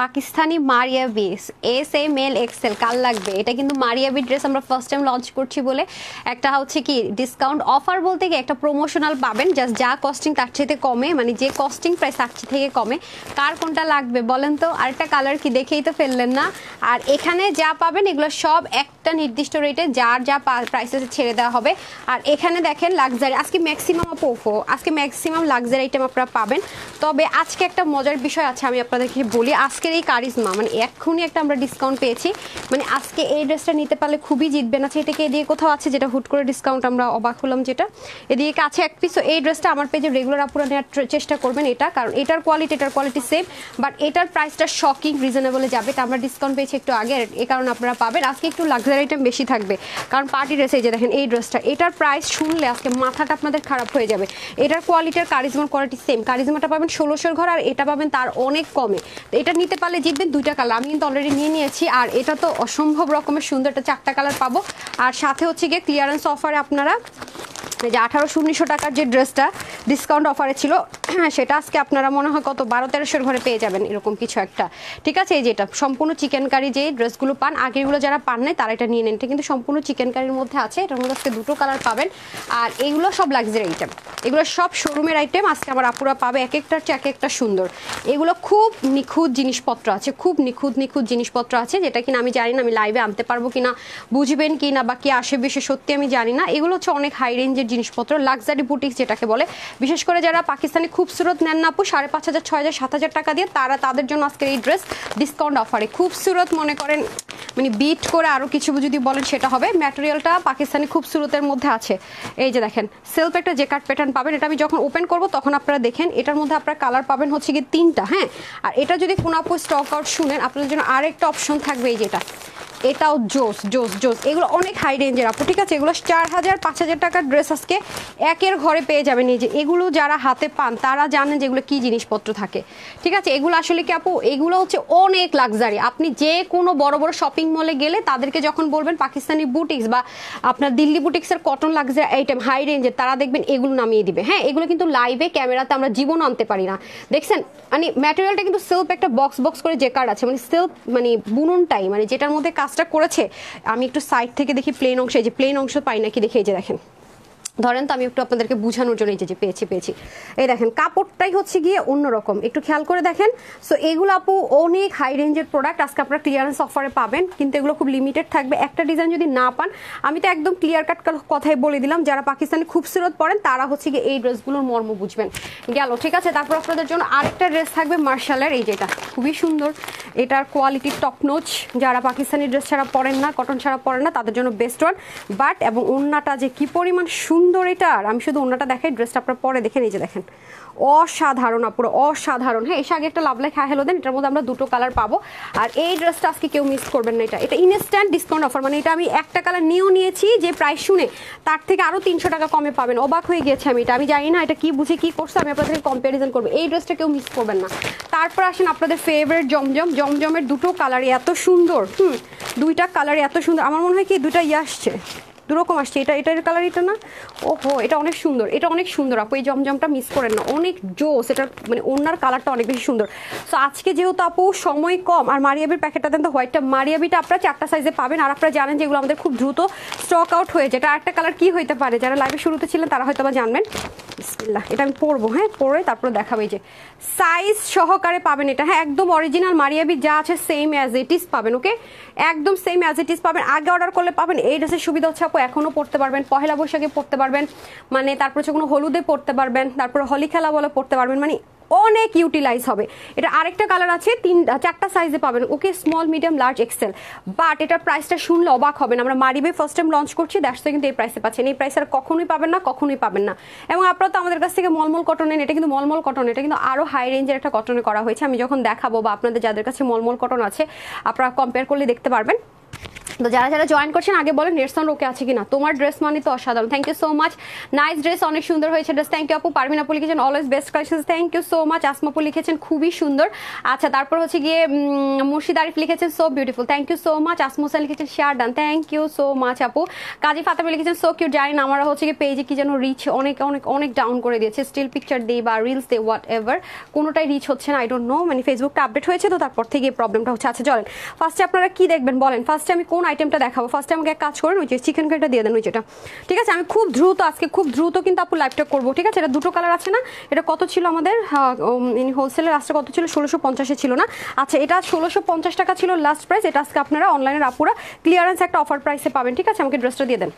পাকিস্তানি মারিয়া বিস S M L XL কাল লাগবে এটা কিন্তু মারিয়া বি ড্রেস আমরা ফার্স্ট টাইম লঞ্চ করছি বলে একটা হচ্ছে কি ডিসকাউন্ট অফার বলতে কি একটা প্রমোশনাল পাবেন জাস্ট যা কস্টিং তার চেয়ে কমে মানে যে কস্টিং প্রাইস তার থেকে কমে কার কোনটা লাগবে বলেন তো আরেকটা কালার কি দেখেই তো ফেললেন না আর এখানে যা পাবেন এগুলো সব একটা নির্দিষ্ট রেটে যার যা প্রাইসে ছেড়ে দেওয়া হবে আর এখানে দেখেন লাক্সারি আজকে ম্যাক্সিমাম পোফো আজকে ম্যাক্সিমাম লাক্সারি আইটেম আপনারা পাবেন তবে আজকে একটা মজার বিষয় আছে আমি আপনাদেরকে বলি আজকে আজকের এই কারিজমা মানে এক্ষুনি একটা আমরা ডিসকাউন্ট পেয়েছি মানে আজকে এই ড্রেসটা নিতে পারলে খুবই জিতবে না আচ্ছা, সেটাকে এদিকে কোথাও আছে যেটা হুট করে ডিসকাউন্ট আমরা অবাক হলাম যেটা এদিকে কাছে এক পিসও এই ড্রেসটা আমার পেজে রেগুলার আপুরা নেওয়ার চেষ্টা করবেন এটা কারণ এটার কোয়ালিটি এটার কোয়ালিটি সেম বাট এটার প্রাইসটা শকিং রিজনেবলে যাবে তা আমরা ডিসকাউন্ট পেয়েছি একটু আগে এ কারণে আপনারা পাবেন আজকে একটু লাক্সারি আইটেম বেশি থাকবে কারণ পার্টি ড্রেস এই যে দেখেন এই ড্রেসটা এটার প্রাইস শুনলে আজকে মাথাটা আপনাদের খারাপ হয়ে যাবে এটার কোয়ালিটির কারিজমার কোয়ালিটি সেম কারিজমাটা পাবেন ষোলোশোর ঘর আর এটা পাবেন তার অনেক কমে এটা নিতে করতে পারলে জিতবেন দুইটা কালার আমি কিন্তু অলরেডি নিয়ে নিয়েছি আর এটা তো অসম্ভব রকমের সুন্দর একটা চারটা কালার পাবো আর সাথে হচ্ছে গিয়ে ক্লিয়ারেন্স অফারে আপনারা এই যে আঠারোশো উনিশশো টাকার যে ড্রেসটা ডিসকাউন্ট অফারে ছিল সেটা আজকে আপনারা মনে হয় কত বারো তেরোশোর ঘরে পেয়ে যাবেন এরকম কিছু একটা ঠিক আছে এই যেটা সম্পূর্ণ চিকেন কারি যে ড্রেসগুলো পান আগেরগুলো যারা পান নাই তারা এটা নিয়ে নেন এটা কিন্তু সম্পূর্ণ চিকেন কারির মধ্যে আছে এটার মধ্যে আজকে দুটো কালার পাবেন আর এইগুলো সব লাক্সারি আইটেম এগুলো সব শোরুমের আইটেম আজকে আমার আপুরা পাবে এক একটার চেয়ে এক একটা সুন্দর এগুলো খুব নিখুঁত জিনিস জিনিসপত্র আছে খুব নিখুঁত নিখুঁত জিনিসপত্র আছে যেটা কিনা আমি জানি না আমি লাইভে আনতে পারবো কিনা বুঝবেন কি না বা কি আসে বেশি সত্যি আমি জানি না এগুলো হচ্ছে অনেক হাই রেঞ্জের জিনিসপত্র লাক্সারি বুটিক যেটাকে বলে বিশেষ করে যারা পাকিস্তানি খুব সুরত নেন না আপু সাড়ে পাঁচ হাজার ছয় হাজার সাত হাজার টাকা দিয়ে তারা তাদের জন্য আজকে এই ড্রেস ডিসকাউন্ট অফারে খুব সুরত মনে করেন মানে বিট করে আরও কিছু যদি বলেন সেটা হবে ম্যাটেরিয়ালটা পাকিস্তানি খুব সুরতের মধ্যে আছে এই যে দেখেন সেলফ একটা যে কাট প্যাটার্ন পাবেন এটা আমি যখন ওপেন করব তখন আপনারা দেখেন এটার মধ্যে আপনারা কালার পাবেন হচ্ছে গিয়ে তিনটা হ্যাঁ আর এটা যদি কোনো আপু স্টক আউট শুনেন আপনাদের জন্য আরেকটা অপশন থাকবে এই যেটা এটাও জোস জোস জোস এগুলো অনেক হাই রেঞ্জের আপু ঠিক আছে এগুলো চার হাজার পাঁচ হাজার টাকার ড্রেস আজকে একের ঘরে পেয়ে যাবেন নিজে এগুলো যারা হাতে পান তারা জানেন যে এগুলো কী জিনিসপত্র থাকে ঠিক আছে এগুলো আসলে কি আপু এগুলো হচ্ছে অনেক লাক্সারি আপনি যে কোনো বড় বড় শপিং মলে গেলে তাদেরকে যখন বলবেন পাকিস্তানি বুটিক্স বা আপনার দিল্লি বুটিক্সের কটন লাক্সারি আইটেম হাই রেঞ্জের তারা দেখবেন এগুলো নামিয়ে দিবে হ্যাঁ এগুলো কিন্তু লাইভে ক্যামেরাতে আমরা জীবন আনতে পারি না দেখছেন মানে ম্যাটেরিয়ালটা কিন্তু সেলফ একটা বক্স বক্স করে যে কার্ড আছে মানে সেলফ মানে বুনুনটাই মানে যেটার মধ্যে কাজ কাজটা করেছে আমি একটু সাইড থেকে দেখি প্লেন অংশ এই যে প্লেন অংশ পাই নাকি দেখে এই যে দেখেন ধরেন তো আমি একটু আপনাদেরকে বোঝানোর জন্য যে পেয়েছি পেয়েছি এই দেখেন কাপড়টাই হচ্ছে গিয়ে অন্যরকম একটু খেয়াল করে দেখেন সো এগুলো আপু অনেক হাই রেঞ্জের প্রোডাক্ট আজকে আপনারা ক্লিয়ারেন্স অফারে পাবেন কিন্তু এগুলো খুব লিমিটেড থাকবে একটা ডিজাইন যদি না পান আমি তো একদম ক্লিয়ার কাট কথাই বলে দিলাম যারা পাকিস্তানে খুবসিরত পড়েন তারা হচ্ছে গিয়ে এই ড্রেসগুলোর মর্ম বুঝবেন গেল ঠিক আছে তারপর আপনাদের জন্য আরেকটা ড্রেস থাকবে মার্শালের এই যেটা খুবই সুন্দর এটার কোয়ালিটি টপনোচ যারা পাকিস্তানি ড্রেস ছাড়া পরেন না কটন ছাড়া পরেন না তাদের জন্য বেস্ট ওয়ান বাট এবং ওন্নাটা যে কি পরিমাণ সুন্দর সুন্দর এটা আর আমি শুধু ওনাটা দেখাই ড্রেসটা আপনার পরে দেখে নিজে দেখেন অসাধারণ পুরো অসাধারণ হ্যাঁ এসে আগে একটা লাভ লেখা হ্যালো দেন এটার মধ্যে আমরা দুটো কালার পাবো আর এই ড্রেসটা আজকে কেউ মিস করবেন না এটা এটা ইনস্ট্যান্ট ডিসকাউন্ট অফার মানে এটা আমি একটা কালার নিয়েও নিয়েছি যে প্রাইস শুনে তার থেকে আরও তিনশো টাকা কমে পাবেন অবাক হয়ে গিয়েছে আমি এটা আমি জানি না এটা কি বুঝে কি করছে আমি আপনাদের কম্প্যারিজন করবো এই ড্রেসটা কেউ মিস করবেন না তারপর আসেন আপনাদের ফেভারিট জমজম জমজমের দুটো কালারই এত সুন্দর হুম দুইটা কালারই এত সুন্দর আমার মনে হয় কি দুটাই ইয়ে আসছে দুরকম আসছে এটা এটার কালার এটা না ওহো এটা অনেক সুন্দর এটা অনেক সুন্দর আপু এই জমজমটা মিস করেন না অনেক জোস এটা মানে ওনার কালারটা অনেক বেশি সুন্দর সো আজকে যেহেতু আপু সময় কম আর মারিয়াবির প্যাকেটটা দেন তো হোয়াইটটা মারিয়াবিটা আপনারা চারটা সাইজে পাবেন আর আপনারা জানেন যেগুলো আমাদের খুব দ্রুত স্টক আউট হয়ে যায় এটা একটা কালার কী হইতে পারে যারা লাইভে শুরুতে ছিলেন তারা হয়তো বা জানবেন বিসমিল্লাহ এটা আমি পরবো হ্যাঁ পরে তারপরে দেখাবো এই যে সাইজ সহকারে পাবেন এটা হ্যাঁ একদম অরিজিনাল মারিয়াবি যা আছে সেম অ্যাজ ইট ইজ পাবেন ওকে একদম সেম অ্যাজ ইট ইজ পাবেন আগে অর্ডার করলে পাবেন এই ড্রেসের সুবিধা হচ্ছে আপু এখনও পড়তে পারবেন পহেলা বৈশাখে পড়তে পারবেন মানে তারপর হচ্ছে কোনো হলুদে পড়তে পারবেন তারপর হলি খেলা বলে পড়তে পারবেন মানে অনেক ইউটিলাইজ হবে এটা আরেকটা কালার আছে তিন চারটা সাইজে পাবেন okay small medium large XL but এটার প্রাইসটা শুনলে অবাক হবেন আমরা মারিবে ফার্স্ট টাইম লঞ্চ করছি তো কিন্তু এই প্রাইসে পাচ্ছেন এই প্রাইস আর কখনোই পাবেন না কখনোই পাবেন না এবং আপনারা তো আমাদের কাছ থেকে মলমল কটন এটা কিন্তু মলমল কটন এটা কিন্তু আরও হাই রেঞ্জের একটা কটনে করা হয়েছে আমি যখন দেখাবো বা আপনাদের যাদের কাছে মলমল কটন আছে আপনারা কম্পেয়ার করলে দেখতে পারবেন তো যারা যারা জয়েন করছেন আগে বলেন ড্রেস সাউন্ড ওকে আছে কিনা তোমার ড্রেস মানে তো অসাধারণ thank you so much nice dress অনেক সুন্দর হয়েছে ড্রেস থ্যাংক ইউ আপু পারমিন আপু লিখেছেন always best collection thank you so much Asma আপু লিখেছেন খুবই সুন্দর আচ্ছা তারপর হচ্ছে গিয়ে মুর্শিদ আরিফ লিখেছেন so beautiful thank you so much Asma লিখেছেন share done thank you so much আপু কাজী ফাতেমা লিখেছেন সো কিউ জানেন আমরা হচ্ছে গিয়ে পেজে কি যেন রিচ অনেক অনেক অনেক ডাউন করে দিয়েছে স্টিল পিকচার দেই বা রিলস দে হোয়াট এভার কোনোটাই রিচ হচ্ছে না আই ডোন্ট নো মানে ফেসবুকটা আপডেট হয়েছে তো তারপর থেকে প্রবলেমটা হচ্ছে আচ্ছা চলেন ফার্স্টে আপনারা কি দেখবেন বলেন ফার্স্টে আমি কোন আইটেমটা দেখাবো ফার্স্টে আমাকে এক কাজ করেন ওই যে চিকেন কারিটা দিয়ে দেন ওই যেটা ঠিক আছে আমি খুব দ্রুত আজকে খুব দ্রুত কিন্তু আপু লাইভটা করবো ঠিক আছে এটা দুটো কালার আছে না এটা কত ছিল আমাদের হোলসেলের হ্যাঁ, লাস্টে কত ছিল ষোলোশো পঞ্চাশে ছিল না আচ্ছা এটা ষোলোশো পঞ্চাশ টাকা ছিল লাস্ট প্রাইস এটা আজকে আপনারা অনলাইনের আপুরা ক্লিয়ারেন্স একটা অফার প্রাইসে পাবেন ঠিক আছে আমাকে ড্রেসটা দিয়ে দেন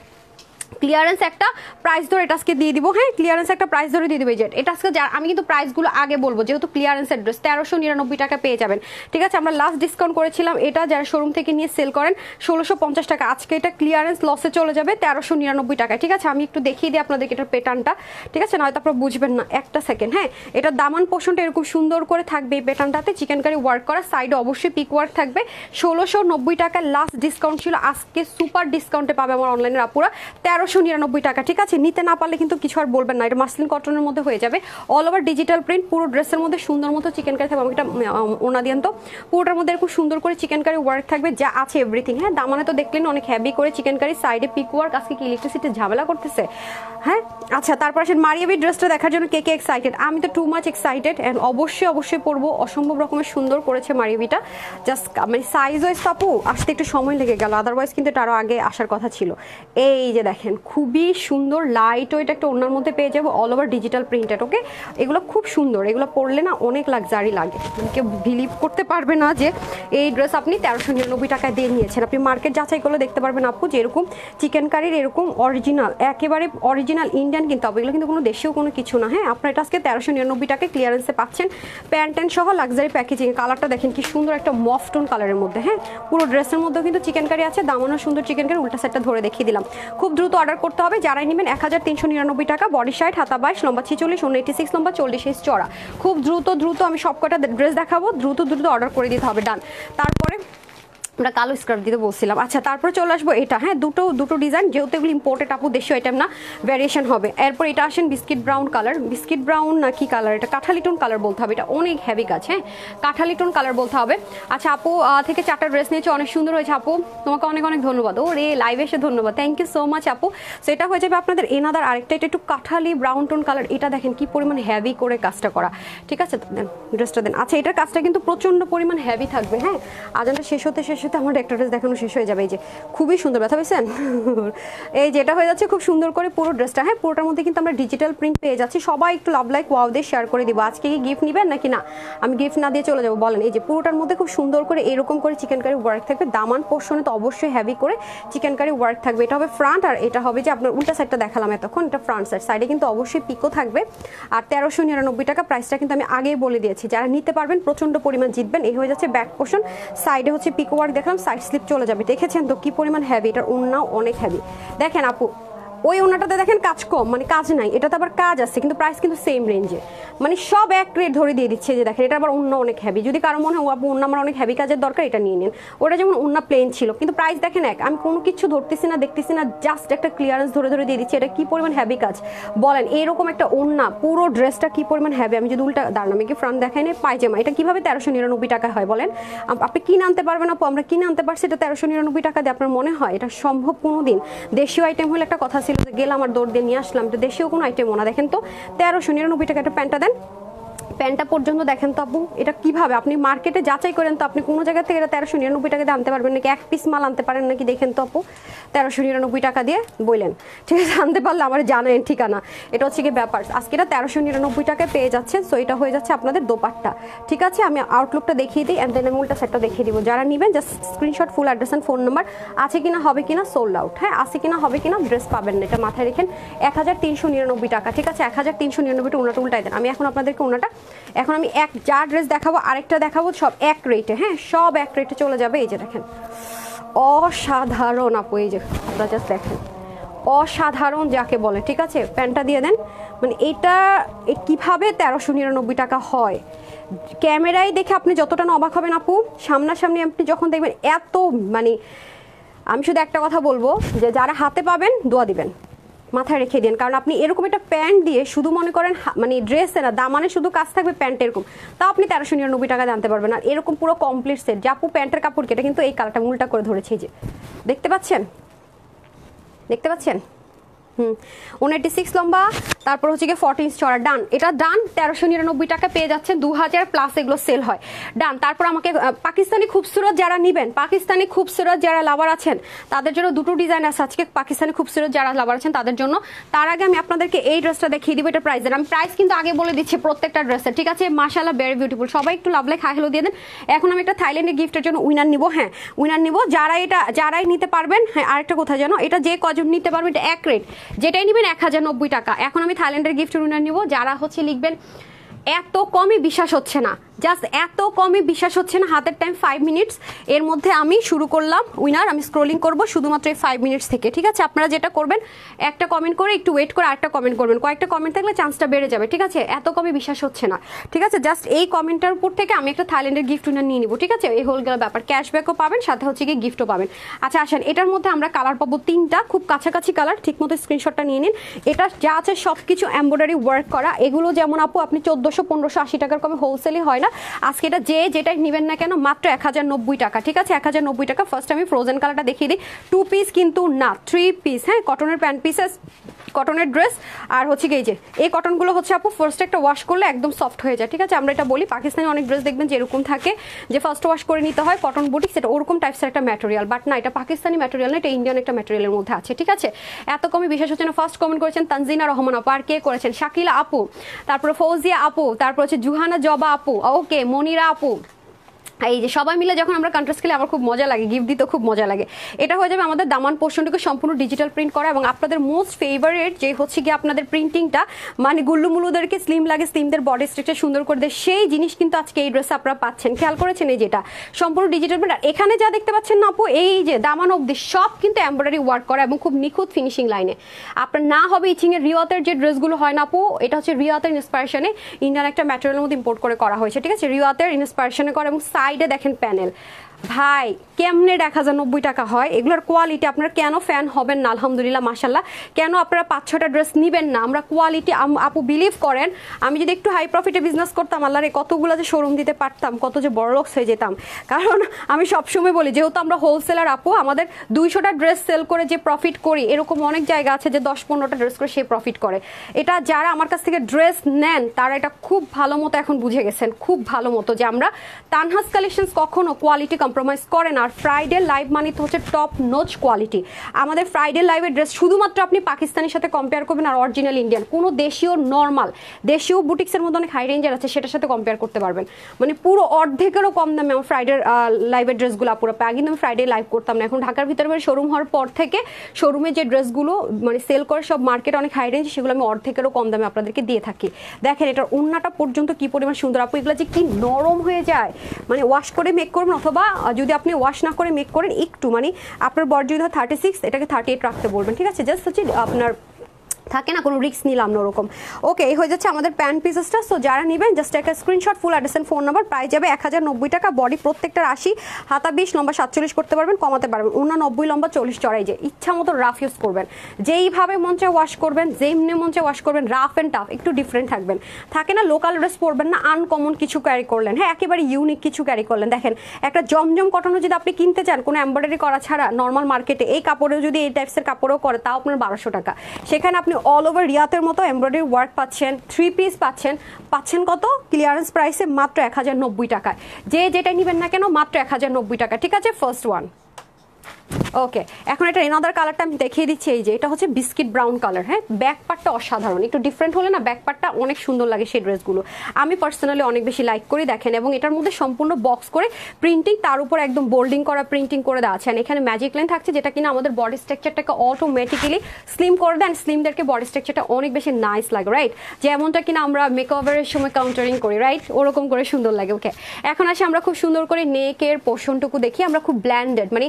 ক্লিয়ারেন্স একটা প্রাইস ধরে এটা আজকে দিয়ে দিব হ্যাঁ ক্লিয়ারেন্স একটা প্রাইস ধরে দিয়ে দিবে যে এটা আজকে আমি কিন্তু প্রাইসগুলো আগে বলবো যেহেতু ক্লিয়ারেন্সের ড্রেস তেরোশো নিরানব্বই টাকা পেয়ে যাবেন ঠিক আছে আমরা লাস্ট ডিসকাউন্ট করেছিলাম এটা যারা শোরুম থেকে নিয়ে সেল করেন ষোলোশো পঞ্চাশ টাকা আজকে এটা ক্লিয়ারেন্স লসে চলে যাবে তেরোশো নিরানব্বই টাকা ঠিক আছে আমি একটু দেখিয়ে দিই আপনাদেরকে এটার প্যাটার্নটা ঠিক আছে নয়তো আপনারা বুঝবেন না একটা সেকেন্ড হ্যাঁ এটা দামান পোষণটা এরকম সুন্দর করে থাকবে এই প্যাটার্নটাতে চিকেন কারি ওয়ার্ক করা সাইডে অবশ্যই পিক ওয়ার্ক থাকবে ষোলোশো নব্বই টাকা লাস্ট ডিসকাউন্ট ছিল আজকে সুপার ডিসকাউন্টে পাবে আমার অনলাইনের আপুরা তেরো তেরোশো নিরানব্বই টাকা ঠিক আছে নিতে না পারলে কিন্তু কিছু আর বলবেন না এটা মাসলিন কটনের মধ্যে হয়ে যাবে অল ওভার ডিজিটাল প্রিন্ট পুরো ড্রেসের মধ্যে সুন্দর মতো চিকেন কারি থাকবে এটা ওনা দিয়ে তো পুরোটার মধ্যে এরকম সুন্দর করে চিকেন কারি ওয়ার্ক থাকবে যা আছে এভরিথিং হ্যাঁ দামানে তো দেখলেন অনেক হ্যাভি করে চিকেন কারি সাইডে পিক ওয়ার্ক আজকে কি ইলেকট্রিসিটি ঝামেলা করতেছে হ্যাঁ আচ্ছা তারপর আসেন মারিয়াবি ড্রেসটা দেখার জন্য কে কে এক্সাইটেড আমি তো টু মাচ এক্সাইটেড অ্যান্ড অবশ্যই অবশ্যই পরবো অসম্ভব রকমের সুন্দর করেছে মারিয়াবিটা জাস্ট মানে সাইজ ওয়াইজ তাপু আসতে একটু সময় লেগে গেল আদারওয়াইজ কিন্তু এটা আরও আগে আসার কথা ছিল এই যে দেখেন দেখেন খুবই সুন্দর লাইট ওয়েট একটা ওনার মধ্যে পেয়ে যাবো all over digital printed okay এগুলো খুব সুন্দর এগুলো পরলে না অনেক লাক্সারি লাগে কেউ বিলিভ করতে পারবে না যে এই ড্রেস আপনি তেরোশো নিরানব্বই টাকায় দিয়ে নিয়েছেন আপনি মার্কেট যাচাই করলে দেখতে পারবেন আপু যে এরকম চিকেন কারির এরকম অরিজিনাল একেবারে অরিজিনাল ইন্ডিয়ান কিন্তু হবে এগুলো কিন্তু কোনো দেশেও কোনো কিছু না হ্যাঁ আপনার এটা আজকে তেরোশো নিরানব্বই টাকায় ক্লিয়ারেন্সে পাচ্ছেন প্যান্ট ট্যান্ট সহ লাক্সারি প্যাকেজিং কালারটা দেখেন কি সুন্দর একটা মফ কালারের মধ্যে হ্যাঁ পুরো ড্রেসের মধ্যেও কিন্তু চিকেন কারি আছে দামানো সুন্দর চিকেন কারি উল্টা সাইডটা ধরে দেখিয়ে দিলাম খুব দ্রুত অর্ডার করতে হবে যারাই নেবেন এক হাজার তিনশো নিরানব্বই টাকা বডি সাইট হাতা বাইশ নম্বর ছেচল্লিশ অন্য এইটি সিক্স নম্বর চল্লিশ ইস চড়া খুব দ্রুত দ্রুত আমি সব কটা ড্রেস দেখাবো দ্রুত দ্রুত অর্ডার করে দিতে হবে ডান তারপরে আমরা কালো স্কার্ফ দিতে বলছিলাম আচ্ছা তারপরে চলে আসবো এটা হ্যাঁ দুটো দুটো ডিজাইন যেহেতু এগুলো ইম্পোর্টেড আপু দেশীয় আইটেম না ভ্যারিয়েশন হবে এরপর এটা আসেন biscuit brown colour biscuit brown না কি কালার এটা কাঁঠালি টোন কালার বলতে হবে এটা অনেক হ্যাভি গাছ হ্যাঁ কাঁঠালি টোন কালার বলতে হবে আচ্ছা আপু থেকে চারটা ড্রেস নিয়েছে অনেক সুন্দর হয়েছে আপু তোমাকে অনেক অনেক ধন্যবাদ ও রে লাইভে এসে ধন্যবাদ থ্যাংক ইউ সো মাচ আপু সো এটা হয়ে যাবে আপনাদের এনাদার আরেকটা এটা একটু কাঁঠালি ব্রাউন টোন কালার এটা দেখেন কি পরিমাণ হ্যাভি করে কাজটা করা ঠিক আছে ড্রেসটা দেন আচ্ছা এটার কাজটা কিন্তু প্রচণ্ড পরিমাণ হ্যাভি থাকবে হ্যাঁ আজানটা শেষ হতে শেষ সাথে আমার একটা ড্রেস দেখানো শেষ হয়ে যাবে এই যে খুবই সুন্দর ব্যথা পেয়েছেন এই যেটা হয়ে যাচ্ছে খুব সুন্দর করে পুরো ড্রেসটা হ্যাঁ পুরোটার মধ্যে কিন্তু আমরা ডিজিটাল প্রিন্ট পেয়ে যাচ্ছি সবাই একটু লাভ লাইক ওয়াও দিয়ে শেয়ার করে দিব আজকে কি গিফট নেবেন নাকি না আমি গিফট না দিয়ে চলে যাবো বলেন এই যে পুরোটার মধ্যে খুব সুন্দর করে এরকম করে চিকেন কারি ওয়ার্ক থাকবে দামান পোর্শনে তো অবশ্যই হ্যাভি করে চিকেন কারি ওয়ার্ক থাকবে এটা হবে ফ্রন্ট আর এটা হবে যে আপনার উল্টা সাইডটা দেখালাম এতক্ষণ এটা ফ্রন্ট সাইড সাইডে কিন্তু অবশ্যই পিকো থাকবে আর তেরোশো নিরানব্বই টাকা প্রাইসটা কিন্তু আমি আগেই বলে দিয়েছি যারা নিতে পারবেন প্রচণ্ড পরিমাণ জিতবেন এই হয়ে যাচ্ছে ব্যাক পোর্শন সাইডে হচ্ছে পিকো দেখলাম সাইড স্লিপ চলে যাবে দেখেছেন তো কি পরিমাণ হ্যাভি এটার উন্নাও অনেক হ্যাভি দেখেন আপু ওই ওনাটাতে দেখেন কাজ কম মানে কাজ নাই এটাতে আবার কাজ আছে কিন্তু প্রাইস কিন্তু সেম রেঞ্জে মানে সব এক রেট ধরে দিয়ে দিচ্ছে যে দেখেন এটা আবার অন্য অনেক হ্যাভি যদি কারো মনে হয় আপু অন্য আমার অনেক হ্যাভি কাজের দরকার এটা নিয়ে নিন ওটা যেমন অন্য প্লেন ছিল কিন্তু প্রাইস দেখেন এক আমি কোনো কিছু ধরতেছি না দেখতেছি না জাস্ট একটা ক্লিয়ারেন্স ধরে ধরে দিয়ে দিচ্ছি এটা কি পরিমাণ হ্যাভি কাজ বলেন এরকম একটা অন্য পুরো ড্রেসটা কি পরিমাণ হ্যাভি আমি যদি উল্টা দাঁড়ান আমি কি ফ্রন্ট দেখাই না পায়জামা এটা কীভাবে তেরোশো নিরানব্বই টাকা হয় বলেন আপনি কিনে আনতে পারবেন আপু আমরা কিনে আনতে পারছি এটা তেরোশো নিরানব্বই টাকা দিয়ে আপনার মনে হয় এটা সম্ভব কোনো দিন দেশীয় আইটেম হলে একটা কথা ছিল যে গেলাম আর দৌড় দিয়ে নিয়ে আসলাম তো দেশীয় কোনো আইটেম ওনা দেখেন তো তেরোশো নিরানব্বই টাকা একটা প্যান্টটা দেন প্যান্টটা পর্যন্ত দেখেন তো আপু এটা কিভাবে আপনি মার্কেটে যাচাই করেন তো আপনি কোনো জায়গা থেকে এটা তেরোশো নিরানব্বই টাকা দিয়ে আনতে পারবেন নাকি এক পিস মাল আনতে পারেন নাকি দেখেন তো আপু তেরোশো নিরানব্বই টাকা দিয়ে বললেন ঠিক আছে আনতে পারলে আমার জানেন ঠিকানা এটা হচ্ছে কি ব্যাপার আজকে এটা তেরোশো নিরানব্বই টাকায় পেয়ে যাচ্ছেন সো এটা হয়ে যাচ্ছে আপনাদের দোপাট্টা ঠিক আছে আমি আউটলুকটা দেখিয়ে দিই অ্যান্ড দেন আমি উল্টা সেটটা দেখিয়ে দিব যারা নেবেন just screenshot full address and phone number আছে কিনা হবে কিনা সোল্ড আউট হ্যাঁ আছে কিনা হবে কিনা ড্রেস পাবেন না এটা মাথায় রেখেন এক হাজার তিনশো নিরানব্বই টাকা ঠিক আছে এক হাজার তিনশো নিরানব্বইটা ওনাটা উল্টাই দেন আমি এখন আপনাদেরকে ওনাটা এখন আমি এক যা ড্রেস দেখাবো আরেকটা দেখাবো সব এক রেটে হ্যাঁ সব এক রেটে চলে যাবে এই যে দেখেন অসাধারণ আপু এই যে আপনারা জাস্ট দেখেন অসাধারণ যাকে বলে ঠিক আছে প্যান্টটা দিয়ে দেন মানে এটা কিভাবে তেরোশো নিরানব্বই টাকা হয় ক্যামেরায় দেখে আপনি যতটা অবাক হবেন আপু সামনাসামনি আপনি যখন দেখবেন এত মানে আমি শুধু একটা কথা বলবো যে যারা হাতে পাবেন দোয়া দিবেন মাথায় রেখে দিন কারণ আপনি এরকম একটা প্যান্ট দিয়ে শুধু মনে করেন মানে ড্রেসে না মানে শুধু কাজ থাকবে প্যান্ট এরকম তা আপনি তেরোশো নিরানব্বই টাকা জানতে পারবেন আর এরকম পুরো কমপ্লিট সেট জাপু প্যান্টের কাপড় কেটে কিন্তু এই কালারটা উল্টা করে ধরেছে যে দেখতে পাচ্ছেন দেখতে পাচ্ছেন হুম উনআইটি সিক্স লম্বা তারপর হচ্ছে গিয়ে ফর্টিন চড়া ডান এটা ডান তেরোশো নিরানব্বই টাকা পেয়ে যাচ্ছেন দু হাজার প্লাস এগুলো সেল হয় ডান তারপর আমাকে পাকিস্তানি খুবসুরত যারা নিবেন পাকিস্তানি খুবসুরত যারা লাভার আছেন তাদের জন্য দুটো ডিজাইন আছে আজকে পাকিস্তানি খুবসুরত যারা লাভার আছেন তাদের জন্য তার আগে আমি আপনাদেরকে এই ড্রেসটা দেখিয়ে দিব এটা প্রাইসের আমি প্রাইস কিন্তু আগে বলে দিচ্ছি প্রত্যেকটা ড্রেসের ঠিক আছে মাশাল্লাহ ভেরি বিউটিফুল সবাই একটু লাভলে লাইক হাই দিয়ে দেন এখন আমি একটা থাইল্যান্ডের গিফটের জন্য উইনার নিব হ্যাঁ উইনার নিব যারা এটা যারাই নিতে পারবেন হ্যাঁ আরেকটা কোথায় জানো এটা যে কজন নিতে পারবে এটা এক রেট যেটাই নেবেন এক হাজার নব্বই টাকা এখন আমি থাইল্যান্ডের গিফট রুনার নিব যারা হচ্ছে লিখবেন এত কমই বিশ্বাস হচ্ছে না জাস্ট এত কমই বিশ্বাস হচ্ছে না হাতের টাইম ফাইভ মিনিটস এর মধ্যে আমি শুরু করলাম উইনার আমি স্ক্রোলিং করব শুধুমাত্র এই ফাইভ মিনিটস থেকে ঠিক আছে আপনারা যেটা করবেন একটা কমেন্ট করে একটু ওয়েট করে আরেকটা কমেন্ট করবেন কয়েকটা কমেন্ট থাকলে চান্সটা বেড়ে যাবে ঠিক আছে এত কমই বিশ্বাস হচ্ছে না ঠিক আছে জাস্ট এই কমেন্টটার উপর থেকে আমি একটা থাইল্যান্ডের গিফট উইনার নিয়ে নিব ঠিক আছে এই হোলগুলো ব্যাপার ক্যাশব্যাকও পাবেন সাথে হচ্ছে গিয়ে গিফটও পাবেন আচ্ছা আসেন এটার মধ্যে আমরা কালার পাবো তিনটা খুব কাছাকাছি কালার ঠিকমতো স্ক্রিনশটটা নিয়ে নিন এটা যা আছে সব কিছু এম্ব্রয়ডারি ওয়ার্ক করা এগুলো যেমন আপু আপনি চোদ্দোশো হাজারশো পনেরোশো আশি টাকার কমে হোলসেলই হয় না আজকে এটা যে যেটাই নেবেন না কেন মাত্র এক হাজার নব্বই টাকা ঠিক আছে এক হাজার নব্বই টাকা ফার্স্ট আমি ফ্রোজেন কালারটা দেখিয়ে দিই টু পিস কিন্তু না থ্রি পিস হ্যাঁ কটনের প্যান্ট পিসেস কটনের ড্রেস আর হচ্ছে এই যে এই কটনগুলো হচ্ছে আপু ফার্স্টে একটা ওয়াশ করলে একদম সফট হয়ে যায় ঠিক আছে আমরা এটা বলি পাকিস্তানি অনেক ড্রেস দেখবেন যেরকম থাকে যে ফার্স্ট ওয়াশ করে নিতে হয় কটন বুটি সেটা ওরকম টাইপসের একটা ম্যাটেরিয়াল বাট না এটা পাকিস্তানি ম্যাটেরিয়াল না এটা ইন্ডিয়ান একটা ম্যাটেরিয়ালের মধ্যে আছে ঠিক আছে এত কমই বিশেষ হচ্ছে ফার্স্ট কমেন্ট করেছেন তানজিনা রহমান আপু আর কে করেছেন শাকিলা আপু তারপরে ফৌজিয়া আপু তারপর হচ্ছে জুহানা জবা আপু ওকে মনিরা আপু এই যে সবাই মিলে যখন আমরা কন্ট্রাস্ট খেলে আমার খুব মজা লাগে গিফট দিতে খুব মজা লাগে এটা হয়ে যাবে আমাদের দামান পোর্শনটিকে সম্পূর্ণ ডিজিটাল প্রিন্ট করা এবং আপনাদের মোস্ট ফেভারেট যে হচ্ছে কি আপনাদের প্রিন্টিংটা মানে গুল্লুমুলুদেরকে স্লিম লাগে স্লিমদের বডি স্ট্রাকচার সুন্দর করে দেয় সেই জিনিস কিন্তু আজকে এই ড্রেসে আপনারা পাচ্ছেন খেয়াল করেছেন এই যেটা সম্পূর্ণ ডিজিটাল প্রিন্ট আর এখানে যা দেখতে পাচ্ছেন না আপু এই যে দামান অব্দি সব কিন্তু এমব্রয়ডারি ওয়ার্ক করা এবং খুব নিখুঁত ফিনিশিং লাইনে আপনার না হবে ইচিংয়ের রিওয়াতের যে ড্রেসগুলো হয় না আপু এটা হচ্ছে রিওয়াতের ইন্সপায়ারেশনে ইন্ডিয়ান একটা ম্যাটেরিয়ালের মধ্যে ইম্পোর্ট করে করা হয়েছে ঠিক আছে রিওয়াতের ইন্সপায়ারেশনে করা এবং সাইডে দেখেন প্যানেল ভাই কেমনে এক হাজার নব্বই টাকা হয় এগুলোর কোয়ালিটি আপনার কেন ফ্যান হবেন না আলহামদুলিল্লাহ মাসাল্লাহ কেন আপনারা পাঁচ ছটা ড্রেস নিবেন না আমরা কোয়ালিটি আপু বিলিভ করেন আমি যদি একটু হাই প্রফিটে বিজনেস করতাম আল্লাহর কতগুলো যে শোরুম দিতে পারতাম কত যে বড় লোক হয়ে যেতাম কারণ আমি সবসময় বলি যেহেতু আমরা হোলসেলার আপু আমাদের দুইশোটা ড্রেস সেল করে যে প্রফিট করি এরকম অনেক জায়গা আছে যে দশ পনেরোটা ড্রেস করে সে প্রফিট করে এটা যারা আমার কাছ থেকে ড্রেস নেন তারা এটা খুব ভালো মতো এখন বুঝে গেছেন খুব ভালো মতো যে আমরা তানহাস কালেকশন কখনো কোয়ালিটি কম্প্রোমাইজ করে না আর ফ্রাইডে লাইভ মানে তো হচ্ছে টপ নোচ কোয়ালিটি আমাদের ফ্রাইডে লাইভের ড্রেস শুধুমাত্র আপনি পাকিস্তানের সাথে কম্পেয়ার করবেন আর অরিজিনাল ইন্ডিয়ান কোনো দেশীয় নর্মাল দেশীয় বুটিক্সের মধ্যে অনেক হাই রেঞ্জের আছে সেটার সাথে কম্পেয়ার করতে পারবেন মানে পুরো অর্ধেকেরও কম দামে আমার ফ্রাইডে লাইভের ড্রেসগুলো পুরো পাই কিন্তু আমি ফ্রাইডে লাইভ করতাম না এখন ঢাকার ভিতরে শোরুম মানে হওয়ার পর থেকে শোরুমে যে ড্রেসগুলো মানে সেল করে সব মার্কেট অনেক হাই রেঞ্জ সেগুলো আমি অর্ধেকেরও কম দামে আপনাদেরকে দিয়ে থাকি দেখেন এটার উন্নাটা পর্যন্ত কি পরিমাণ সুন্দর আপু এগুলো যে কি নরম হয়ে যায় মানে ওয়াশ করে মেক করবেন অথবা যদি আপনি ওয়াশ না করে মেক করেন একটু মানে আপনার বডি যদি থার্টি সিক্স এটাকে থার্টি এইট রাখতে বলবেন ঠিক আছে জাস্ট হচ্ছে আপনার থাকে না কোনো রিক্স নিলাম না ওরকম ওকে এই হয়ে যাচ্ছে আমাদের প্যান্ট পিসেসটা সো যারা নেবেন জাস্ট একটা screenshot full address phone number প্রায় যাবে এক হাজার নব্বই টাকা বডি প্রত্যেকটা আশি হাতা বিশ লম্বা সাতচল্লিশ করতে পারবেন কমাতে পারবেন উনানব্বই লম্বা চল্লিশ চড়াই যে ইচ্ছা মতো রাফ ইউজ করবেন যেইভাবে মঞ্চে ওয়াশ করবেন যেমনি মঞ্চে ওয়াশ করবেন রাফ অ্যান্ড টাফ একটু ডিফারেন্ট থাকবেন থাকে না লোকাল ড্রেস পরবেন না আনকমন কিছু ক্যারি করলেন হ্যাঁ একেবারে ইউনিক কিছু ক্যারি করলেন দেখেন একটা জমজম কটনও যদি আপনি কিনতে চান কোনো এম্ব্রয়ডারি করা ছাড়া নর্মাল মার্কেটে এই কাপড়েও যদি এই টাইপসের কাপড়েও করে তাও আপনার বারোশো টাকা সেখানে আপনি অল ওভার রিয়াতের মতো এমব্রয়ডারি ওয়ার্ক পাচ্ছেন থ্রি পিস পাচ্ছেন পাচ্ছেন কত ক্লিয়ারেন্স প্রাইসে মাত্র এক হাজার নব্বই টাকায় যে যেটা নেবেন না কেন মাত্র এক হাজার নব্বই টাকা ঠিক আছে ফার্স্ট ওয়ান ওকে এখন এটা এনাদার কালারটা আমি দেখিয়ে দিচ্ছি এই যে এটা হচ্ছে বিস্কিট ব্রাউন কালার হ্যাঁ ব্যাক পার্টটা অসাধারণ একটু ডিফারেন্ট হলে না ব্যাক পার্টটা অনেক সুন্দর লাগে সেই ড্রেসগুলো আমি পার্সোনালি অনেক বেশি লাইক করি দেখেন এবং এটার মধ্যে সম্পূর্ণ বক্স করে প্রিন্টিং তার উপর একদম বোল্ডিং করা প্রিন্টিং করে দেওয়া আছে এখানে ম্যাজিক লাইন থাকছে যেটা কিনা আমাদের বডি স্ট্রাকচারটাকে অটোমেটিক্যালি স্লিম করে দেন স্লিমদেরকে বডি স্ট্রাকচারটা অনেক বেশি নাইস লাগে রাইট যেমনটা কিনা আমরা মেকওভারের সময় কাউন্টারিং করি রাইট ওরকম করে সুন্দর লাগে ওকে এখন আসে আমরা খুব সুন্দর করে নেকের পোষণটুকু দেখি আমরা খুব ব্ল্যান্ডেড মানে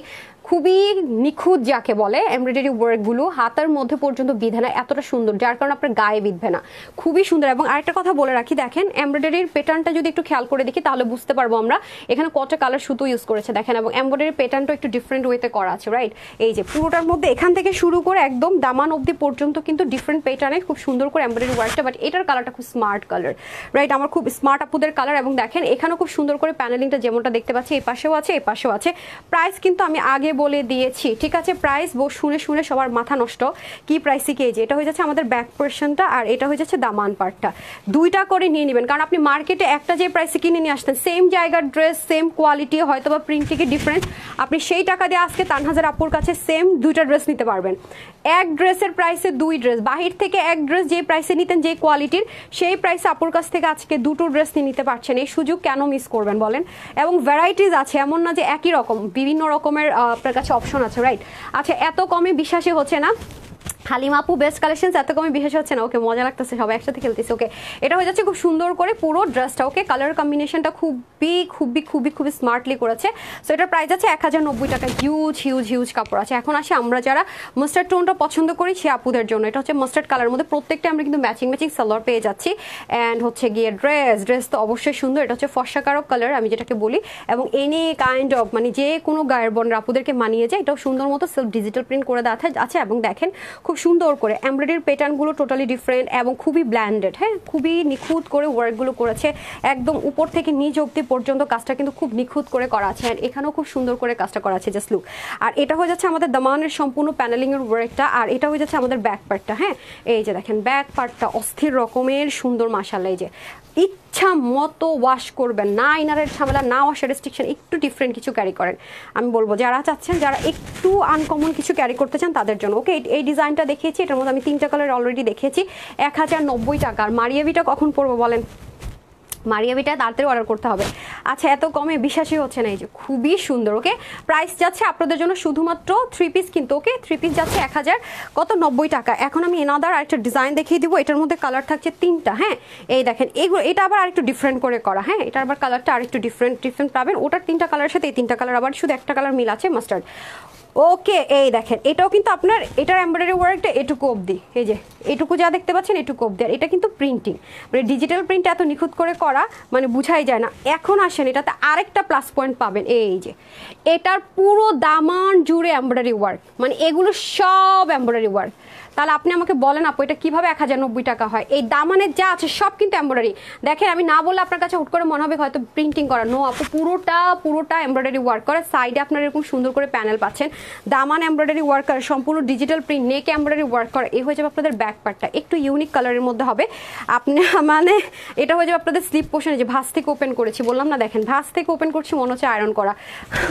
খুবই খুবই নিখুঁত যাকে বলে এমব্রয়ডারি ওয়ার্কগুলো হাতার মধ্যে পর্যন্ত বিধে না এতটা সুন্দর যার কারণে আপনার গায়ে বিধবে না খুবই সুন্দর এবং আরেকটা কথা বলে রাখি দেখেন এমব্রয়ডারির প্যাটার্নটা যদি একটু খেয়াল করে দেখি তাহলে বুঝতে পারবো আমরা এখানে কত কালার সুতো ইউজ করেছে দেখেন এবং এমব্রয়ডারি প্যাটার্নটা একটু ডিফারেন্ট ওয়েতে করা আছে রাইট এই যে পুরোটার মধ্যে এখান থেকে শুরু করে একদম দামান অবধি পর্যন্ত কিন্তু ডিফারেন্ট প্যাটার্নে খুব সুন্দর করে এমব্রয়ডারি ওয়ার্কটা বাট এটার কালারটা খুব স্মার্ট কালার রাইট আমার খুব স্মার্ট আপুদের কালার এবং দেখেন এখানেও খুব সুন্দর করে প্যানেলিংটা যেমনটা দেখতে পাচ্ছি এই পাশেও আছে এই পাশেও আছে প্রাইস কিন্তু আমি আগে বলে করে দিয়েছি ঠিক আছে প্রাইস বো শুনে সুরে সবার মাথা নষ্ট কি প্রাইসে কেজি এটা হয়ে যাচ্ছে আমাদের ব্যাক পোর্শনটা আর এটা হয়ে যাচ্ছে দামান পার্টটা দুইটা করে নিয়ে নেবেন কারণ আপনি মার্কেটে একটা যে প্রাইসে কিনে নিয়ে আসতেন সেম জায়গার ড্রেস সেম কোয়ালিটি হয়তো বা প্রিন্ট থেকে ডিফারেন্স আপনি সেই টাকা দিয়ে আজকে তান হাজার আপুর কাছে সেম দুইটা ড্রেস নিতে পারবেন এক ড্রেসের প্রাইসে দুই ড্রেস বাহির থেকে এক ড্রেস যে প্রাইসে নিতেন যে কোয়ালিটির সেই প্রাইসে আপুর কাছ থেকে আজকে দুটো ড্রেস নিয়ে নিতে পারছেন এই সুযোগ কেন মিস করবেন বলেন এবং ভ্যারাইটিস আছে এমন না যে একই রকম বিভিন্ন রকমের আপনার কাছে অপশন আছে রাইট আচ্ছা এত কমে বিশ্বাসী হচ্ছে না হালিম আপু বেস্ট কালেকশন এত কমে বিশেষ হচ্ছে না ওকে মজা লাগতেছে সবাই একসাথে খেলতেছে ওকে এটা হয়ে যাচ্ছে খুব সুন্দর করে পুরো ড্রেসটা ওকে কালার কম্বিনেশনটা খুবই খুবই খুবই খুবই স্মার্টলি করেছে সো এটার প্রাইস আছে এক হাজার নব্বই টাকা হিউজ হিউজ হিউজ কাপড় আছে এখন আসে আমরা যারা মাস্টার্ড টোনটা পছন্দ করি সে আপুদের জন্য এটা হচ্ছে মাস্টার্ড কালার মধ্যে প্রত্যেকটা আমরা কিন্তু ম্যাচিং ম্যাচিং সালোয়ার পেয়ে যাচ্ছি অ্যান্ড হচ্ছে গিয়ে ড্রেস ড্রেস তো অবশ্যই সুন্দর এটা হচ্ছে ফর্সাকারক কালার আমি যেটাকে বলি এবং এনি কাইন্ড অফ মানে যে কোনো গায়ের বোনরা আপুদেরকে মানিয়ে যায় এটাও সুন্দর মতো সেলফ ডিজিটাল প্রিন্ট করে দেওয়া আছে এবং দেখেন খুব সুন্দর করে এমব্রয়ডারি প্যাটার্নগুলো টোটালি ডিফারেন্ট এবং খুবই ব্ল্যান্ডেড হ্যাঁ খুবই নিখুঁত করে ওয়ার্কগুলো করেছে একদম উপর থেকে নিজ অব্দি পর্যন্ত কাজটা কিন্তু খুব নিখুঁত করে করা আছে অ্যান্ড এখানেও খুব সুন্দর করে কাজটা করা আছে জাস্ট লুক আর এটা হয়ে যাচ্ছে আমাদের দামানের সম্পূর্ণ প্যানেলিংয়ের ওয়ার্কটা আর এটা হয়ে যাচ্ছে আমাদের ব্যাক পার্টটা হ্যাঁ এই যে দেখেন ব্যাক পার্টটা অস্থির রকমের সুন্দর মাসাল্লা এই যে ইচ্ছা মতো ওয়াশ করবেন না ইনারের ঝামেলা না ওয়াশের রেস্ট্রিকশন একটু ডিফারেন্ট কিছু ক্যারি করেন আমি বলবো যারা চাচ্ছেন যারা একটু আনকমন কিছু ক্যারি করতে চান তাদের জন্য ওকে এই ডিজাইনটা দেখিয়েছি এটার মধ্যে আমি তিনটা কালার অলরেডি দেখিয়েছি এক হাজার নব্বই বিটা কখন পরবো বলেন মারিয়া বিটা তাড়াতাড়ি অর্ডার করতে হবে আচ্ছা এত কমে বিশ্বাসই হচ্ছে না এই যে খুবই সুন্দর ওকে প্রাইস যাচ্ছে আপনাদের জন্য শুধুমাত্র থ্রি পিস কিন্তু ওকে থ্রি পিস যাচ্ছে এক হাজার কত নব্বই টাকা এখন আমি এনাদার আরেকটা ডিজাইন দেখিয়ে দিব এটার মধ্যে কালার থাকছে তিনটা হ্যাঁ এই দেখেন এইগুলো এটা আবার আরেকটু ডিফারেন্ট করে করা হ্যাঁ এটা আবার কালারটা আরেকটু ডিফারেন্ট ডিফারেন্ট পাবেন ওটার তিনটা কালারের সাথে এই তিনটা কালার আবার শুধু একটা কালার মিল আছে মাস্টার্ড ওকে এই দেখেন এটাও কিন্তু আপনার এটার এমব্রয়ডারি ওয়ার্কটা এটুকু অবধি এই যে এটুকু যা দেখতে পাচ্ছেন এটুকু অবধি আর এটা কিন্তু প্রিন্টিং মানে ডিজিটাল প্রিন্ট এত নিখুঁত করে করা মানে বুঝাই যায় না এখন আসেন এটাতে আরেকটা প্লাস পয়েন্ট পাবেন এই যে এটার পুরো দামান জুড়ে এমব্রয়ডারি ওয়ার্ক মানে এগুলো সব এমব্রয়ডারি ওয়ার্ক তাহলে আপনি আমাকে বলেন আপু এটা কিভাবে এক হাজার নব্বই টাকা হয় এই দামানের যা আছে সব কিন্তু এমব্রয়ডারি দেখেন আমি না বললে আপনার কাছে হুট করে মনে হবে হয়তো প্রিন্টিং করা নো আপু পুরোটা পুরোটা এমব্রয়ডারি ওয়ার্ক করে সাইডে আপনার এরকম সুন্দর করে প্যানেল পাচ্ছেন দামান এমব্রয়ডারি ওয়ার্ক করে সম্পূর্ণ digital print neck embroidery work করে এ হয়ে যাবে আপনাদের ব্যাক পার্টটা একটু ইউনিক কালারের মধ্যে হবে আপনি মানে এটা হয়ে যাবে আপনাদের স্লিপ পোশন যে ভাস থেকে ওপেন করেছি বললাম না দেখেন ভাস থেকে ওপেন করছি মনে হচ্ছে আয়রন করা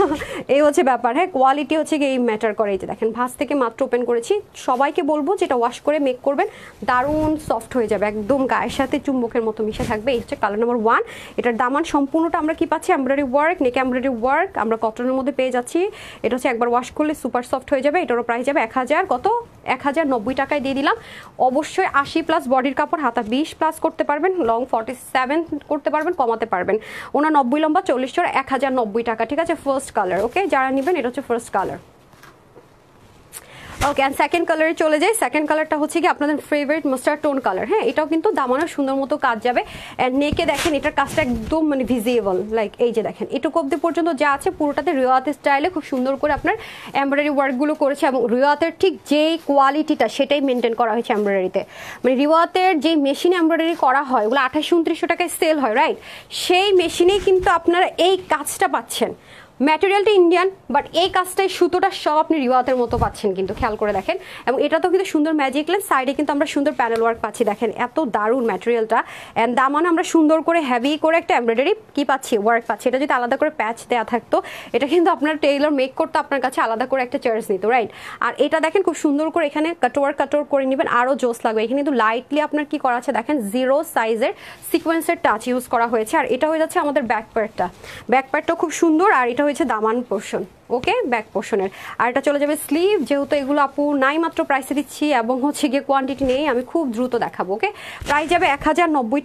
এই হচ্ছে ব্যাপার হ্যাঁ কোয়ালিটি হচ্ছে গিয়ে এই ম্যাটার করে এই যে দেখেন ভাস থেকে মাত্র ওপেন করেছি সবাইকে বলবো যেটা ওয়াশ করে মেক করবেন দারুণ সফট হয়ে যাবে একদম গায়ের সাথে চুম্বকের মতো মিশে থাকবে এই হচ্ছে কালার নাম্বার ওয়ান এটার দামান সম্পূর্ণটা আমরা কি পাচ্ছি এমব্রয়ডারি ওয়ার্ক নেকে এমব্রয়ডারি ওয়ার্ক আমরা কটনের মধ্যে পেয়ে যাচ্ছি এটা হচ্ছে একবার ওয়াশ করলে সুপার সফট হয়ে যাবে এটারও প্রাইস যাবে এক হাজার কত এক হাজার নব্বই টাকায় দিয়ে দিলাম অবশ্যই আশি প্লাস বডির কাপড় হাতা বিশ প্লাস করতে পারবেন লং ফর্টি সেভেন করতে পারবেন কমাতে পারবেন ওনার নব্বই লম্বা চল্লিশ চোর এক হাজার নব্বই টাকা ঠিক আছে ফার্স্ট কালার ওকে যারা নেবেন এটা হচ্ছে first colour okay and second কালারে চলে যাই সেকেন্ড কালারটা হচ্ছে কি আপনাদের ফেভারিট মাস্টার্ড টোন কালার হ্যাঁ এটাও কিন্তু দামানো সুন্দর মতো কাজ যাবে অ্যান্ড নেকে দেখেন এটার কাজটা একদম মানে ভিজিবল লাইক এই যে দেখেন এটুকু অব্দি পর্যন্ত যা আছে পুরোটাতে রিওয়াতের স্টাইলে খুব সুন্দর করে আপনার এমব্রয়ডারি ওয়ার্কগুলো করেছে এবং রিওয়াতের ঠিক যেই কোয়ালিটিটা সেটাই মেনটেন করা হয়েছে এমব্রয়ডারিতে মানে রিওয়াতের যেই মেশিন এমব্রয়ডারি করা হয় ওগুলো আঠাশ উনত্রিশশো টাকায় সেল হয় রাইট সেই মেশিনেই কিন্তু আপনারা এই কাজটা পাচ্ছেন ম্যাটেরিয়ালটা ইন্ডিয়ান বাট এই কাজটায় সুতোটা সব আপনি রিওয়াতের মতো পাচ্ছেন কিন্তু খেয়াল করে দেখেন এবং এটা তো কিন্তু সুন্দর ম্যাজিক লেন সাইডে কিন্তু আমরা সুন্দর প্যানেল ওয়ার্ক পাচ্ছি দেখেন এত দারুণ ম্যাটেরিয়ালটা অ্যান্ড দামান আমরা সুন্দর করে হ্যাভি করে একটা এমব্রয়ডারি কি পাচ্ছি ওয়ার্ক পাচ্ছি এটা যদি আলাদা করে প্যাচ দেওয়া থাকতো এটা কিন্তু আপনার টেইলর মেক করতো আপনার কাছে আলাদা করে একটা চার্জ নিত রাইট আর এটা দেখেন খুব সুন্দর করে এখানে কাটোয়ার কাটোর করে নেবেন আরও জোস লাগবে এখানে কিন্তু লাইটলি আপনার কি করা আছে দেখেন জিরো সাইজের সিকোয়েন্সের টাচ ইউজ করা হয়েছে আর এটা হয়ে যাচ্ছে আমাদের ব্যাক প্যাডটা ব্যাক খুব সুন্দর আর এটা রয়েছে দামান পোর্শন ওকে ব্যাক পোর্শনের আর এটা চলে যাবে স্লিভ যেহেতু এগুলো আপু নাই মাত্র প্রাইসে দিচ্ছি এবং হচ্ছে গিয়ে কোয়ান্টিটি নেই আমি খুব দ্রুত দেখাবো ওকে প্রাইস যাবে এক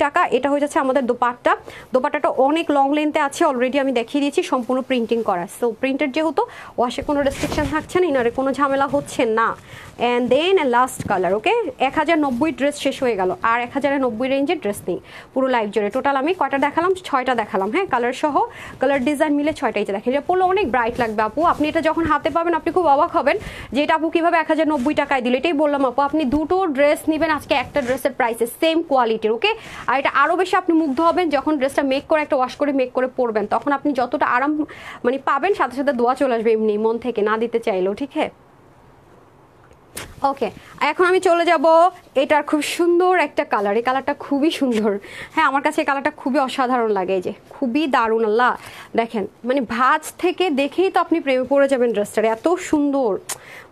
টাকা এটা হয়ে যাচ্ছে আমাদের দোপাট্টা দোপাট্টাটা অনেক লং লেন্থে আছে অলরেডি আমি দেখিয়ে দিয়েছি সম্পূর্ণ প্রিন্টিং করা সো প্রিন্টের যেহেতু ওয়াশে কোনো রেস্ট্রিকশান থাকছে না ইনারে কোনো ঝামেলা হচ্ছে না and then last colour okay এক ড্রেস শেষ হয়ে গেল আর এক রেঞ্জের ড্রেস নেই পুরো লাইফ জোরে টোটাল আমি কয়টা দেখালাম ছয়টা দেখালাম হ্যাঁ কালার সহ কালার ডিজাইন মিলে ছয়টাই যে দেখেন এটা পড়লে অনেক ব্রাইট লাগবে আপু আপনি এটা যখন হাতে পাবেন আপনি খুব অবাক হবেন যে এটা আপু কীভাবে এক হাজার নব্বই টাকায় দিল এটাই বললাম আপু আপনি দুটো ড্রেস নেবেন আজকে একটা ড্রেসের প্রাইসে সেম কোয়ালিটির ওকে আর এটা আরও বেশি আপনি মুগ্ধ হবেন যখন ড্রেসটা মেক করে একটা ওয়াশ করে মেক করে পরবেন তখন আপনি যতটা আরাম মানে পাবেন সাথে সাথে দোয়া চলে আসবে এমনি মন থেকে না দিতে চাইলেও ঠিক হ্যাঁ ওকে এখন আমি চলে যাব এটার খুব সুন্দর একটা কালার এই কালারটা খুবই সুন্দর হ্যাঁ আমার কাছে এই কালারটা খুবই অসাধারণ লাগে যে খুবই দারুণ আল্লাহ দেখেন মানে ভাজ থেকে দেখেই তো আপনি প্রেমে পড়ে যাবেন ড্রেসটার এত সুন্দর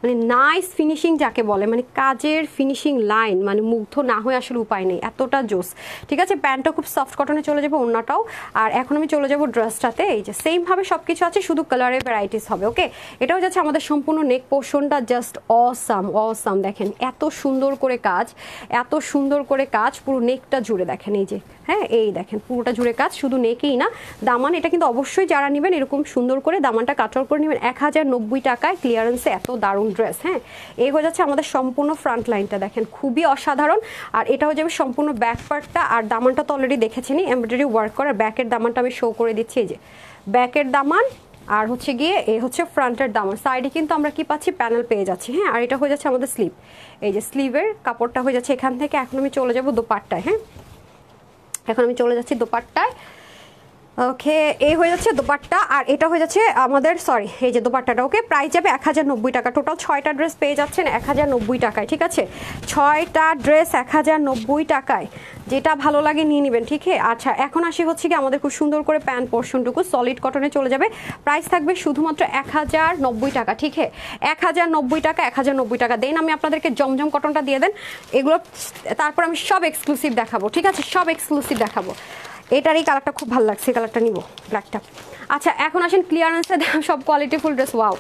মানে নাইস ফিনিশিং যাকে বলে মানে কাজের ফিনিশিং লাইন মানে মুগ্ধ না হয়ে আসলে উপায় নেই এতটা জোস ঠিক আছে প্যান্টটা খুব সফট কটনে চলে যাবে অন্যটাও আর এখন আমি চলে যাব ড্রেসটাতে এই যে সেমভাবে সব কিছু আছে শুধু কালারের ভ্যারাইটিস হবে ওকে এটাও যাচ্ছে আমাদের সম্পূর্ণ নেক পোর্শনটা জাস্ট অসাম অসাম দেখেন এত সুন্দর করে কাজ এত সুন্দর করে কাজ পুরো নেকটা জুড়ে দেখেন এই যে হ্যাঁ এই দেখেন পুরোটা জুড়ে কাজ শুধু নেকেই না দামান এটা কিন্তু অবশ্যই যারা নেবেন এরকম সুন্দর করে দামানটা কাটওয়ার করে নেবেন এক হাজার নব্বই টাকায় ক্লিয়ারেন্সে এত দারুণ ড্রেস হ্যাঁ এই হয়ে যাচ্ছে আমাদের সম্পূর্ণ ফ্রন্ট লাইনটা দেখেন খুবই অসাধারণ আর এটা হয়ে যাবে সম্পূর্ণ ব্যাক পার্টটা আর দামানটা তো অলরেডি দেখেছেনি এমব্রয়ডারি ওয়ার্ক করা ব্যাকের দামানটা আমি শো করে দিচ্ছি এই যে ব্যাকের দামান আর হচ্ছে গিয়ে এই হচ্ছে ফ্রন্টের দাম সাইডে কিন্তু আমরা কি পাচ্ছি প্যানেল পেয়ে যাচ্ছি হ্যাঁ আর এটা হয়ে যাচ্ছে আমাদের স্লিভ এই যে স্লিভের কাপড়টা হয়ে যাচ্ছে এখান থেকে এখন আমি চলে যাবো দোপাট্টায় হ্যাঁ এখন আমি চলে যাচ্ছি দোপাট্টায় ওকে এই হয়ে যাচ্ছে দোপাট্টা আর এটা হয়ে যাচ্ছে আমাদের সরি এই যে দোপাট্টাটা ওকে প্রাইস যাবে এক হাজার নব্বই টাকা টোটাল ছয়টা ড্রেস পেয়ে যাচ্ছেন এক হাজার নব্বই টাকায় ঠিক আছে ছয়টা ড্রেস এক হাজার নব্বই টাকায় যেটা ভালো লাগে নিয়ে নেবেন ঠিক আছে আচ্ছা এখন আসি হচ্ছে কি আমাদের খুব সুন্দর করে প্যান্ট পোর্শনটুকু সলিড কটনে চলে যাবে প্রাইস থাকবে শুধুমাত্র এক হাজার নব্বই টাকা ঠিক আছে এক হাজার নব্বই টাকা এক হাজার নব্বই টাকা দেন আমি আপনাদেরকে জমজম কটনটা দিয়ে দেন এগুলো তারপর আমি সব এক্সক্লুসিভ দেখাবো ঠিক আছে সব এক্সক্লুসিভ দেখাবো এটার এই কালারটা খুব ভালো লাগছে এই কালারটা নিবো ব্ল্যাকটা আচ্ছা এখন আসেন ক্লিয়ারেন্সের দাম সব full dress wow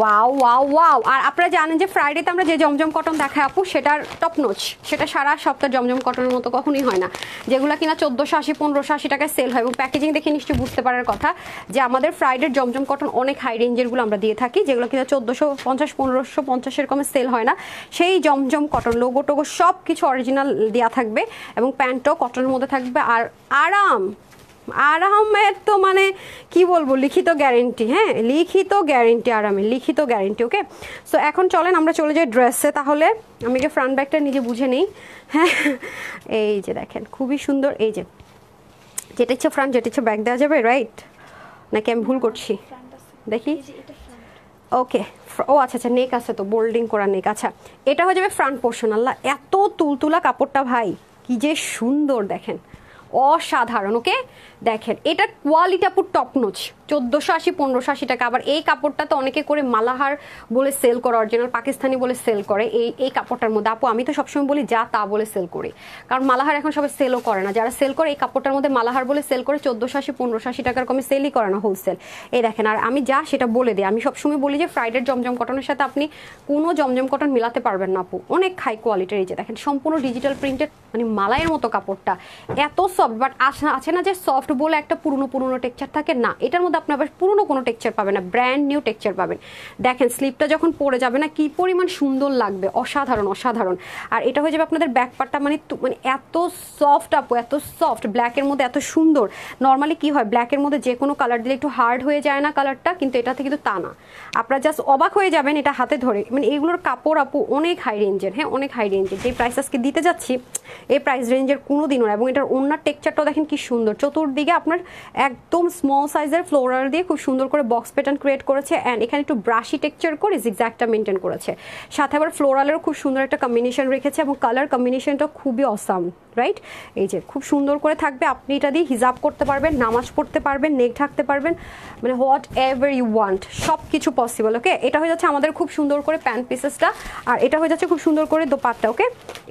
wow wow wow আর আপনারা জানেন যে ফ্রাইডেতে আমরা যে জমজম কটন দেখাই আপু সেটার টপ নোচ সেটা সারা সপ্তাহ জমজম কটনের মতো কখনই হয় না যেগুলো কিনা চোদ্দোশো আশি পনেরোশো আশি টাকায় সেল হয় এবং প্যাকেজিং দেখে নিশ্চয়ই বুঝতে পারার কথা যে আমাদের ফ্রাইডের জমজম কটন অনেক হাই রেঞ্জেরগুলো আমরা দিয়ে থাকি যেগুলো কিনা চোদ্দোশো পঞ্চাশ পনেরোশো পঞ্চাশের কমে সেল হয় না সেই জমজম কটন লোগো টোগো সব কিছু অরিজিনাল দেওয়া থাকবে এবং প্যান্টও কটনের মধ্যে থাকবে আর আরাম আর তো মানে কি বলবো লিখিত গ্যারেন্টি হ্যাঁ লিখিত গ্যারেন্টি আরামে লিখিত গ্যারেন্টি ওকে সো এখন চলেন আমরা চলে যাই ড্রেসে তাহলে আমি যে ফ্রন্ট ব্যাগটা নিজে বুঝে নিই হ্যাঁ এই যে দেখেন খুবই সুন্দর এই যে যেটা ইচ্ছে ফ্রন্ট যেটা ইচ্ছে ব্যাগ দেওয়া যাবে রাইট নাকি আমি ভুল করছি দেখি ওকে ও আচ্ছা আচ্ছা নেক আছে তো বোল্ডিং করা নেক আচ্ছা এটা হয়ে যাবে ফ্রন্ট পোর্শন আল্লাহ এত তুলতুলা কাপড়টা ভাই কি যে সুন্দর দেখেন অসাধারণ ওকে দেখেন এটার কোয়ালিটি আপু টপ নোচ চোদ্দোশো আশি পনেরোশো আশি টাকা আবার এই কাপড়টা তো অনেকে করে মালাহার বলে সেল করে অরিজিনাল পাকিস্তানি বলে সেল করে এই এই কাপড়টার মধ্যে আপু আমি তো সবসময় বলি যা তা বলে সেল করি কারণ মালাহার এখন সবাই সেলও করে না যারা সেল করে এই কাপড়টার মধ্যে মালাহার বলে সেল করে চোদ্দোশো আশি পনেরোশো আশি টাকার কমে সেলই করে না হোলসেল এই দেখেন আর আমি যা সেটা বলে দিই আমি সবসময় বলি যে ফ্রাইডের জমজম কটনের সাথে আপনি কোনো জমজম কটন মিলাতে পারবেন না আপু অনেক হাই কোয়ালিটির এই যে দেখেন সম্পূর্ণ ডিজিটাল প্রিন্টেড মানে মালাইয়ের মতো কাপড়টা এত সফট বাট আছে না যে সফট একটু বলে একটা পুরনো পুরনো টেক্সচার থাকে না এটার মধ্যে আপনি আবার পুরনো কোনো টেক্সচার পাবেন না ব্র্যান্ড নিউ টেক্সচার পাবেন দেখেন স্লিপটা যখন পরে যাবে না কি পরিমাণ সুন্দর লাগবে অসাধারণ অসাধারণ আর এটা হয়ে যাবে আপনাদের ব্যাক মানে মানে এত সফট আপু এত সফট ব্ল্যাকের মধ্যে এত সুন্দর নর্মালি কি হয় ব্ল্যাকের মধ্যে যে কোনো কালার দিলে একটু হার্ড হয়ে যায় না কালারটা কিন্তু এটাতে কিন্তু তা না আপনারা জাস্ট অবাক হয়ে যাবেন এটা হাতে ধরে মানে এগুলোর কাপড় আপু অনেক হাই রেঞ্জের হ্যাঁ অনেক হাই রেঞ্জের যে প্রাইস আজকে দিতে যাচ্ছি এই প্রাইস রেঞ্জের কোনো দিনও এবং এটার অন্যার টেক্সচারটাও দেখেন কি সুন্দর চতুর্দিক দিকে আপনার একদম স্মল সাইজের ফ্লোরাল দিয়ে খুব সুন্দর করে বক্স প্যাটার্ন ক্রিয়েট করেছে অ্যান্ড এখানে একটু ব্রাশি টেকচার করে জিগজ্যাকটা মেনটেন করেছে সাথে আবার ফ্লোরালেরও খুব সুন্দর একটা কম্বিনেশন রেখেছে এবং কালার কম্বিনেশনটা খুবই অসাম রাইট এই যে খুব সুন্দর করে থাকবে আপনি এটা দিয়ে হিজাব করতে পারবেন নামাজ পড়তে পারবেন নেক ঢাকতে পারবেন মানে হোয়াট এভার ইউ ওয়ান্ট সব কিছু পসিবল ওকে এটা হয়ে যাচ্ছে আমাদের খুব সুন্দর করে প্যান্ট পিসেসটা আর এটা হয়ে যাচ্ছে খুব সুন্দর করে দোপাট্টা ওকে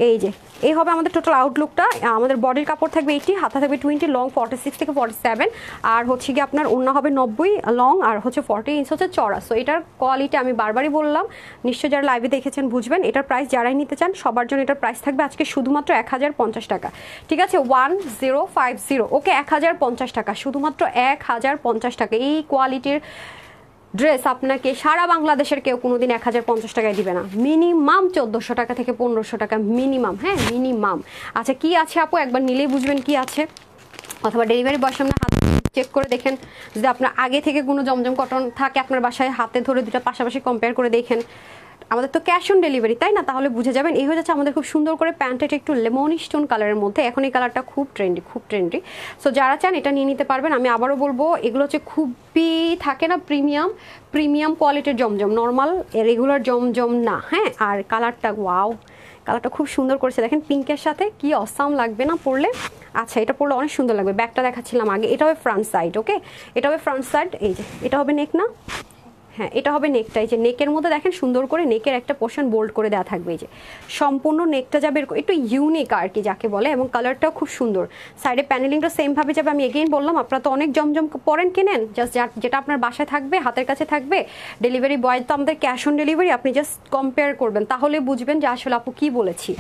এই যে এই হবে আমাদের টোটাল আউটলুকটা আমাদের বডির কাপড় থাকবে এইটি হাতা থাকবে টোয়েন্টি লং ফর্টি সিক্স থেকে ফর্টি সেভেন আর হচ্ছে গিয়ে আপনার অন্য হবে নব্বই লং আর হচ্ছে ফর্টি ইঞ্চ হচ্ছে চড়া সো এটার কোয়ালিটি আমি বারবারই বললাম নিশ্চয় যারা লাইভে দেখেছেন বুঝবেন এটার প্রাইস যারাই নিতে চান সবার জন্য এটার প্রাইস থাকবে আজকে শুধুমাত্র এক হাজার পঞ্চাশ টাকা ঠিক আছে one zero five zero okay এক হাজার পঞ্চাশ টাকা শুধুমাত্র এক হাজার পঞ্চাশ টাকা এই কোয়ালিটির ড্রেস আপনাকে সারা বাংলাদেশের কেউ কোনো দিন এক হাজার পঞ্চাশ টাকায় দিবে না মিনিমাম চোদ্দোশো টাকা থেকে পনেরোশো টাকা মিনিমাম হ্যাঁ মিনিমাম আচ্ছা কি আছে আপু একবার নিলেই বুঝবেন কি আছে অথবা ডেলিভারি বয়ের সামনে হাত চেক করে দেখেন যদি আপনার আগে থেকে কোনো জমজম কটন থাকে আপনার বাসায় হাতে ধরে দুটা পাশাপাশি কম্পেয়ার করে দেখেন আমাদের তো ক্যাশ অন ডেলিভারি তাই না তাহলে বুঝে যাবেন এই হয়ে যাচ্ছে আমাদের খুব সুন্দর করে প্যান্টের একটু লেমন স্টোন কালারের মধ্যে এখন এই কালারটা খুব ট্রেন্ডি খুব ট্রেন্ডি সো যারা চান এটা নিয়ে নিতে পারবেন আমি আবারও বলবো এগুলো হচ্ছে খুবই থাকে না প্রিমিয়াম প্রিমিয়াম কোয়ালিটির জমজম নর্মাল রেগুলার জমজম না হ্যাঁ আর কালারটা ওয়াও কালারটা খুব সুন্দর করেছে দেখেন পিঙ্কের সাথে কি অসাম লাগবে না পরলে আচ্ছা এটা পরলে অনেক সুন্দর লাগবে ব্যাগটা দেখাচ্ছিলাম আগে এটা হবে ফ্রন্ট সাইড ওকে এটা হবে ফ্রন্ট সাইড এই যে এটা হবে নেক না হ্যাঁ এটা হবে নেকটাই যে নেকের মধ্যে দেখেন সুন্দর করে নেকের একটা পোর্শন বোল্ড করে দেওয়া থাকবে এই যে সম্পূর্ণ নেকটা যাবে একটু ইউনিক আর কি যাকে বলে এবং কালারটাও খুব সুন্দর সাইডে প্যানেলিংটা সেমভাবে যাবে আমি এগেইন বললাম আপনারা তো অনেক জমজম পরেন কেনেন জাস্ট যেটা আপনার বাসায় থাকবে হাতের কাছে থাকবে ডেলিভারি বয় তো আমাদের ক্যাশ অন ডেলিভারি আপনি জাস্ট কম্পেয়ার করবেন তাহলে বুঝবেন যে আসলে আপু কী বলেছি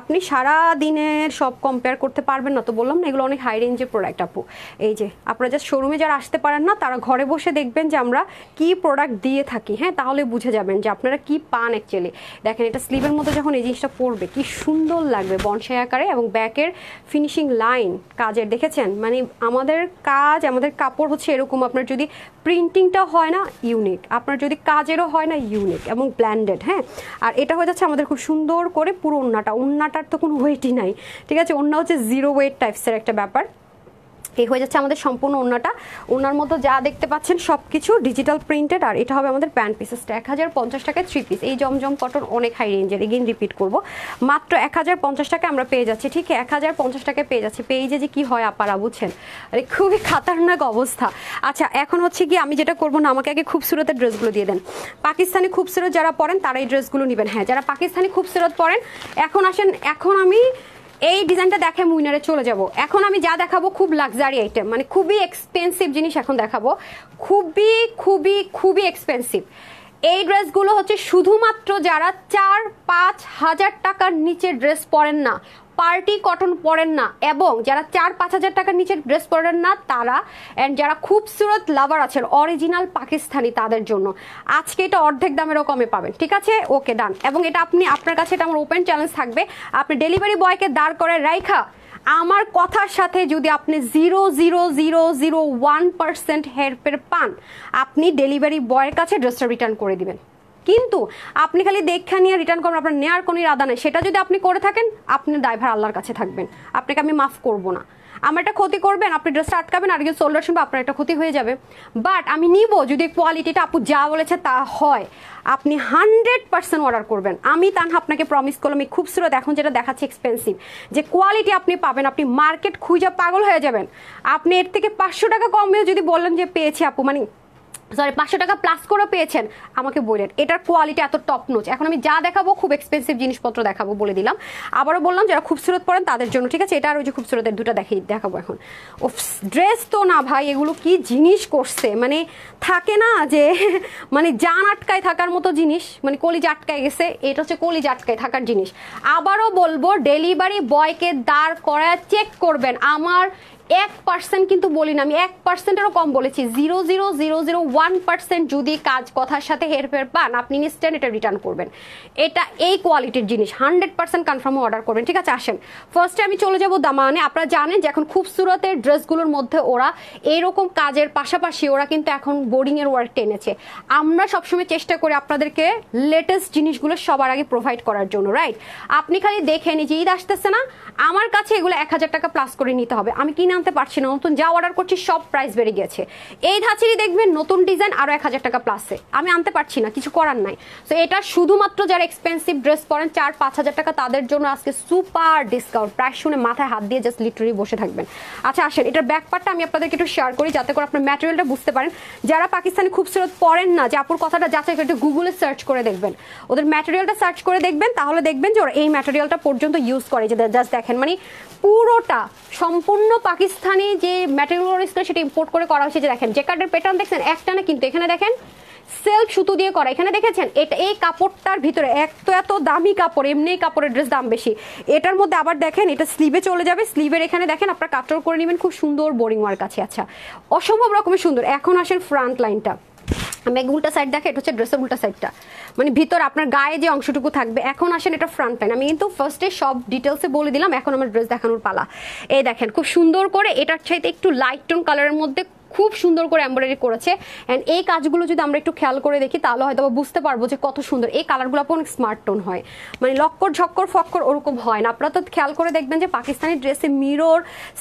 আপনি সারা দিনের সব কম্পেয়ার করতে পারবেন না তো বললাম না এগুলো অনেক হাই রেঞ্জের প্রোডাক্ট আপু এই যে আপনারা জাস্ট শোরুমে যারা আসতে পারেন না তারা ঘরে বসে দেখবেন যে আমরা কি প্রোডাক্ট দিয়ে থাকি হ্যাঁ তাহলে বুঝে যাবেন যে আপনারা কি পান অ্যাকচুয়ালি দেখেন এটা স্লিভের মতো যখন এই জিনিসটা পরবে কি সুন্দর লাগবে বনসাই আকারে এবং ব্যাকের ফিনিশিং লাইন কাজের দেখেছেন মানে আমাদের কাজ আমাদের কাপড় হচ্ছে এরকম আপনার যদি প্রিন্টিংটা হয় না ইউনিক আপনার যদি কাজেরও হয় না ইউনিক এবং ব্ল্যান্ডেড হ্যাঁ আর এটা হয়ে যাচ্ছে আমাদের খুব সুন্দর করে পুরো ওন্নাটা ওন্নাটার তো কোনো ওয়েটই নাই ঠিক আছে অন্য হচ্ছে জিরো ওয়েট টাইপসের একটা ব্যাপার এই হয়ে যাচ্ছে আমাদের সম্পূর্ণ ওনাটা ওনার মতো যা দেখতে পাচ্ছেন সব কিছু ডিজিটাল প্রিন্টেড আর এটা হবে আমাদের প্যান্ট পিসেসটা এক হাজার পঞ্চাশ টাকায় থ্রি পিস এই জমজম কটন অনেক হাই রেঞ্জের এগেন রিপিট করব মাত্র এক হাজার পঞ্চাশ টাকায় আমরা পেয়ে যাচ্ছি ঠিক এক হাজার পঞ্চাশ টাকায় পেয়ে যাচ্ছি পেয়ে যে কী হয় আপারা বুঝছেন আরে খুবই খাতারনাক অবস্থা আচ্ছা এখন হচ্ছে কি আমি যেটা করবো না আমাকে আগে খুব ড্রেসগুলো দিয়ে দেন পাকিস্তানি খুব যারা পড়েন তারা এই ড্রেসগুলো নেবেন হ্যাঁ যারা পাকিস্তানি খুব সুরত পড়েন এখন আসেন এখন আমি এই ডিজাইনটা দেখে মুইনারে চলে যাব এখন আমি যা দেখাবো খুব লাক্সারি আইটেম মানে খুবই এক্সপেন্সিভ জিনিস এখন দেখাবো খুবই খুবই খুবই এক্সপেন্সিভ এই ড্রেসগুলো হচ্ছে শুধুমাত্র যারা চার পাঁচ হাজার টাকার নিচে ড্রেস পরেন না পার্টি কটন পরেন না এবং যারা চার পাঁচ হাজার টাকার নিচের ড্রেস পরেন না তারা অ্যান্ড যারা খুবসুরত লাভার আছেন অরিজিনাল পাকিস্তানি তাদের জন্য আজকে এটা অর্ধেক দামেরও কমে পাবেন ঠিক আছে ওকে ডান এবং এটা আপনি আপনার কাছে এটা আমার ওপেন চ্যালেঞ্জ থাকবে আপনি ডেলিভারি বয়কে দাঁড় করে রাইখা আমার কথার সাথে যদি আপনি zero zero zero zero one percent হেরফের পান আপনি ডেলিভারি বয়ের কাছে ড্রেসটা রিটার্ন করে দিবেন কিন্তু আপনি খালি দেখে নিয়ে রিটার্ন করবেন আপনার নেওয়ার কোনো ইরাদা নেই সেটা যদি আপনি করে থাকেন আপনি ড্রাইভার আল্লাহর কাছে থাকবেন আপনাকে আমি মাফ করব না আমার একটা ক্ষতি করবেন আপনি ড্রেসটা আটকাবেন আর কিছু সোল্ডার শুনবে আপনার একটা ক্ষতি হয়ে যাবে বাট আমি নিব যদি কোয়ালিটিটা আপু যা বলেছে তা হয় আপনি হান্ড্রেড পার্সেন্ট অর্ডার করবেন আমি তানহা আপনাকে প্রমিস করলাম এই খুব এখন যেটা দেখাচ্ছে এক্সপেন্সিভ যে কোয়ালিটি আপনি পাবেন আপনি মার্কেট খুঁজে পাগল হয়ে যাবেন আপনি এর থেকে পাঁচশো টাকা কমেও যদি বললেন যে পেয়েছি আপু মানে সরি পাঁচশো টাকা প্লাস করে পেয়েছেন আমাকে বললেন এটার কোয়ালিটি এত টপ নোচ এখন আমি যা দেখাবো খুব এক্সপেন্সিভ জিনিসপত্র দেখাবো বলে দিলাম আবারও বললাম যারা খুবসুরত পড়েন তাদের জন্য ঠিক আছে এটা আর ওই যে খুবসুরতের দুটো দেখি দেখাবো এখন ও ড্রেস তো না ভাই এগুলো কি জিনিস করছে মানে থাকে না যে মানে জান আটকায় থাকার মতো জিনিস মানে কলিজ আটকায় গেছে এটা হচ্ছে কলিজ আটকায় থাকার জিনিস আবারও বলবো ডেলিভারি বয়কে দাঁড় করা চেক করবেন আমার এক পার্সেন্ট কিন্তু বলি না আমি এক পার্সেন্টেরও কম বলেছি zero zero zero zero one percent যদি কাজ কথার সাথে হেরফের পান আপনি ইনস্ট্যান্ট এটা রিটার্ন করবেন এটা এই কোয়ালিটির জিনিস হান্ড্রেড পার্সেন্ট কনফার্ম অর্ডার করবেন ঠিক আছে আসেন ফার্স্টে আমি চলে যাব দামানে আপনারা জানেন যে এখন খুব সুরতের ড্রেসগুলোর মধ্যে ওরা এইরকম কাজের পাশাপাশি ওরা কিন্তু এখন বোর্ডিংয়ের ওয়ার্ক টেনেছে আমরা সবসময় চেষ্টা করি আপনাদেরকে লেটেস্ট জিনিসগুলো সবার আগে প্রোভাইড করার জন্য রাইট আপনি খালি দেখে নিজে ঈদ আসতেছে না আমার কাছে এগুলো এক হাজার টাকা প্লাস করে নিতে হবে আমি কিনা আনতে পারছি না নতুন যা অর্ডার করছি সব প্রাইস বেড়ে গেছে এই ধাঁচেরই দেখবেন নতুন ডিজাইন আরও এক হাজার টাকা প্লাসে আমি আনতে পারছি না কিছু করার নাই তো এটা শুধুমাত্র যারা এক্সপেন্সিভ ড্রেস পরেন চার পাঁচ হাজার টাকা তাদের জন্য আজকে সুপার ডিসকাউন্ট প্রায় শুনে মাথায় হাত দিয়ে জাস্ট লিটারি বসে থাকবেন আচ্ছা আসেন এটার ব্যাকপারটা আমি আপনাদেরকে একটু শেয়ার করি যাতে করে আপনার ম্যাটেরিয়ালটা বুঝতে পারেন যারা পাকিস্তানি খুবসুরত পড়েন না যে আপুর কথাটা যাচাই করে গুগলে সার্চ করে দেখবেন ওদের ম্যাটেরিয়ালটা সার্চ করে দেখবেন তাহলে দেখবেন যে ওরা এই ম্যাটেরিয়ালটা পর্যন্ত ইউজ করে যে জাস্ট দেখেন মানে পুরোটা সম্পূর্ণ পাকিস্তান পাকিস্তানি যে ম্যাটেরিয়াল সেটা ইম্পোর্ট করে করা হয়েছে যে দেখেন যে কার্ডের প্যাটার্ন দেখছেন একটা না কিন্তু এখানে দেখেন সেলফ সুতো দিয়ে করা এখানে দেখেছেন এটা এই কাপড়টার ভিতরে এক তো এত দামি কাপড় এমনি কাপড়ের ড্রেস দাম বেশি এটার মধ্যে আবার দেখেন এটা স্লিভে চলে যাবে স্লিভের এখানে দেখেন আপনার কাপড় করে নেবেন খুব সুন্দর বোরিং ওয়ার্ক আছে আচ্ছা অসম্ভব রকমের সুন্দর এখন আসেন ফ্রন্ট লাইনটা মেঘ উল্টা সাইড দেখে এটা হচ্ছে ড্রেসের উল্টা সাইডটা মানে ভিতর আপনার গায়ে যে অংশটুকু থাকবে এখন আসেন এটা ফ্রন্ট প্যান আমি কিন্তু ফার্স্টে সব ডিটেলসে বলে দিলাম এখন আমার ড্রেস দেখানোর পালা এই দেখেন খুব সুন্দর করে এটার চাইতে একটু লাইট টোন কালারের মধ্যে খুব সুন্দর করে এম্ব্রয়ডারি করেছে অ্যান্ড এই কাজগুলো যদি আমরা একটু খেয়াল করে দেখি তাহলে হয়তো বুঝতে পারবো যে কত সুন্দর এই কালারগুলো অনেক স্মার্ট টোন হয় মানে লক্কর ঝক্কর ফক্কর ওরকম হয় না আপনারা তো খেয়াল করে দেখবেন যে পাকিস্তানি ড্রেসে মিরর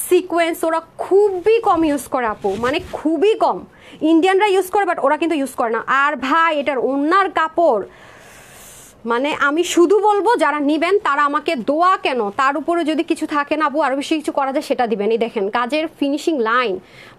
সিকোয়েন্স ওরা খুবই কম ইউজ করে আপু মানে খুবই কম ইন্ডিয়ানরা ইউজ করে বাট ওরা কিন্তু ইউজ করে না আর ভাই এটার অন্যার কাপড় মানে আমি শুধু বলবো যারা নিবেন তারা আমাকে দোয়া কেন তার উপরে যদি কিছু থাকে না আপু আরও বেশি কিছু করা যায় সেটা দিবেন এই দেখেন কাজের ফিনিশিং লাইন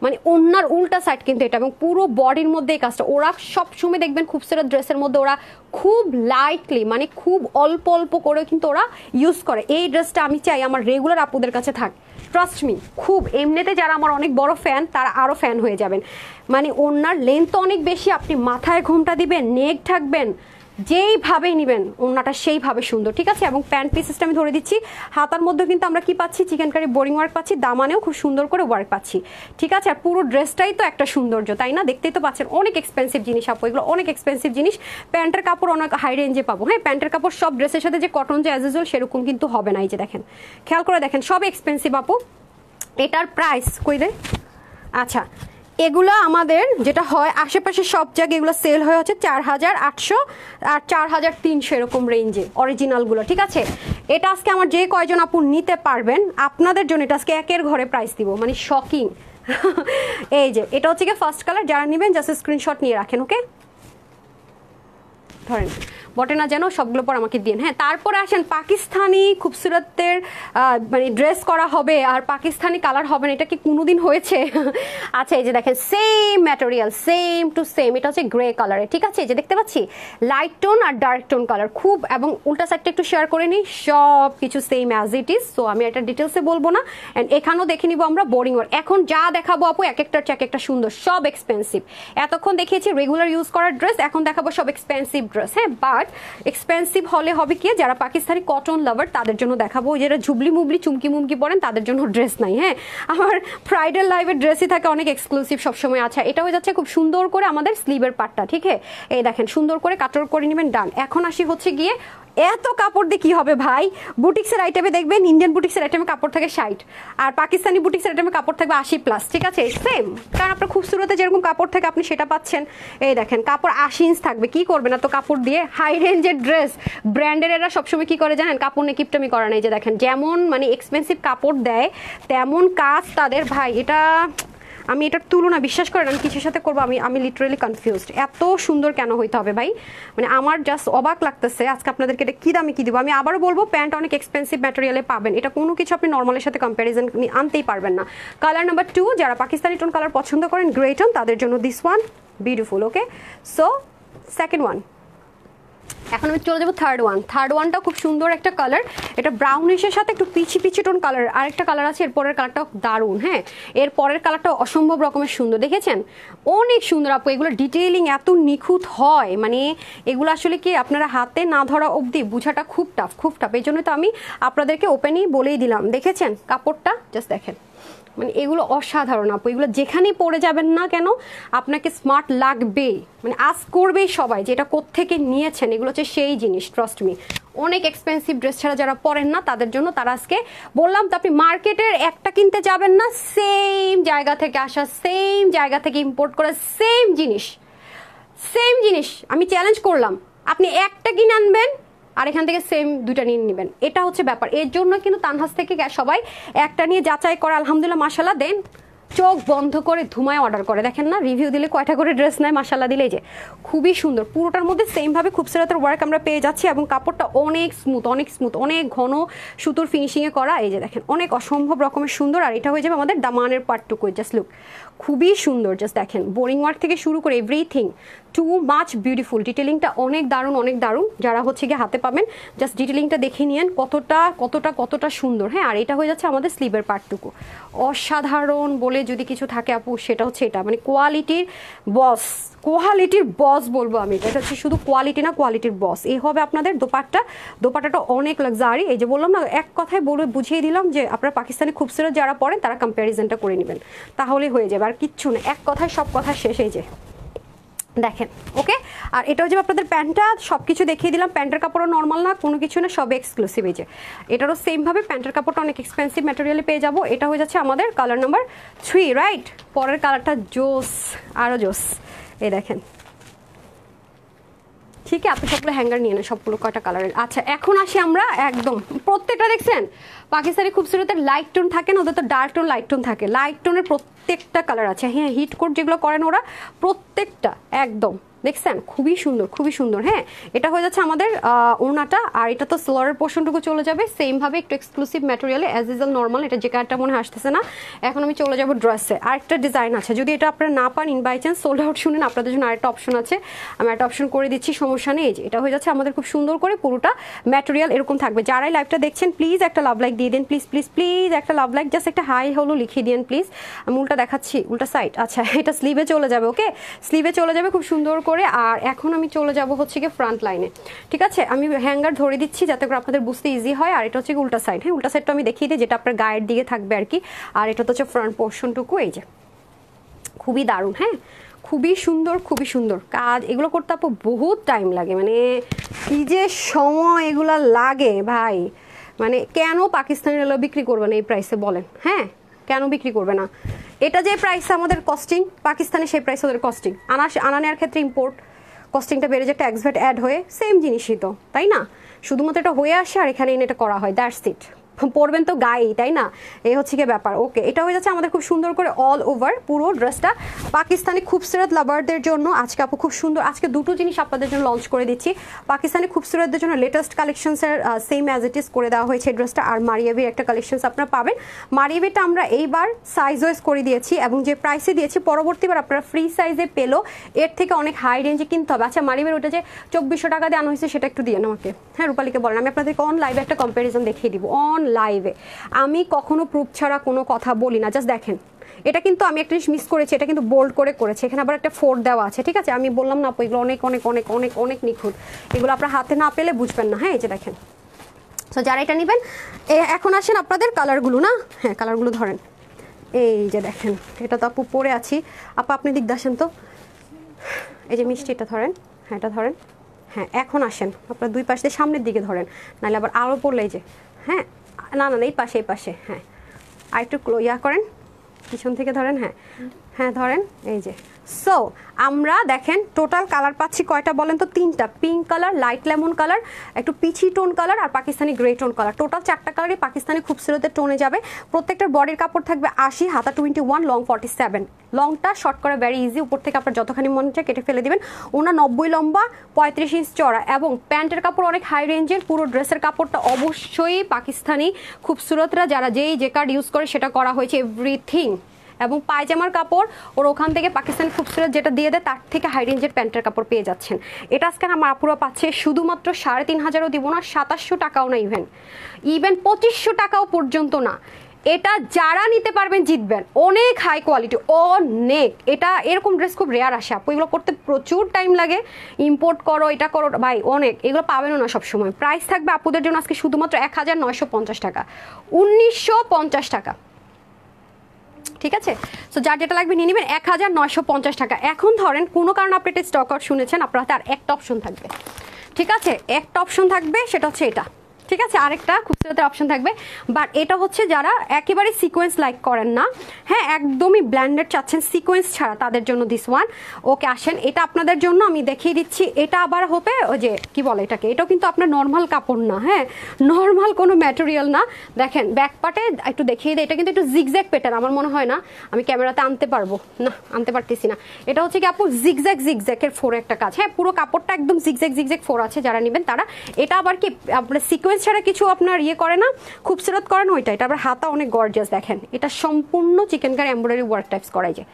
মানে ওনার উল্টা সাইড কিন্তু এটা এবং পুরো বডির মধ্যে এই কাজটা ওরা সবসময় দেখবেন খুব সেরা ড্রেসের মধ্যে ওরা খুব লাইটলি মানে খুব অল্প অল্প করে কিন্তু ওরা ইউজ করে এই ড্রেসটা আমি চাই আমার রেগুলার আপুদের কাছে থাক ট্রাস্ট মি খুব এমনিতে যারা আমার অনেক বড় ফ্যান তারা আরও ফ্যান হয়ে যাবেন মানে ওনার লেন্থ অনেক বেশি আপনি মাথায় ঘোমটা দিবেন নেক থাকবেন যেইভাবেই নেবেন ওড়নাটা সেইভাবে সুন্দর ঠিক আছে এবং প্যান্ট পিসেসটা আমি ধরে দিচ্ছি হাতার মধ্যে কিন্তু আমরা কি পাচ্ছি চিকেন কারি বোরিং ওয়ার্ক পাচ্ছি দামানেও খুব সুন্দর করে ওয়ার্ক পাচ্ছি ঠিক আছে আর পুরো ড্রেসটাই তো একটা সৌন্দর্য তাই না দেখতেই তো পাচ্ছেন অনেক এক্সপেন্সিভ জিনিস আপু এগুলো অনেক এক্সপেন্সিভ জিনিস প্যান্টের কাপড় অনেক হাই রেঞ্জে পাবো হ্যাঁ প্যান্টের কাপড় সব ড্রেসের সাথে যে কটন যে অ্যাজ ইউজুয়াল সেরকম কিন্তু হবে না এই যে দেখেন খেয়াল করে দেখেন সব এক্সপেন্সিভ আপু এটার প্রাইস কইলে আচ্ছা এগুলো আমাদের যেটা হয় আশেপাশে সব জায়গায় এগুলো সেল হয়ে হচ্ছে চার হাজার আটশো আর চার হাজার তিনশো এরকম রেঞ্জে অরিজিনালগুলো ঠিক আছে এটা আজকে আমার যে কয়জন আপু নিতে পারবেন আপনাদের জন্য এটা আজকে একের ঘরে প্রাইস দিব মানে শকিং এই যে এটা হচ্ছে কি ফার্স্ট কালার যারা নেবেন জাস্ট স্ক্রিনশট নিয়ে রাখেন ওকে ধরেন বটে না যেন সবগুলো পর আমাকে দিন হ্যাঁ তারপরে আসেন পাকিস্তানি খুবসুরতের মানে ড্রেস করা হবে আর পাকিস্তানি কালার হবে না এটা কি কোনোদিন হয়েছে আচ্ছা এই যে দেখেন same material same to same এটা হচ্ছে গ্রে কালারে ঠিক আছে এই যে দেখতে পাচ্ছি লাইট টোন আর ডার্ক টোন কালার খুব এবং উল্টা সাইডটা একটু শেয়ার করে নিই সব কিছু same as it is so আমি এটা ডিটেলসে বলবো না অ্যান্ড এখানেও দেখে নিবো আমরা বোরিং ওয়ার এখন যা দেখাবো আপু এক একটার চেক একটা সুন্দর সব এক্সপেন্সিভ এতক্ষণ দেখিয়েছি রেগুলার ইউজ করার ড্রেস এখন দেখাবো সব এক্সপেন্সিভ ড্রেস হ্যাঁ বা বাট এক্সপেন্সিভ হলে হবে কি যারা পাকিস্তানি কটন লাভার তাদের জন্য দেখাবো যারা ঝুবলি মুবলি চুমকি মুমকি পরেন তাদের জন্য ড্রেস নাই হ্যাঁ আমার ফ্রাইডাল লাইভের ড্রেসই থাকে অনেক এক্সক্লুসিভ সবসময় আছে আচ্ছা, এটা হয়ে যাচ্ছে খুব সুন্দর করে আমাদের স্লিভের পাটটা ঠিক হ্যাঁ এই দেখেন সুন্দর করে কাটর করে নেবেন ডান এখন আসি হচ্ছে গিয়ে এত কাপড় দিয়ে কি হবে ভাই বুটিক্সের আইটেমে দেখবেন ইন্ডিয়ান বুটিক্সের আইটেমে কাপড় থাকে ষাট আর পাকিস্তানি বুটিক্সের আইটেমে কাপড় থাকবে আশি প্লাস ঠিক আছে সেম কারণ আপনার খুবসুরতে যেরকম কাপড় থাকে আপনি সেটা পাচ্ছেন এই দেখেন কাপড় আশি ইঞ্চ থাকবে কি করবে না তো কাপড় দিয়ে হাই রেঞ্জের ড্রেস ব্র্যান্ডের এরা সবসময় কি করে জানেন কাপড় নিয়ে কিপটামি করা নেই যে দেখেন যেমন মানে এক্সপেন্সিভ কাপড় দেয় তেমন কাজ তাদের ভাই এটা আমি এটার তুলনা বিশ্বাস করেন আমি কিছুর সাথে করবো আমি আমি লিটারেলি কনফিউজড এত সুন্দর কেন হইতে হবে ভাই মানে আমার জাস্ট অবাক লাগতেছে আজকে আপনাদেরকে এটা কী দামে কী দেবো আমি আবারও বলবো প্যান্ট অনেক এক্সপেন্সিভ ম্যাটেরিয়ালে পাবেন এটা কোনো কিছু আপনি নর্মালের সাথে কম্প্যারিজন আনতেই পারবেন না কালার নাম্বার টু যারা পাকিস্তানি টোন কালার পছন্দ করেন গ্রেটন তাদের জন্য this one beautiful okay so second one এখন আমি চলে যাবো থার্ড ওয়ান থার্ড ওয়ানটা খুব সুন্দর একটা কালার এটা ব্রাউনিশের সাথে একটু পিছি পিছি টোন কালার আরেকটা কালার আছে এরপরের কালারটা দারুণ হ্যাঁ এর পরের কালারটা অসম্ভব রকমের সুন্দর দেখেছেন অনেক সুন্দর আপু এগুলো ডিটেইলিং এত নিখুঁত হয় মানে এগুলো আসলে কি আপনারা হাতে না ধরা অবধি বোঝাটা খুব টাফ খুব টাফ এই জন্য তো আমি আপনাদেরকে ওপেনই বলেই দিলাম দেখেছেন কাপড়টা জাস্ট দেখেন মানে এগুলো অসাধারণ আপু এগুলো যেখানেই পড়ে যাবেন না কেন আপনাকে স্মার্ট লাগবেই মানে আজ করবেই সবাই যে এটা কোত্থেকে নিয়েছেন এগুলো হচ্ছে সেই জিনিস ট্রাস্ট মি অনেক এক্সপেন্সিভ ড্রেস ছাড়া যারা পরেন না তাদের জন্য তারা আজকে বললাম তো আপনি মার্কেটের একটা কিনতে যাবেন না সেম জায়গা থেকে আসা সেম জায়গা থেকে ইম্পোর্ট করা সেম জিনিস সেম জিনিস আমি চ্যালেঞ্জ করলাম আপনি একটা কিনে আনবেন আর এখান থেকে সেম দুইটা নিয়ে নেবেন এটা হচ্ছে ব্যাপার এর জন্য কিন্তু তানহাস থেকে সবাই একটা নিয়ে যাচাই করে আলহামদুলিল্লাহ মাসাল্লাহ দেন চোখ বন্ধ করে ধুমায় অর্ডার করে দেখেন না রিভিউ দিলে কয়টা করে ড্রেস নেয় মাসাল্লাহ দিলে যে খুবই সুন্দর পুরোটার মধ্যে সেমভাবে খুব সেরাতের ওয়ার্ক আমরা পেয়ে যাচ্ছি এবং কাপড়টা অনেক স্মুথ অনেক স্মুথ অনেক ঘন সুতোর ফিনিশিংয়ে করা এই যে দেখেন অনেক অসম্ভব রকমের সুন্দর আর এটা হয়ে যাবে আমাদের দামানের পাটটুকু জাস্ট লুক খুবই সুন্দর জাস্ট দেখেন বোরিং ওয়ার্ক থেকে শুরু করে এভরিথিং টু মাচ বিউটিফুল ডিটেলিংটা অনেক দারুণ অনেক দারুণ যারা হচ্ছে গিয়ে হাতে পাবেন জাস্ট ডিটেলিংটা দেখে নিয়েন কতটা কতটা কতটা সুন্দর হ্যাঁ আর এটা হয়ে যাচ্ছে আমাদের স্লিভের পার্টটুকু অসাধারণ বলে যদি কিছু থাকে আপু সেটা হচ্ছে এটা মানে কোয়ালিটির বস কোয়ালিটির বস বলবো আমি এটা হচ্ছে শুধু কোয়ালিটি না কোয়ালিটির বস এই হবে আপনাদের দোপাট্টা দোপাট্টাটা অনেক লাগজারি এই যে বললাম না এক কথায় বলে বুঝিয়ে দিলাম যে আপনারা পাকিস্তানি খুবসিরো যারা পড়েন তারা কম্প্যারিজনটা করে নেবেন তাহলে হয়ে যাবে আর কিচ্ছু না এক কথায় সব কথা শেষ এই যে দেখেন ওকে আর এটা হচ্ছে আপনাদের প্যান্টটা সব কিছু দেখিয়ে দিলাম প্যান্টের কাপড়ও নর্মাল না কোনো কিছু না সব এক্সক্লুসিভ এই যে এটারও সেমভাবে প্যান্টের কাপড়টা অনেক এক্সপেন্সিভ ম্যাটেরিয়ালে পেয়ে যাবো এটা হয়ে যাচ্ছে আমাদের কালার নাম্বার থ্রি রাইট পরের কালারটা জোস আরও জোস এই দেখেন ঠিক আছে আপনি সবগুলো হ্যাঙ্গার নিয়ে নেন সবগুলো কয়টা কালারের আচ্ছা এখন আসি আমরা একদম প্রত্যেকটা দেখছেন পাকিস্তানি খুবসুরতের লাইট টোন থাকে না ওদের তো ডার্ক টোন লাইট টোন থাকে লাইট টোনের প্রত্যেকটা কালার আছে হ্যাঁ হিট কোট যেগুলো করেন ওরা প্রত্যেকটা একদম দেখছেন খুবই সুন্দর খুবই সুন্দর হ্যাঁ এটা হয়ে যাচ্ছে আমাদের ওনাটা আর এটা তো স্লোয়ারের পোর্শনটুকু চলে যাবে সেমভাবে একটু এক্সক্লুসিভ ম্যাটেরিয়ালে অ্যাজ ইজাল নর্মাল এটা যে কারটা মনে আসতেছে না এখন আমি চলে যাব ড্রেসে আরেকটা ডিজাইন আছে যদি এটা আপনারা না পান in by chance sold out শুনেন আপনাদের জন্য আরেকটা অপশন আছে আমি একটা অপশন করে দিচ্ছি সমস্যা নেই এটা হয়ে যাচ্ছে আমাদের খুব সুন্দর করে পুরোটা ম্যাটেরিয়াল এরকম থাকবে যারাই লাইভটা দেখছেন প্লিজ একটা লাভ লাইক দিয়ে দিন প্লিজ প্লিজ প্লিজ একটা লাভ লাইক জাস্ট একটা হাই হলো লিখে দিন প্লিজ আমি উল্টা দেখাচ্ছি উল্টা সাইড আচ্ছা এটা স্লিভে চলে যাবে ওকে স্লিভে চলে যাবে খুব সুন্দর করে করে আর এখন আমি চলে যাব হচ্ছে গিয়ে ফ্রন্ট লাইনে ঠিক আছে আমি হ্যাঙ্গার ধরে দিচ্ছি যাতে করে আপনাদের বুঝতে ইজি হয় আর এটা হচ্ছে উল্টা সাইড হ্যাঁ উল্টা সাইডটা আমি দেখিয়ে দিই যেটা আপনার গায়ের দিকে থাকবে আর কি আর এটা তো হচ্ছে ফ্রন্ট পোর্শনটুকু এই যে খুবই দারুণ হ্যাঁ খুবই সুন্দর খুবই সুন্দর কাজ এগুলো করতে আপু বহুত টাইম লাগে মানে কি যে সময় এগুলো লাগে ভাই মানে কেন পাকিস্তানের বিক্রি করবে না এই প্রাইসে বলেন হ্যাঁ কেন বিক্রি করবে না এটা যে প্রাইস আমাদের কস্টিং পাকিস্তানে সেই প্রাইস ওদের কস্টিং আনা আনা নেওয়ার ক্ষেত্রে ইম্পোর্ট কস্টিংটা বেড়ে যায় ট্যাক্স ভ্যাট অ্যাড হয়ে সেম জিনিসই তো তাই না শুধুমাত্র এটা হয়ে আসে আর এখানে এনে এটা করা হয় দ্যাটস ইট পরবেন তো গায়েই তাই না এই হচ্ছে কি ব্যাপার ওকে এটা হয়ে যাচ্ছে আমাদের খুব সুন্দর করে অল ওভার পুরো ড্রেসটা পাকিস্তানি খুবসুরত লাভারদের জন্য আজকে আপু খুব সুন্দর আজকে দুটো জিনিস আপনাদের জন্য লঞ্চ করে দিচ্ছি পাকিস্তানি খুবসুরতদের জন্য লেটেস্ট কালেকশনসের সেম অ্যাজ ইট ইজ করে দেওয়া হয়েছে এই ড্রেসটা আর মারিয়াবির একটা কালেকশনস আপনারা পাবেন মারিয়াবিটা আমরা এইবার সাইজ ওয়াইজ করে দিয়েছি এবং যে প্রাইসে দিয়েছি পরবর্তীবার আপনারা ফ্রি সাইজে পেলো এর থেকে অনেক হাই রেঞ্জে কিনতে হবে আচ্ছা মারিয়াবির ওটা যে চব্বিশশো টাকা দিয়ে আনা হয়েছে সেটা একটু দিয়ে আমাকে হ্যাঁ রূপালিকে বলেন আমি আপনাদেরকে অন লাইভে একটা কম্পারিজন দেখিয়ে দিব অন এখন লাইভে আমি কখনো প্রুফ ছাড়া কোনো কথা বলি না জাস্ট দেখেন এটা কিন্তু আমি একটা জিনিস মিস করেছি এটা কিন্তু বোল্ড করে করেছে এখানে আবার একটা ফোর দেওয়া আছে ঠিক আছে আমি বললাম না এগুলো অনেক অনেক অনেক অনেক অনেক নিখুঁত এগুলো আপনার হাতে না পেলে বুঝবেন না হ্যাঁ এই যে দেখেন তো যারা এটা নেবেন এখন আসেন আপনাদের কালারগুলো না হ্যাঁ কালারগুলো ধরেন এই যে দেখেন এটা তো আপু পরে আছি আপা আপনি দিক আসেন তো এই যে মিষ্টিটা ধরেন হ্যাঁ এটা ধরেন হ্যাঁ এখন আসেন আপনার দুই পাশ দিয়ে সামনের দিকে ধরেন নাহলে আবার আরও পড়লে যে হ্যাঁ না না এই পাশে এই পাশে হ্যাঁ আর একটু ইয়া করেন পিছন থেকে ধরেন হ্যাঁ হ্যাঁ ধরেন এই যে সো আমরা দেখেন টোটাল কালার পাচ্ছি কয়টা বলেন তো তিনটা pink colour light lemon colour একটু পিছি টোন কালার আর Pakistani grey tone colour total চারটা কালারই পাকিস্তানি খুবসুরতের টোনে যাবে প্রত্যেকটা বডির কাপড় থাকবে আশি হাতা twenty one long forty seven লংটা শর্ট করা ভ্যারি ইজি উপর থেকে আপনার যতখানি মনে হচ্ছে কেটে ফেলে দেবেন ওনার নব্বই লম্বা পঁয়ত্রিশ ইঞ্চ চড়া এবং প্যান্টের কাপড় অনেক হাই রেঞ্জের পুরো ড্রেসের কাপড়টা অবশ্যই পাকিস্তানি খুবসুরতরা যারা যেই যে কার্ড ইউজ করে সেটা করা হয়েছে এভরিথিং এবং পায়জামার কাপড় ওর ওখান থেকে পাকিস্তানি খুবসুরত যেটা দিয়ে দেয় তার থেকে হাই রেঞ্জের প্যান্টের কাপড় পেয়ে যাচ্ছেন এটা আজকে আমার আপুরা পাচ্ছে শুধুমাত্র সাড়ে তিন হাজারও দিব না সাতাশশো টাকাও না ইভেন ইভেন পঁচিশশো টাকাও পর্যন্ত না এটা যারা নিতে পারবেন জিতবেন অনেক হাই কোয়ালিটি অনেক এটা এরকম ড্রেস খুব রেয়ার আসে আপু এগুলো করতে প্রচুর টাইম লাগে ইম্পোর্ট করো এটা করো ভাই অনেক এগুলো পাবেনও না সবসময় প্রাইস থাকবে আপুদের জন্য আজকে শুধুমাত্র এক হাজার নয়শো পঞ্চাশ টাকা উনিশশো পঞ্চাশ টাকা ঠিক আছে সো যার যেটা লাগবে নিয়ে নেবেন এক হাজার নয়শো পঞ্চাশ টাকা এখন ধরেন কোনো কারণে আপনি একটা স্টক আউট শুনেছেন আপনার হাতে আর একটা অপশন থাকবে ঠিক আছে একটা অপশন থাকবে সেটা হচ্ছে এটা ঠিক আছে আরেকটা খুবসুরতের অপশন থাকবে বাট এটা হচ্ছে যারা একেবারে সিকোয়েন্স লাইক করেন না হ্যাঁ একদমই ব্ল্যান্ডেড চাচ্ছেন সিকোয়েন্স ছাড়া তাদের জন্য দিস ওয়ান ওকে আসেন এটা আপনাদের জন্য আমি দেখিয়ে দিচ্ছি এটা আবার হবে ওই যে কি বলে এটাকে এটাও কিন্তু আপনার নর্মাল কাপড় না হ্যাঁ নর্মাল কোনো ম্যাটেরিয়াল না দেখেন ব্যাক পার্টে একটু দেখিয়ে দিই এটা কিন্তু একটু জিগজ্যাক পেটার আমার মনে হয় না আমি ক্যামেরাতে আনতে পারবো না আনতে পারতেছি না এটা হচ্ছে কি আপু জিগজ্যাগ জিগজ্যাগের ফোর একটা কাজ হ্যাঁ পুরো কাপড়টা একদম জিগজ্যাগ জিগজ্যাগ ফোর আছে যারা নেবেন তারা এটা আবার কি আপনার সিকোয়েন্স ছাড়া কিছু আপনার ইয়ে করে না খুবসুরত করেন ওইটা এটা আপনার হাতা অনেক গর্জাস দেখেন এটা সম্পূর্ণ চিকেনকার এমব্রয়ডারি ওয়ার্ক টাইপস করাই যায়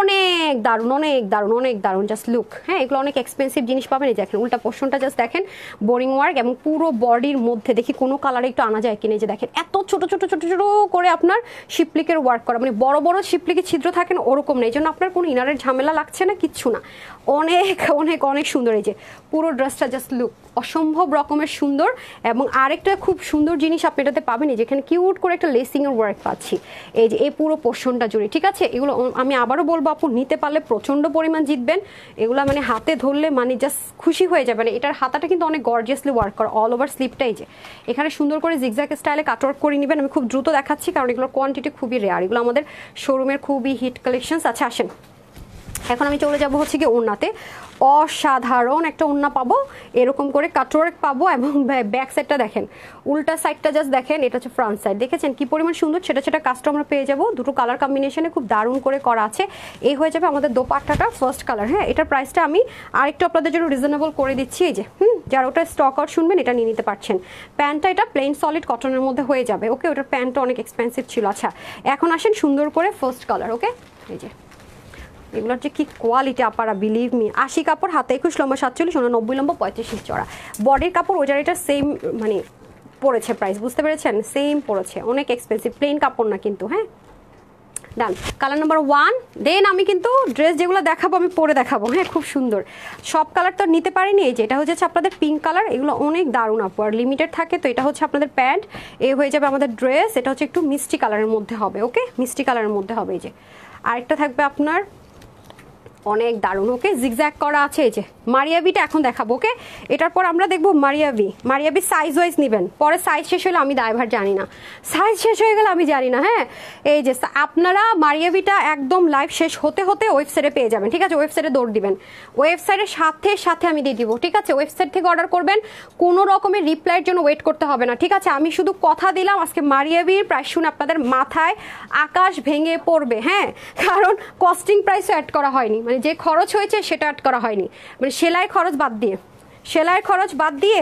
অনেক দারুণ অনেক দারুণ অনেক দারুণ জাস্ট লুক হ্যাঁ এগুলো অনেক এক্সপেন্সিভ জিনিস পাবেন এই দেখেন উল্টা পোর্শনটা জাস্ট দেখেন বোরিং ওয়ার্ক এবং পুরো বডির মধ্যে দেখি কোনো কালারে একটু আনা যায় কিনে যে দেখেন এত ছোট ছোট ছোট ছোট করে আপনার শিপলিকের ওয়ার্ক করা মানে বড় বড় শিপলিকে ছিদ্র থাকেন ওরকম নেই জন্য আপনার কোনো ইনারের ঝামেলা লাগছে না কিচ্ছু না অনেক অনেক অনেক সুন্দর এই যে পুরো ড্রেসটা জাস্ট লুক অসম্ভব রকমের সুন্দর এবং আরেকটা খুব সুন্দর জিনিস আপনি এটাতে পাবেন যেখানে কিউট করে একটা লেসিংয়ের ওয়ার্ক পাচ্ছি এই যে এই পুরো পোর্শনটা জুড়ে ঠিক আছে এগুলো আমি আবারও বলবো আপু নিতে পারলে প্রচণ্ড পরিমাণ জিতবেন এগুলো মানে হাতে ধরলে মানে জাস্ট খুশি হয়ে যাবে এটার হাতাটা কিন্তু অনেক গর্জিয়াসলি ওয়ার্ক করা অল ওভার স্লিপটাই যে এখানে সুন্দর করে জিগজ্যাক স্টাইলে কাটওয়ার্ক করে নেবেন আমি খুব দ্রুত দেখাচ্ছি কারণ এগুলোর কোয়ান্টিটি খুবই রেয়ার এগুলো আমাদের শোরুমের খুবই হিট কালেকশনস আছে আসেন এখন আমি চলে যাব হচ্ছে কি ওড়নাতে অসাধারণ একটা ওড়না পাবো এরকম করে কাটওয়ার্ক পাবো এবং ব্যাক সাইডটা দেখেন উল্টা সাইডটা জাস্ট দেখেন এটা হচ্ছে ফ্রন্ট সাইড দেখেছেন কি পরিমাণ সুন্দর সেটা সেটা আমরা পেয়ে যাব দুটো কালার কম্বিনেশনে খুব দারুণ করে করা আছে এই হয়ে যাবে আমাদের দোপাট্টাটা ফার্স্ট কালার হ্যাঁ এটার প্রাইসটা আমি আরেকটু আপনাদের জন্য রিজনেবল করে দিচ্ছি এই যে হুম যারা ওটা স্টক আউট শুনবেন এটা নিয়ে নিতে পারছেন প্যান্টটা এটা প্লেন সলিড কটনের মধ্যে হয়ে যাবে ওকে ওটার প্যান্টটা অনেক এক্সপেন্সিভ ছিল আচ্ছা এখন আসেন সুন্দর করে ফার্স্ট কালার ওকে এই যে এগুলোর যে কি কোয়ালিটি আপারা বিলিভ মি আশি কাপড় হাতে একুশ লম্বা সাতচল্লিশ উননব্বই লম্বা পঁয়ত্রিশ চড়া বডির কাপড় ওজার এটা সেম মানে পড়েছে প্রাইস বুঝতে পেরেছেন সেম পড়েছে অনেক এক্সপেন্সিভ প্লেন কাপড় না কিন্তু হ্যাঁ done colour number one then আমি কিন্তু ড্রেস যেগুলো দেখাবো আমি পরে দেখাবো হ্যাঁ খুব সুন্দর সব কালার তো নিতে পারিনি এই যে এটা হচ্ছে আপনাদের পিঙ্ক কালার এগুলো অনেক দারুণ আপু আর লিমিটেড থাকে তো এটা হচ্ছে আপনাদের প্যান্ট এ হয়ে যাবে আমাদের ড্রেস এটা হচ্ছে একটু মিষ্টি কালারের মধ্যে হবে ওকে মিষ্টি কালারের মধ্যে হবে এই যে আরেকটা থাকবে আপনার অনেক দারুণ ওকে জিগজ্যাক করা আছে এই যে মারিয়াবিটা এখন দেখাবো ওকে এটার পর আমরা দেখবো মারিয়াবি মারিয়াবি সাইজ ওয়াইজ নেবেন পরে সাইজ শেষ হলে আমি ড্রাইভার জানি না সাইজ শেষ হয়ে গেলে আমি জানি না হ্যাঁ এই যে আপনারা মারিয়াবিটা একদম লাইভ শেষ হতে হতে ওয়েবসাইটে পেয়ে যাবেন ঠিক আছে ওয়েবসাইটে দৌড় দিবেন ওয়েবসাইটের সাথে সাথে আমি দিয়ে দিব ঠিক আছে ওয়েবসাইট থেকে অর্ডার করবেন কোনো রকমের রিপ্লাইয়ের জন্য ওয়েট করতে হবে না ঠিক আছে আমি শুধু কথা দিলাম আজকে মারিয়াবির প্রাইস শুনে আপনাদের মাথায় আকাশ ভেঙে পড়বে হ্যাঁ কারণ কস্টিং প্রাইসও অ্যাড করা হয়নি মানে মানে যে খরচ হয়েছে সেটা আট করা হয়নি মানে সেলাই খরচ বাদ দিয়ে সেলাইয়ের খরচ বাদ দিয়ে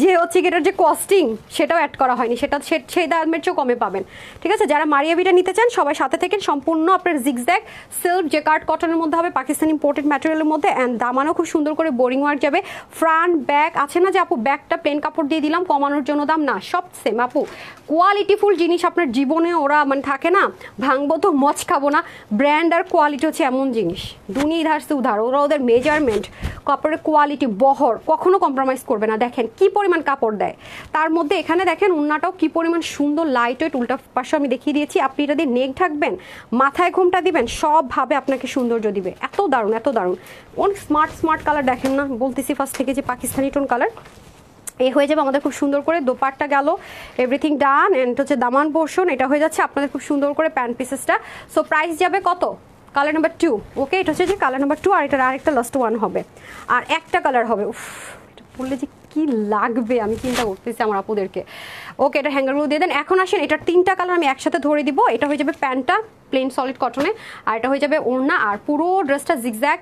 যে হচ্ছে এটার যে কস্টিং সেটাও অ্যাড করা হয়নি সেটা সেই দামের চেয়েও কমে পাবেন ঠিক আছে যারা মারিয়াবিটা নিতে চান সবাই সাথে থেকে সম্পূর্ণ আপনার জ্যাগ সিল্ক যে কার্ড কটনের মধ্যে হবে পাকিস্তানি ইম্পোর্টেড ম্যাটেরিয়ালের মধ্যে অ্যান্ড দামানো খুব সুন্দর করে বোরিং ওয়ার্ক যাবে ফ্রান্ট ব্যাক আছে না যে আপু ব্যাগটা প্লেন কাপড় দিয়ে দিলাম কমানোর জন্য দাম না সব সেম আপু কোয়ালিটিফুল জিনিস আপনার জীবনে ওরা মানে থাকে না ভাঙবো তো মচ খাবো না ব্র্যান্ড আর কোয়ালিটি হচ্ছে এমন জিনিস দুনি ধার সে উধার ওরা ওদের মেজারমেন্ট কাপড়ের কোয়ালিটি বহর কখনো কম্প্রোমাইজ করবে না দেখেন কি পরিমাণ কাপড় দেয় তার মধ্যে এখানে দেখেন উন্নাটাও কি পরিমাণ সুন্দর লাইট ওয়েট উল্টা পাশে আমি দেখিয়ে দিয়েছি আপনি এটা দিয়ে নেক ঢাকবেন মাথায় ঘুমটা দিবেন সবভাবে আপনাকে সৌন্দর্য দিবে এত দারুণ এত দারুণ অনেক স্মার্ট স্মার্ট কালার দেখেন না বলতেছি ফার্স্ট থেকে যে পাকিস্তানি টোন কালার এ হয়ে যাবে আমাদের খুব সুন্দর করে দোপারটা গেল এভরিথিং ডান অ্যান্ড হচ্ছে দামান পোর্শন এটা হয়ে যাচ্ছে আপনাদের খুব সুন্দর করে প্যান্ট পিসেসটা সো প্রাইস যাবে কত কালার নাম্বার টু ওকে এটা হচ্ছে যে কালার নাম্বার টু আর এটার আরেকটা লাস্ট ওয়ান হবে আর একটা কালার হবে উফ পড়লে যে কি লাগবে আমি চিন্তা করতেছি আমার আপুদেরকে ওকে এটা হ্যাঙ্গারগুলো দিয়ে দেন এখন আসেন এটার তিনটা কালার আমি একসাথে ধরে দিব এটা হয়ে যাবে প্যান্টটা প্লেন সলিড কটনে আর এটা হয়ে যাবে ওড়না আর পুরো ড্রেসটা জিগজ্যাগ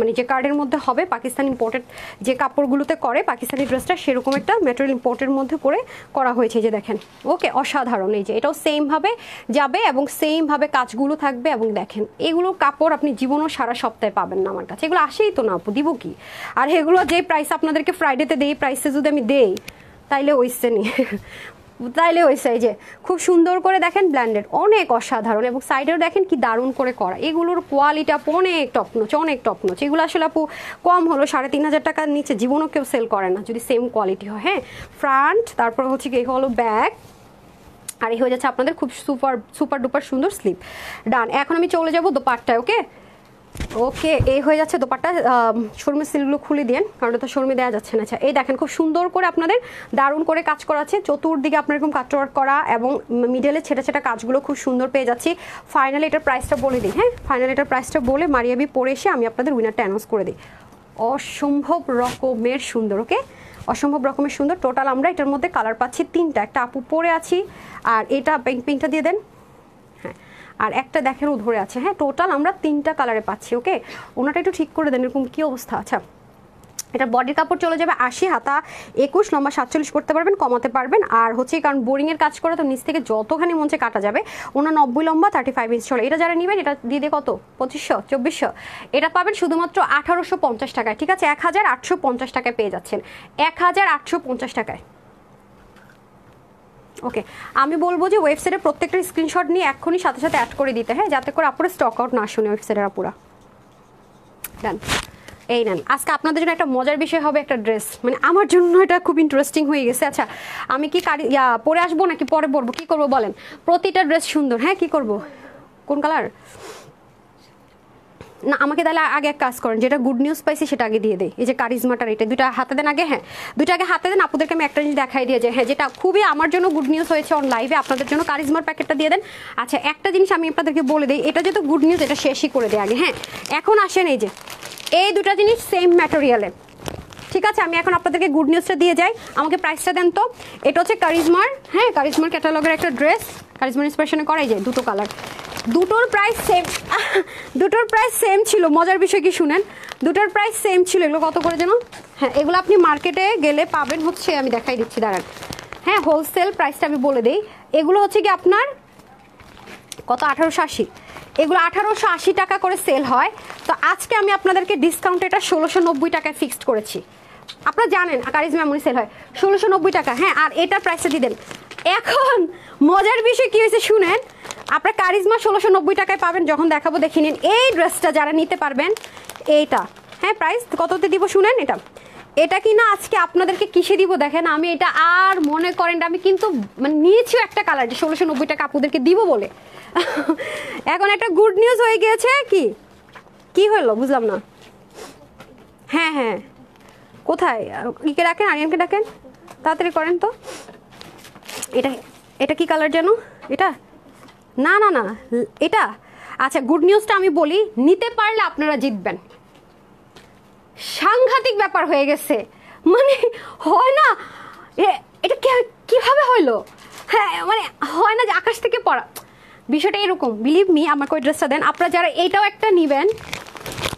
মানে যে কার্ডের মধ্যে হবে পাকিস্তান ইম্পোর্টেড যে কাপড়গুলোতে করে পাকিস্তানি ড্রেসটা সেরকম একটা ম্যাটেরিয়াল ইম্পোর্টের মধ্যে করে করা হয়েছে যে দেখেন ওকে অসাধারণ এই যে এটাও সেমভাবে যাবে এবং সেমভাবে কাজগুলো থাকবে এবং দেখেন এগুলো কাপড় আপনি জীবনও সারা সপ্তাহে পাবেন না আমার কাছে এগুলো আসেই তো না আপু দিব কি আর এগুলো যে প্রাইস আপনাদেরকে ফ্রাইডেতে দেই প্রাইসে যদি আমি দেই তাইলে ওইসেনি তাইলে ওই সাইজে যে খুব সুন্দর করে দেখেন ব্ল্যান্ডেড অনেক অসাধারণ এবং সাইডেও দেখেন কি দারুণ করে করা এগুলোর কোয়ালিটি অনেক টপনচ অনেক টপনচ এগুলো আসলে আপু কম হলো সাড়ে তিন হাজার টাকার নিচে জীবনও কেউ সেল করে না যদি সেম কোয়ালিটি হয় হ্যাঁ ফ্রন্ট তারপর হচ্ছে কি হলো ব্যাক আর এই হয়ে যাচ্ছে আপনাদের খুব সুপার সুপার ডুপার সুন্দর স্লিপ ডান এখন আমি চলে যাবো দোপাট্টায় ওকে ওকে এই হয়ে যাচ্ছে দোপাট্টা শর্মি সিলগুলো খুলে দিন কারণ এটা শর্মি দেওয়া যাচ্ছে না আচ্ছা এই দেখেন খুব সুন্দর করে আপনাদের দারুণ করে কাজ করা আছে চতুর্দিকে আপনার এরকম কাটওয়ার্ক করা এবং মিডলে ছেটা ছেটা কাজগুলো খুব সুন্দর পেয়ে যাচ্ছি ফাইনালি এটার প্রাইসটা বলে দিই হ্যাঁ ফাইনালি এটার প্রাইসটা বলে মারিয়াবি পরে এসে আমি আপনাদের উইনারটা অ্যানাউন্স করে দিই অসম্ভব রকমের সুন্দর ওকে অসম্ভব রকমের সুন্দর টোটাল আমরা এটার মধ্যে কালার পাচ্ছি তিনটা একটা আপু পরে আছি আর এটা পিঙ্কটা দিয়ে দেন আর একটা দেখেন ও ধরে আছে হ্যাঁ টোটাল আমরা তিনটা কালারে পাচ্ছি ওকে ওনাটা একটু ঠিক করে দেন এরকম কী অবস্থা আচ্ছা এটা বডির কাপড় চলে যাবে আশি হাতা একুশ লম্বা সাতচল্লিশ করতে পারবেন কমাতে পারবেন আর হচ্ছে কারণ বোরিংয়ের কাজ করে তো নিচ থেকে যতখানি মঞ্চে কাটা যাবে ওনার নব্বই লম্বা থার্টি ফাইভ ইঞ্চ চলে এটা যারা নেবেন এটা দিদি কত পঁচিশশো চব্বিশশো এটা পাবেন শুধুমাত্র আঠারোশো পঞ্চাশ টাকায় ঠিক আছে এক হাজার আটশো পঞ্চাশ টাকায় পেয়ে যাচ্ছেন এক হাজার আটশো পঞ্চাশ টাকায় ওকে আমি বলবো যে ওয়েবসাইটের প্রত্যেকটা স্ক্রিনশট নিয়ে এক্ষুনি সাথে সাথে অ্যাড করে দিতে হ্যাঁ যাতে করে আপনার স্টক আউট না শুনে ওয়েবসাইটের আপুরা ডান এই নেন আজকে আপনাদের জন্য একটা মজার বিষয় হবে একটা ড্রেস মানে আমার জন্য এটা খুব ইন্টারেস্টিং হয়ে গেছে আচ্ছা আমি কি কারি পরে আসবো নাকি পরে পরবো কি করবো বলেন প্রতিটা ড্রেস সুন্দর হ্যাঁ কি করবো কোন কালার না আমাকে তাহলে আগে এক কাজ করেন যেটা গুড নিউজ পাইছি সেটা আগে দিয়ে দেয় এই যে কারিজমাটার এটা দুটা হাতে দেন আগে হ্যাঁ দুটা আগে হাতে দেন আপনাদেরকে আমি একটা জিনিস দেখাই দিয়ে যে হ্যাঁ যেটা খুবই আমার জন্য গুড নিউজ হয়েছে অন লাইভে আপনাদের জন্য কারিজমার প্যাকেটটা দিয়ে দেন আচ্ছা একটা জিনিস আমি আপনাদেরকে বলে দিই এটা যেহেতু গুড নিউজ এটা শেষই করে দেয় আগে হ্যাঁ এখন আসেন এই যে এই দুটা জিনিস সেম ম্যাটেরিয়ালে ঠিক আছে আমি এখন আপনাদেরকে গুড নিউজটা দিয়ে যাই আমাকে প্রাইসটা দেন তো এটা হচ্ছে কারিজমার হ্যাঁ কারিজমার ক্যাটালগের একটা ড্রেস কারিজমার ইন্সপিরেশনে করাই যায় দুটো কালার দুটোর প্রাইস সেম দুটোর প্রাইস সেম ছিল মজার বিষয় কি শুনেন দুটোর প্রাইস সেম ছিল এগুলো কত করে যেন হ্যাঁ এগুলো আপনি মার্কেটে গেলে পাবেন হচ্ছে আমি দেখাই দিচ্ছি দাঁড়ান হ্যাঁ হোলসেল প্রাইসটা আমি বলে দিই এগুলো হচ্ছে কি আপনার কত আঠারোশো আশি এগুলো আঠারোশো আশি টাকা করে সেল হয় তো আজকে আমি আপনাদেরকে ডিসকাউন্ট এটা ষোলোশো নব্বই টাকায় ফিক্সড করেছি আপনারা জানেন কারিজমা মেমোরি সেল হয় ষোলোশো নব্বই টাকা হ্যাঁ আর এটার প্রাইসটা দিয়ে দেন এখন মজার বিষয় কী হয়েছে শুনেন আপনার কারিজমা ষোলোশো নব্বই টাকায় পাবেন যখন দেখাবো দেখে নিন এই ড্রেসটা যারা নিতে পারবেন এইটা হ্যাঁ প্রাইস কততে দিব শুনেন এটা এটা কি না আজকে আপনাদেরকে কিসে দিব দেখেন আমি এটা আর মনে করেন আমি কিন্তু মানে নিয়েছিও একটা কালার যে ষোলোশো নব্বই টাকা আপনাদেরকে দিব বলে এখন একটা গুড নিউজ হয়ে গিয়েছে কি কি হলো বুঝলাম না হ্যাঁ হ্যাঁ কোথায় ইকে ডাকেন আরিয়ানকে ডাকেন তাড়াতাড়ি করেন তো এটা এটা কি কালার যেন এটা না না না এটা আচ্ছা গুড নিউজটা আমি বলি নিতে পারলে আপনারা জিতবেন সাংঘাতিক ব্যাপার হয়ে গেছে মানে হয় না এটা কিভাবে হইলো হ্যাঁ মানে হয় না যে আকাশ থেকে পড়া বিষয়টা এরকম বিলিভ মি আমাকে ওই ড্রেসটা দেন আপনারা যারা এটাও একটা নেবেন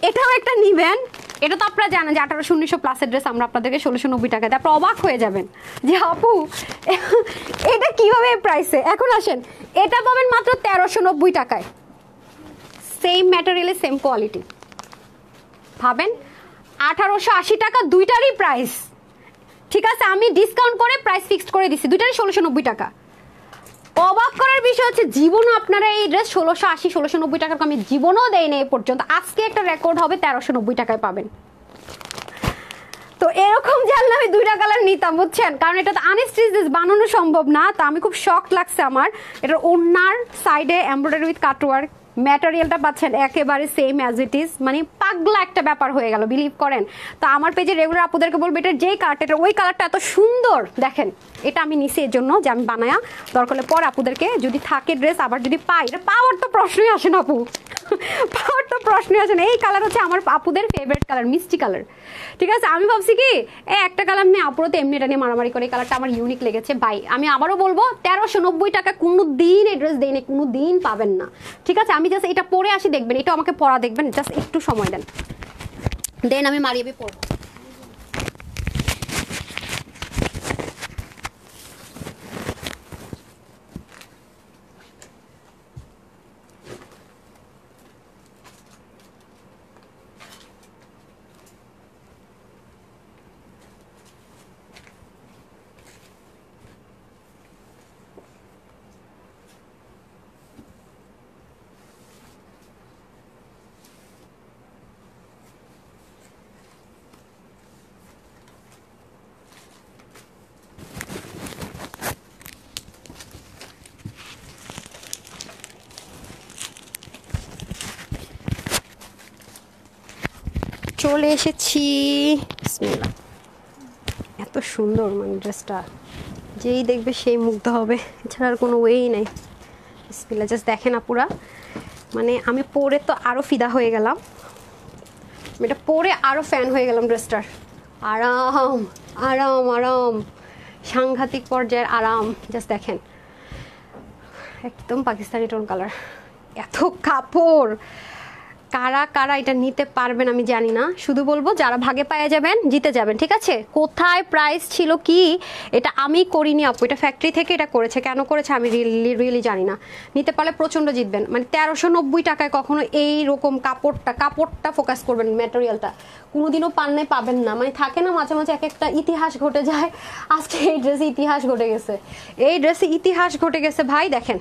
এটাও একটা নিবেন এটা তো আপনারা জানেন যে আঠারোশো উনিশশো প্লাসের ড্রেস আমরা আপনাদেরকে ষোলোশো নব্বই টাকা দেয় অবাক হয়ে যাবেন যে আপু এটা কীভাবে প্রাইসে এখন আসেন এটা পাবেন মাত্র তেরোশো নব্বই টাকায় সেম ম্যাটেরিয়ালে সেম কোয়ালিটি ভাবেন আঠারোশো আশি টাকা দুইটারই প্রাইস ঠিক আছে আমি ডিসকাউন্ট করে প্রাইস ফিক্সড করে দিছি দুইটারই ষোলোশো নব্বই টাকা অবাক করার বিষয় হচ্ছে জীবনও আপনারা এই ড্রেস ষোলোশো আশি ষোলোশো নব্বই টাকার কমে জীবনও দেয়নি এই পর্যন্ত আজকে একটা রেকর্ড হবে তেরোশো নব্বই টাকায় পাবেন তো এরকম জানলে আমি দুইটা কালার নিতাম বুঝছেন কারণ এটা তো আনস্টিচেস বানানো সম্ভব না তা আমি খুব শখ লাগছে আমার এটা ওনার সাইডে এমব্রয়ডারি উইথ কাটওয়ার্ক ম্যাটেরিয়ালটা পাচ্ছেন একেবারে সেম অ্যাজ ইট ইজ মানে পাগলা একটা ব্যাপার হয়ে গেল বিলিভ করেন তো আমার পেজে রেগুলার আপুদেরকে বলবো এটা যেই কার্ট এটা ওই কালারটা এত সুন্দর দেখেন এটা আমি নিছি এর জন্য যে আমি বানায়া দরকার হলে পর আপুদেরকে যদি থাকে ড্রেস আবার যদি পাই এটা পাওয়ার তো প্রশ্নই আসে না আপু পাওয়ার তো প্রশ্নই আসে না এই কালার হচ্ছে আমার আপুদের ফেভারিট কালার মিষ্টি কালার ঠিক আছে আমি ভাবছি কি এই একটা কালার নিয়ে আপুরও তো এমনি এটা নিয়ে মারামারি করে এই কালারটা আমার ইউনিক লেগেছে বাই আমি আবারও বলবো তেরোশো নব্বই টাকা কোনো দিন এই ড্রেস দেয়নি কোনো দিন পাবেন না ঠিক আছে আমি জাস্ট এটা পরে আসি দেখবেন এটা আমাকে পরা দেখবেন জাস্ট একটু সময় দেন দেন আমি মারিয়ে পড়বো চলে এসেছি এত সুন্দর মানে ড্রেসটা যেই দেখবে সেই মুগ্ধ হবে এছাড়া আর কোনো ওয়েই নাই স্মিলা জাস্ট দেখে না পুরা মানে আমি পরে তো আরও ফিদা হয়ে গেলাম এটা পরে আরও ফ্যান হয়ে গেলাম ড্রেসটার আরাম আরাম আরাম সাংঘাতিক পর্যায়ের আরাম জাস্ট দেখেন একদম পাকিস্তানি টোন কালার এত কাপড় কারা কারা এটা নিতে পারবেন আমি জানি না শুধু বলবো যারা ভাগে পায়ে যাবেন জিতে যাবেন ঠিক আছে কোথায় প্রাইস ছিল কি এটা আমি করিনি আপু এটা ফ্যাক্টরি থেকে এটা করেছে কেন করেছে আমি রিয়েলি রিয়েলি জানি না নিতে পারলে প্রচণ্ড জিতবেন মানে তেরোশো নব্বই টাকায় কখনো এই রকম কাপড়টা কাপড়টা ফোকাস করবেন ম্যাটেরিয়ালটা কোনোদিনও পান্নে পাবেন না মানে থাকে না মাঝে মাঝে এক একটা ইতিহাস ঘটে যায় আজকে এই ড্রেসে ইতিহাস ঘটে গেছে এই ড্রেসে ইতিহাস ঘটে গেছে ভাই দেখেন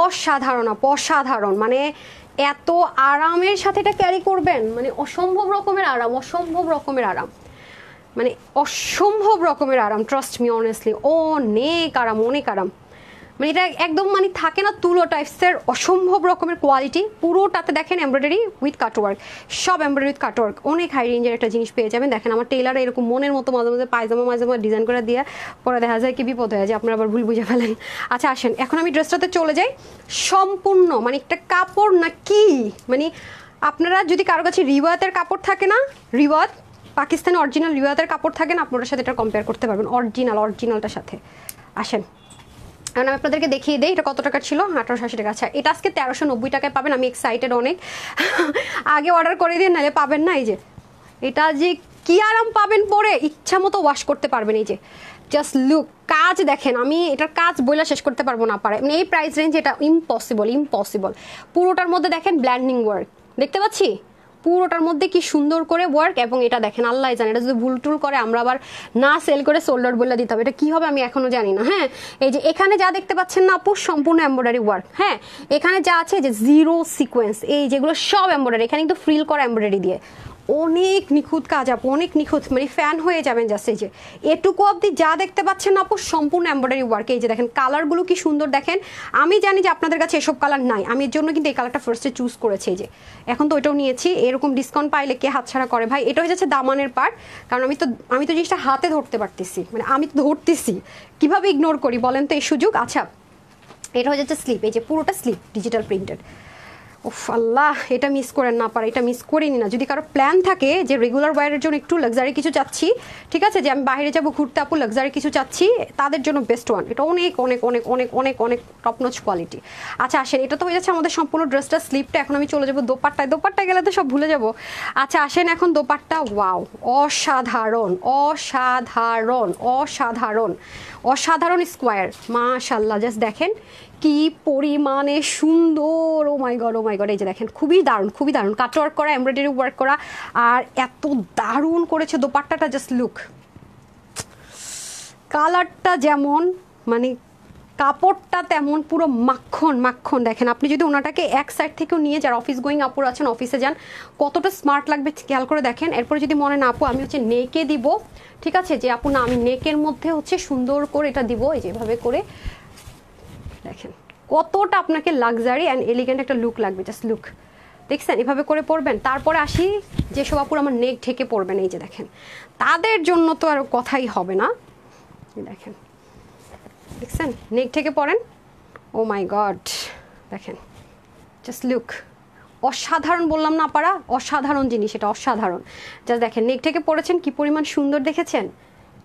অসাধারণ আপ অসাধারণ মানে এত আরামের সাথে এটা ক্যারি করবেন মানে অসম্ভব রকমের আরাম অসম্ভব রকমের আরাম মানে অসম্ভব রকমের আরাম ট্রাস্ট মি অনেস্টলি অনেক আরাম অনেক আরাম মানে এটা একদম মানে থাকে না তুলো টাইপসের অসম্ভব রকমের কোয়ালিটি পুরোটাতে দেখেন এমব্রয়ডারি উইথ কাটওয়ার্ক সব এমব্রয়ডারি উইথ কাটওয়ার্ক অনেক হাই রেঞ্জের একটা জিনিস পেয়ে যাবেন দেখেন আমার টেলার এরকম মনের মতো মাঝে মাঝে পায়জামা মাঝামা ডিজাইন করে দিয়ে পরে দেখা যায় কি বিপদ হয়ে যায় আপনার আবার ভুল বুঝে ফেলেন আচ্ছা আসেন এখন আমি ড্রেসটাতে চলে যাই সম্পূর্ণ মানে একটা কাপড় না কি মানে আপনারা যদি কারো কাছে রিওয়াতের কাপড় থাকে না রিওয়াত পাকিস্তানি অরিজিনাল রিওয়াতের কাপড় থাকে না আপনার সাথে এটা কম্পেয়ার করতে পারবেন অরিজিনাল অরিজিনালটার সাথে আসেন এখন আমি আপনাদেরকে দেখিয়ে দিই এটা কত টাকা ছিল আঠারোশো আশি টাকা আচ্ছা এটা আজকে তেরোশো নব্বই টাকায় পাবেন আমি এক্সাইটেড অনেক আগে অর্ডার করে দিন নাহলে পাবেন না এই যে এটা যে কি আরাম পাবেন পরে ইচ্ছা মতো ওয়াশ করতে পারবেন এই যে জাস্ট লুক কাজ দেখেন আমি এটার কাজ বইলা শেষ করতে পারবো না পারে মানে এই প্রাইস রেঞ্জ এটা ইম্পসিবল ইম্পসিবল পুরোটার মধ্যে দেখেন ব্ল্যান্ডিং ওয়ার্ক দেখতে পাচ্ছি পুরোটার মধ্যে কি সুন্দর করে ওয়ার্ক এবং এটা দেখেন আল্লাহ জানে এটা যদি ভুল টুল করে আমরা আবার না সেল করে সোল্ডার বলে দিতে হবে এটা কি হবে আমি এখনো জানি না হ্যাঁ এই যে এখানে যা দেখতে পাচ্ছেন না আপু সম্পূর্ণ এম্ব্রয়ডারি ওয়ার্ক হ্যাঁ এখানে যা আছে যে জিরো সিকোয়েন্স এই যেগুলো সব এম্ব্রয়ডারি এখানে কিন্তু ফ্রিল করা এম্ব্রয়ডারি দিয়ে অনেক নিখুঁত কাজ আপু অনেক নিখুঁত মানে ফ্যান হয়ে যাবেন জাস্ট এই যে এটুকু অবধি যা দেখতে পাচ্ছেন আপু সম্পূর্ণ এম্ব্রয়ডারি ওয়ার্ক এই যে দেখেন কালারগুলো কি সুন্দর দেখেন আমি জানি যে আপনাদের কাছে এসব কালার নাই আমি এর জন্য কিন্তু এই কালারটা ফার্স্টে চুজ করেছি এই যে এখন তো ওইটাও নিয়েছি এরকম ডিসকাউন্ট পাইলে কে হাতছাড়া করে ভাই এটা হয়ে যাচ্ছে দামানের পার্ট কারণ আমি তো আমি তো জিনিসটা হাতে ধরতে পারতেছি মানে আমি তো ধরতেছি কিভাবে ইগনোর করি বলেন তো এই সুযোগ আচ্ছা এটা হয়ে যাচ্ছে স্লিপ এই যে পুরোটা স্লিপ ডিজিটাল প্রিন্টেড উফ আল্লাহ এটা মিস করেন না পারে এটা মিস করিনি না যদি কারো প্ল্যান থাকে যে রেগুলার বাইরের জন্য একটু লাক্সারি কিছু চাচ্ছি ঠিক আছে যে আমি বাইরে যাবো ঘুরতে আপু লাক্সারি কিছু চাচ্ছি তাদের জন্য বেস্ট ওয়ান এটা অনেক অনেক অনেক অনেক অনেক অনেক টপনচ কোয়ালিটি আচ্ছা আসেন এটা তো হয়ে যাচ্ছে আমাদের সম্পূর্ণ ড্রেসটা স্লিপটা এখন আমি চলে যাবো দোপাট্টায় দোপাট্টায় গেলে তো সব ভুলে যাবো আচ্ছা আসেন এখন দোপাট্টা ওয়াও অসাধারণ অসাধারণ অসাধারণ অসাধারণ স্কোয়ার মাশাল্লাহ জাস্ট দেখেন কি পরিমাণে সুন্দর ও my god O my god এই যে দেখেন খুবই দারুণ খুবই দারুণ ওয়ার্ক করা এমব্রয়ডারি ওয়ার্ক করা আর এত দারুণ করেছে দোপাট্টাটা জাস্ট লুক কালারটা যেমন মানে কাপড়টা তেমন পুরো মাখন মাখন দেখেন আপনি যদি ওনাটাকে এক সাইড থেকেও নিয়ে যারা অফিস গোয়িং আপুর আছেন অফিসে যান কতটা স্মার্ট লাগবে খেয়াল করে দেখেন এরপরে যদি মনে না আপু আমি হচ্ছে নেকে দিব ঠিক আছে যে আপু না আমি নেকের মধ্যে হচ্ছে সুন্দর করে এটা দিব এই যেভাবে করে দেখেন কতটা আপনাকে লাক্সারি অ্যান্ড এলিগেন্ট একটা লুক লাগবে জাস্ট লুক দেখছেন এভাবে করে পরবেন তারপরে আসি যে আপুর আমার নেক ঢেকে পরবেন এই যে দেখেন তাদের জন্য তো আর কথাই হবে না দেখেন দেখছেন নেক ঢেকে পড়েন ও মাই গড দেখেন জাস্ট লুক অসাধারণ বললাম না পারা অসাধারণ জিনিস এটা অসাধারণ জাস্ট দেখেন নেক থেকে পড়েছেন কি পরিমাণ সুন্দর দেখেছেন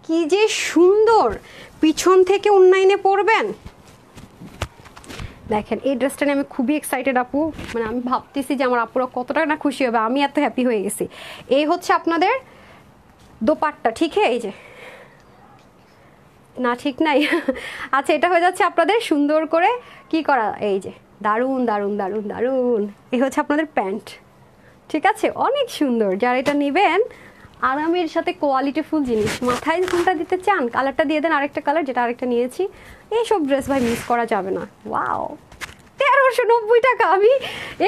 কি যে সুন্দর পিছন থেকে উন্নয়নে পড়বেন দেখেন এই ড্রেসটা নিয়ে আমি খুবই এক্সাইটেড আপু মানে আমি ভাবতেছি যে আমার আপুরা কতটা না খুশি হবে আমি এত হ্যাপি হয়ে গেছি এই হচ্ছে আপনাদের দোপাটটা ঠিক হ্যাঁ এই যে না ঠিক নাই আচ্ছা এটা হয়ে যাচ্ছে আপনাদের সুন্দর করে কি করা এই যে দারুণ দারুণ দারুণ দারুণ এই হচ্ছে আপনাদের প্যান্ট ঠিক আছে অনেক সুন্দর যারা এটা নেবেন আরামের সাথে কোয়ালিটিফুল জিনিস মাথায় ফুলটা দিতে চান কালারটা দিয়ে দেন আরেকটা কালার যেটা আরেকটা নিয়েছি এইসব ড্রেস ভাই মিস করা যাবে না ওয়াও তেরোশো নব্বই টাকা আমি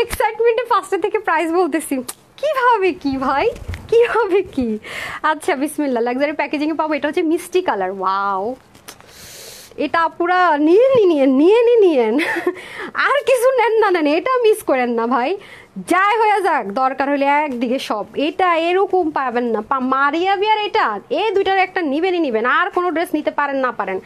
এক্সাইটমেন্টে ফার্স্টে থেকে প্রাইস বলতেছি কীভাবে কি ভাই কি হবে কি আচ্ছা বিসমিল্লা লাক্সারি প্যাকেজিংয়ে পাবো এটা হচ্ছে মিষ্টি কালার ওয়াও এটা পুরা নিয়ে নিয়ে নিয়ে নিয়েন আর কিছু নেন না নেন এটা মিস করেন না ভাই যাই হয়ে যাক দরকার হলে একদিকে সব এটা এরকম পাবেন না পা মারিয়া বিয়ার এটা এই দুইটার একটা নিবেনই নিবেন আর কোনো ড্রেস নিতে পারেন না পারেন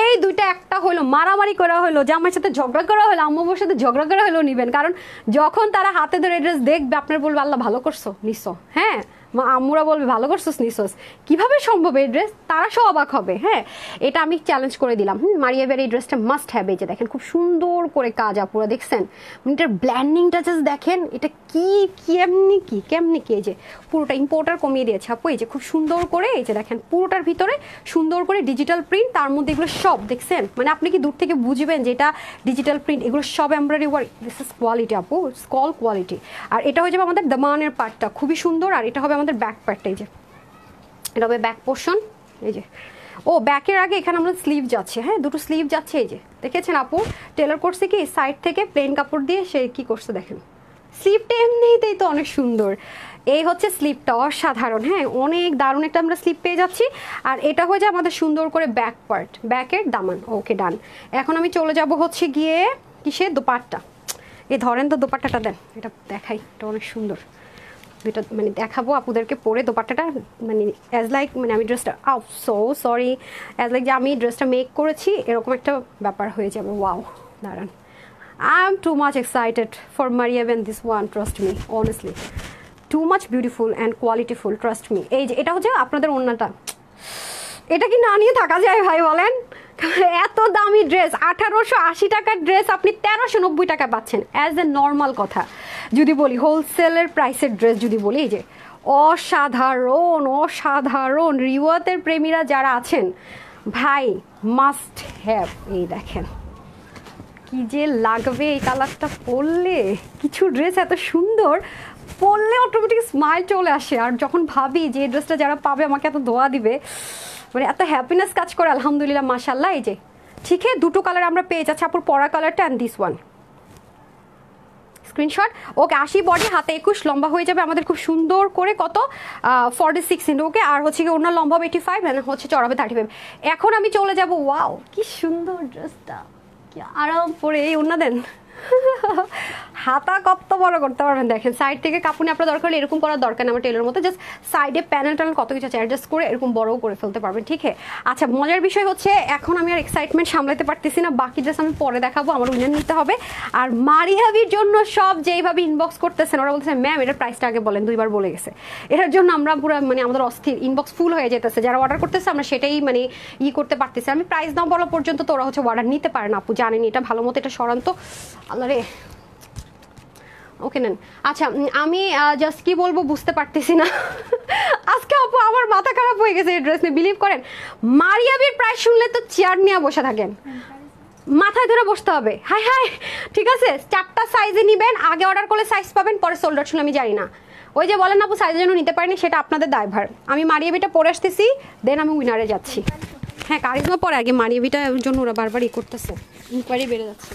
এই দুইটা একটা হলো মারামারি করা হলো জামার সাথে ঝগড়া করা হলো আম্মুর সাথে ঝগড়া করা হলো নিবেন কারণ যখন তারা হাতে ধরে ড্রেস দেখবে আপনার বলবে আল্লাহ ভালো করছো নিছো হ্যাঁ মা আম্মুরা বলবে ভালো করছোস নিছোস কিভাবে সম্ভব এই ড্রেস তারা সব অবাক হবে হ্যাঁ এটা আমি চ্যালেঞ্জ করে দিলাম হুম মারিয়াবের এই ড্রেসটা মাস্ট হ্যাভ এই যে দেখেন খুব সুন্দর করে কাজ আপুরা দেখছেন মানে এটার ব্ল্যান্ডিংটা জাস্ট দেখেন এটা কি কেমনি কি কেমনি কি এই যে পুরোটা ইম্পোর্টার কমিয়ে দিয়েছে আপু এই যে খুব সুন্দর করে এই যে দেখেন পুরোটার ভিতরে সুন্দর করে ডিজিটাল প্রিন্ট তার মধ্যে এগুলো সব দেখছেন মানে আপনি কি দূর থেকে বুঝবেন যে এটা ডিজিটাল প্রিন্ট এগুলো সব embroidery work this is quality আপু স্কল কোয়ালিটি আর এটা হয়ে যাবে আমাদের দামানের পার্টটা খুবই সুন্দর আর এটা হবে আমাদের ব্যাক পার্টটা এই যে এটা হবে ব্যাক পোর্শন এই যে ও ব্যাকের আগে এখানে আমাদের স্লিভ যাচ্ছে হ্যাঁ দুটো স্লিভ যাচ্ছে এই যে দেখেছেন আপু টেলার করছে কি সাইড থেকে প্লেন কাপড় দিয়ে সে কি করছে দেখেন স্লিপটা এমনিতেই তো অনেক সুন্দর এই হচ্ছে স্লিপটা অসাধারণ হ্যাঁ অনেক দারুণ একটা আমরা স্লিপ পেয়ে যাচ্ছি আর এটা হয়ে যায় আমাদের সুন্দর করে ব্যাক পার্ট ব্যাকের দামান ওকে ডান এখন আমি চলে যাব হচ্ছে গিয়ে কিসে দোপাট্টা এ ধরেন তো দোপাট্টাটা দেন এটা দেখাই এটা অনেক সুন্দর দুইটা মানে দেখাবো আপুদেরকে পরে দোপাট্টাটা মানে অ্যাজ লাইক মানে আমি ড্রেসটা আউ সো সরি অ্যাজ লাইক যে আমি ড্রেসটা মেক করেছি এরকম একটা ব্যাপার হয়ে যাবে ওয়াও দাঁড়ান I am too much excited for Maria and this one trust me honestly too much beautiful and qualityful trust me এই যে এটা হচ্ছে আপনাদের অন্যটা এটা কি না নিয়ে থাকা যায় ভাই বলেন এত দামি ড্রেস আঠারোশো আশি টাকার ড্রেস আপনি তেরোশো নব্বই টাকা পাচ্ছেন অ্যাজ এ নর্মাল কথা যদি বলি হোলসেলের প্রাইসের ড্রেস যদি বলি এই যে অসাধারণ অসাধারণ রিওয়াতের প্রেমীরা যারা আছেন ভাই মাস্ট হ্যাভ এই দেখেন কি যে লাগবে এই কালারটা পরলে কিছু ড্রেস এত সুন্দর পরলে অটোমেটিক স্মাইল চলে আসে আর যখন ভাবি যে ড্রেসটা যারা পাবে আমাকে এত দোয়া দিবে মানে এত হ্যাপিনেস কাজ করে আলহামদুলিল্লাহ মাসাল্লাহ এই যে ঠিক আছে দুটো কালার আমরা পেয়ে যাচ্ছি আপুর পরা কালারটা and this one screenshot okay আশি বডি হাতে একুশ লম্বা হয়ে যাবে আমাদের খুব সুন্দর করে কত ফর্টি সিক্স ইন্টু ওকে আর হচ্ছে কি ওনার লম্বা হবে এইটি ফাইভ হচ্ছে চড়াবে থার্টি ফাইভ এখন আমি চলে যাবো ওয়াও কি সুন্দর ড্রেসটা কি আরাম পরে এই ওনা দেন হাতা কত বড় করতে পারবেন দেখেন সাইড থেকে কাপুনি আপনার দরকার হলে এরকম করার দরকার নেই আমার টেলর মতো জাস্ট সাইডে প্যানেল ট্যানেল কত কিছু আছে অ্যাডজাস্ট করে এরকম বড়ও করে ফেলতে পারবেন ঠিক আছে আচ্ছা মজার বিষয় হচ্ছে এখন আমি আর এক্সাইটমেন্ট সামলাতে পারতেছি না বাকি জাস্ট আমি পরে দেখাবো আমার উইনার নিতে হবে আর মারিহাবির জন্য সব যেইভাবে ইনবক্স করতেছেন ওরা বলতেছে ম্যাম এটার প্রাইসটা আগে বলেন দুইবার বলে গেছে এটার জন্য আমরা পুরো মানে আমাদের অস্থির ইনবক্স ফুল হয়ে যেতেছে যারা অর্ডার করতেছে আমরা সেটাই মানে ই করতে পারতেছি আমি প্রাইস না বলা পর্যন্ত তো ওরা হচ্ছে অর্ডার নিতে পারে না আপু জানেন এটা ভালো মতো এটা সরান্ত আল্লাহ রে ওকে নেন আচ্ছা আমি জাস্ট কি বলবো বুঝতে পারতেছি না আজকে আপু আমার মাথা খারাপ হয়ে গেছে এই ড্রেস নিয়ে বিলিভ করেন মারিয়াবির প্রায় শুনলে তো চেয়ার নিয়ে বসে থাকেন মাথায় ধরে বসতে হবে হাই হাই ঠিক আছে চারটা সাইজে নিবেন আগে অর্ডার করলে সাইজ পাবেন পরে সোল্ডার ছিল আমি জানি না ওই যে বলেন আপু সাইজের জন্য নিতে পারিনি সেটা আপনাদের দায়ভার আমি মারিয়াবিটা পরে আসতেছি দেন আমি উইনারে যাচ্ছি হ্যাঁ কারিজমা পরে আগে মারিয়াবিটার জন্য ওরা বারবার ই করতেছে ইনকোয়ারি বেড়ে যাচ্ছে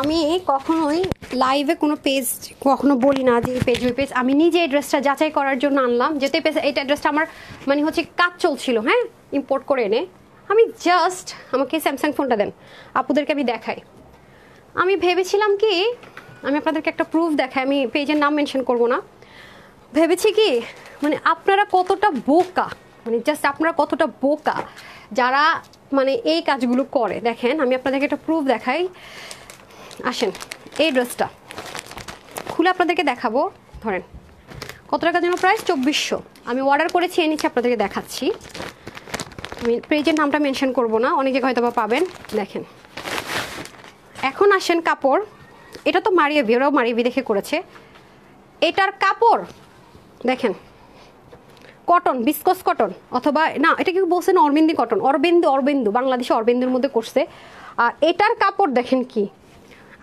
আমি কখনোই লাইভে কোনো পেজ কখনো বলি না যে পেজ ওই পেজ আমি নিজে অ্যাড্রেসটা যাচাই করার জন্য আনলাম যেতে পেজ এইটা অ্যাড্রেসটা আমার মানে হচ্ছে কাজ চলছিল হ্যাঁ ইম্পোর্ট করে এনে আমি জাস্ট আমাকে স্যামসাং ফোনটা দেন আপুদেরকে আমি দেখাই আমি ভেবেছিলাম কি আমি আপনাদেরকে একটা প্রুফ দেখাই আমি পেজের নাম মেনশন করব না ভেবেছি কি মানে আপনারা কতটা বোকা মানে জাস্ট আপনারা কতটা বোকা যারা মানে এই কাজগুলো করে দেখেন আমি আপনাদেরকে একটা প্রুফ দেখাই আসেন এই ড্রেসটা খুলে আপনাদেরকে দেখাবো ধরেন কত টাকা যেন প্রাইস চব্বিশশো আমি অর্ডার করেছি এনেছি আপনাদেরকে দেখাচ্ছি আমি পেজের নামটা মেনশন করব না অনেকে হয়তো বা পাবেন দেখেন এখন আসেন কাপড় এটা তো মারিয়ে ভি ওরাও মারিয়ে দেখে করেছে এটার কাপড় দেখেন কটন বিসকস কটন অথবা না এটা কি বলছেন অরবিন্দি কটন অরবিন্দু অরবিন্দু বাংলাদেশে অরবিন্দুর মধ্যে করছে আর এটার কাপড় দেখেন কি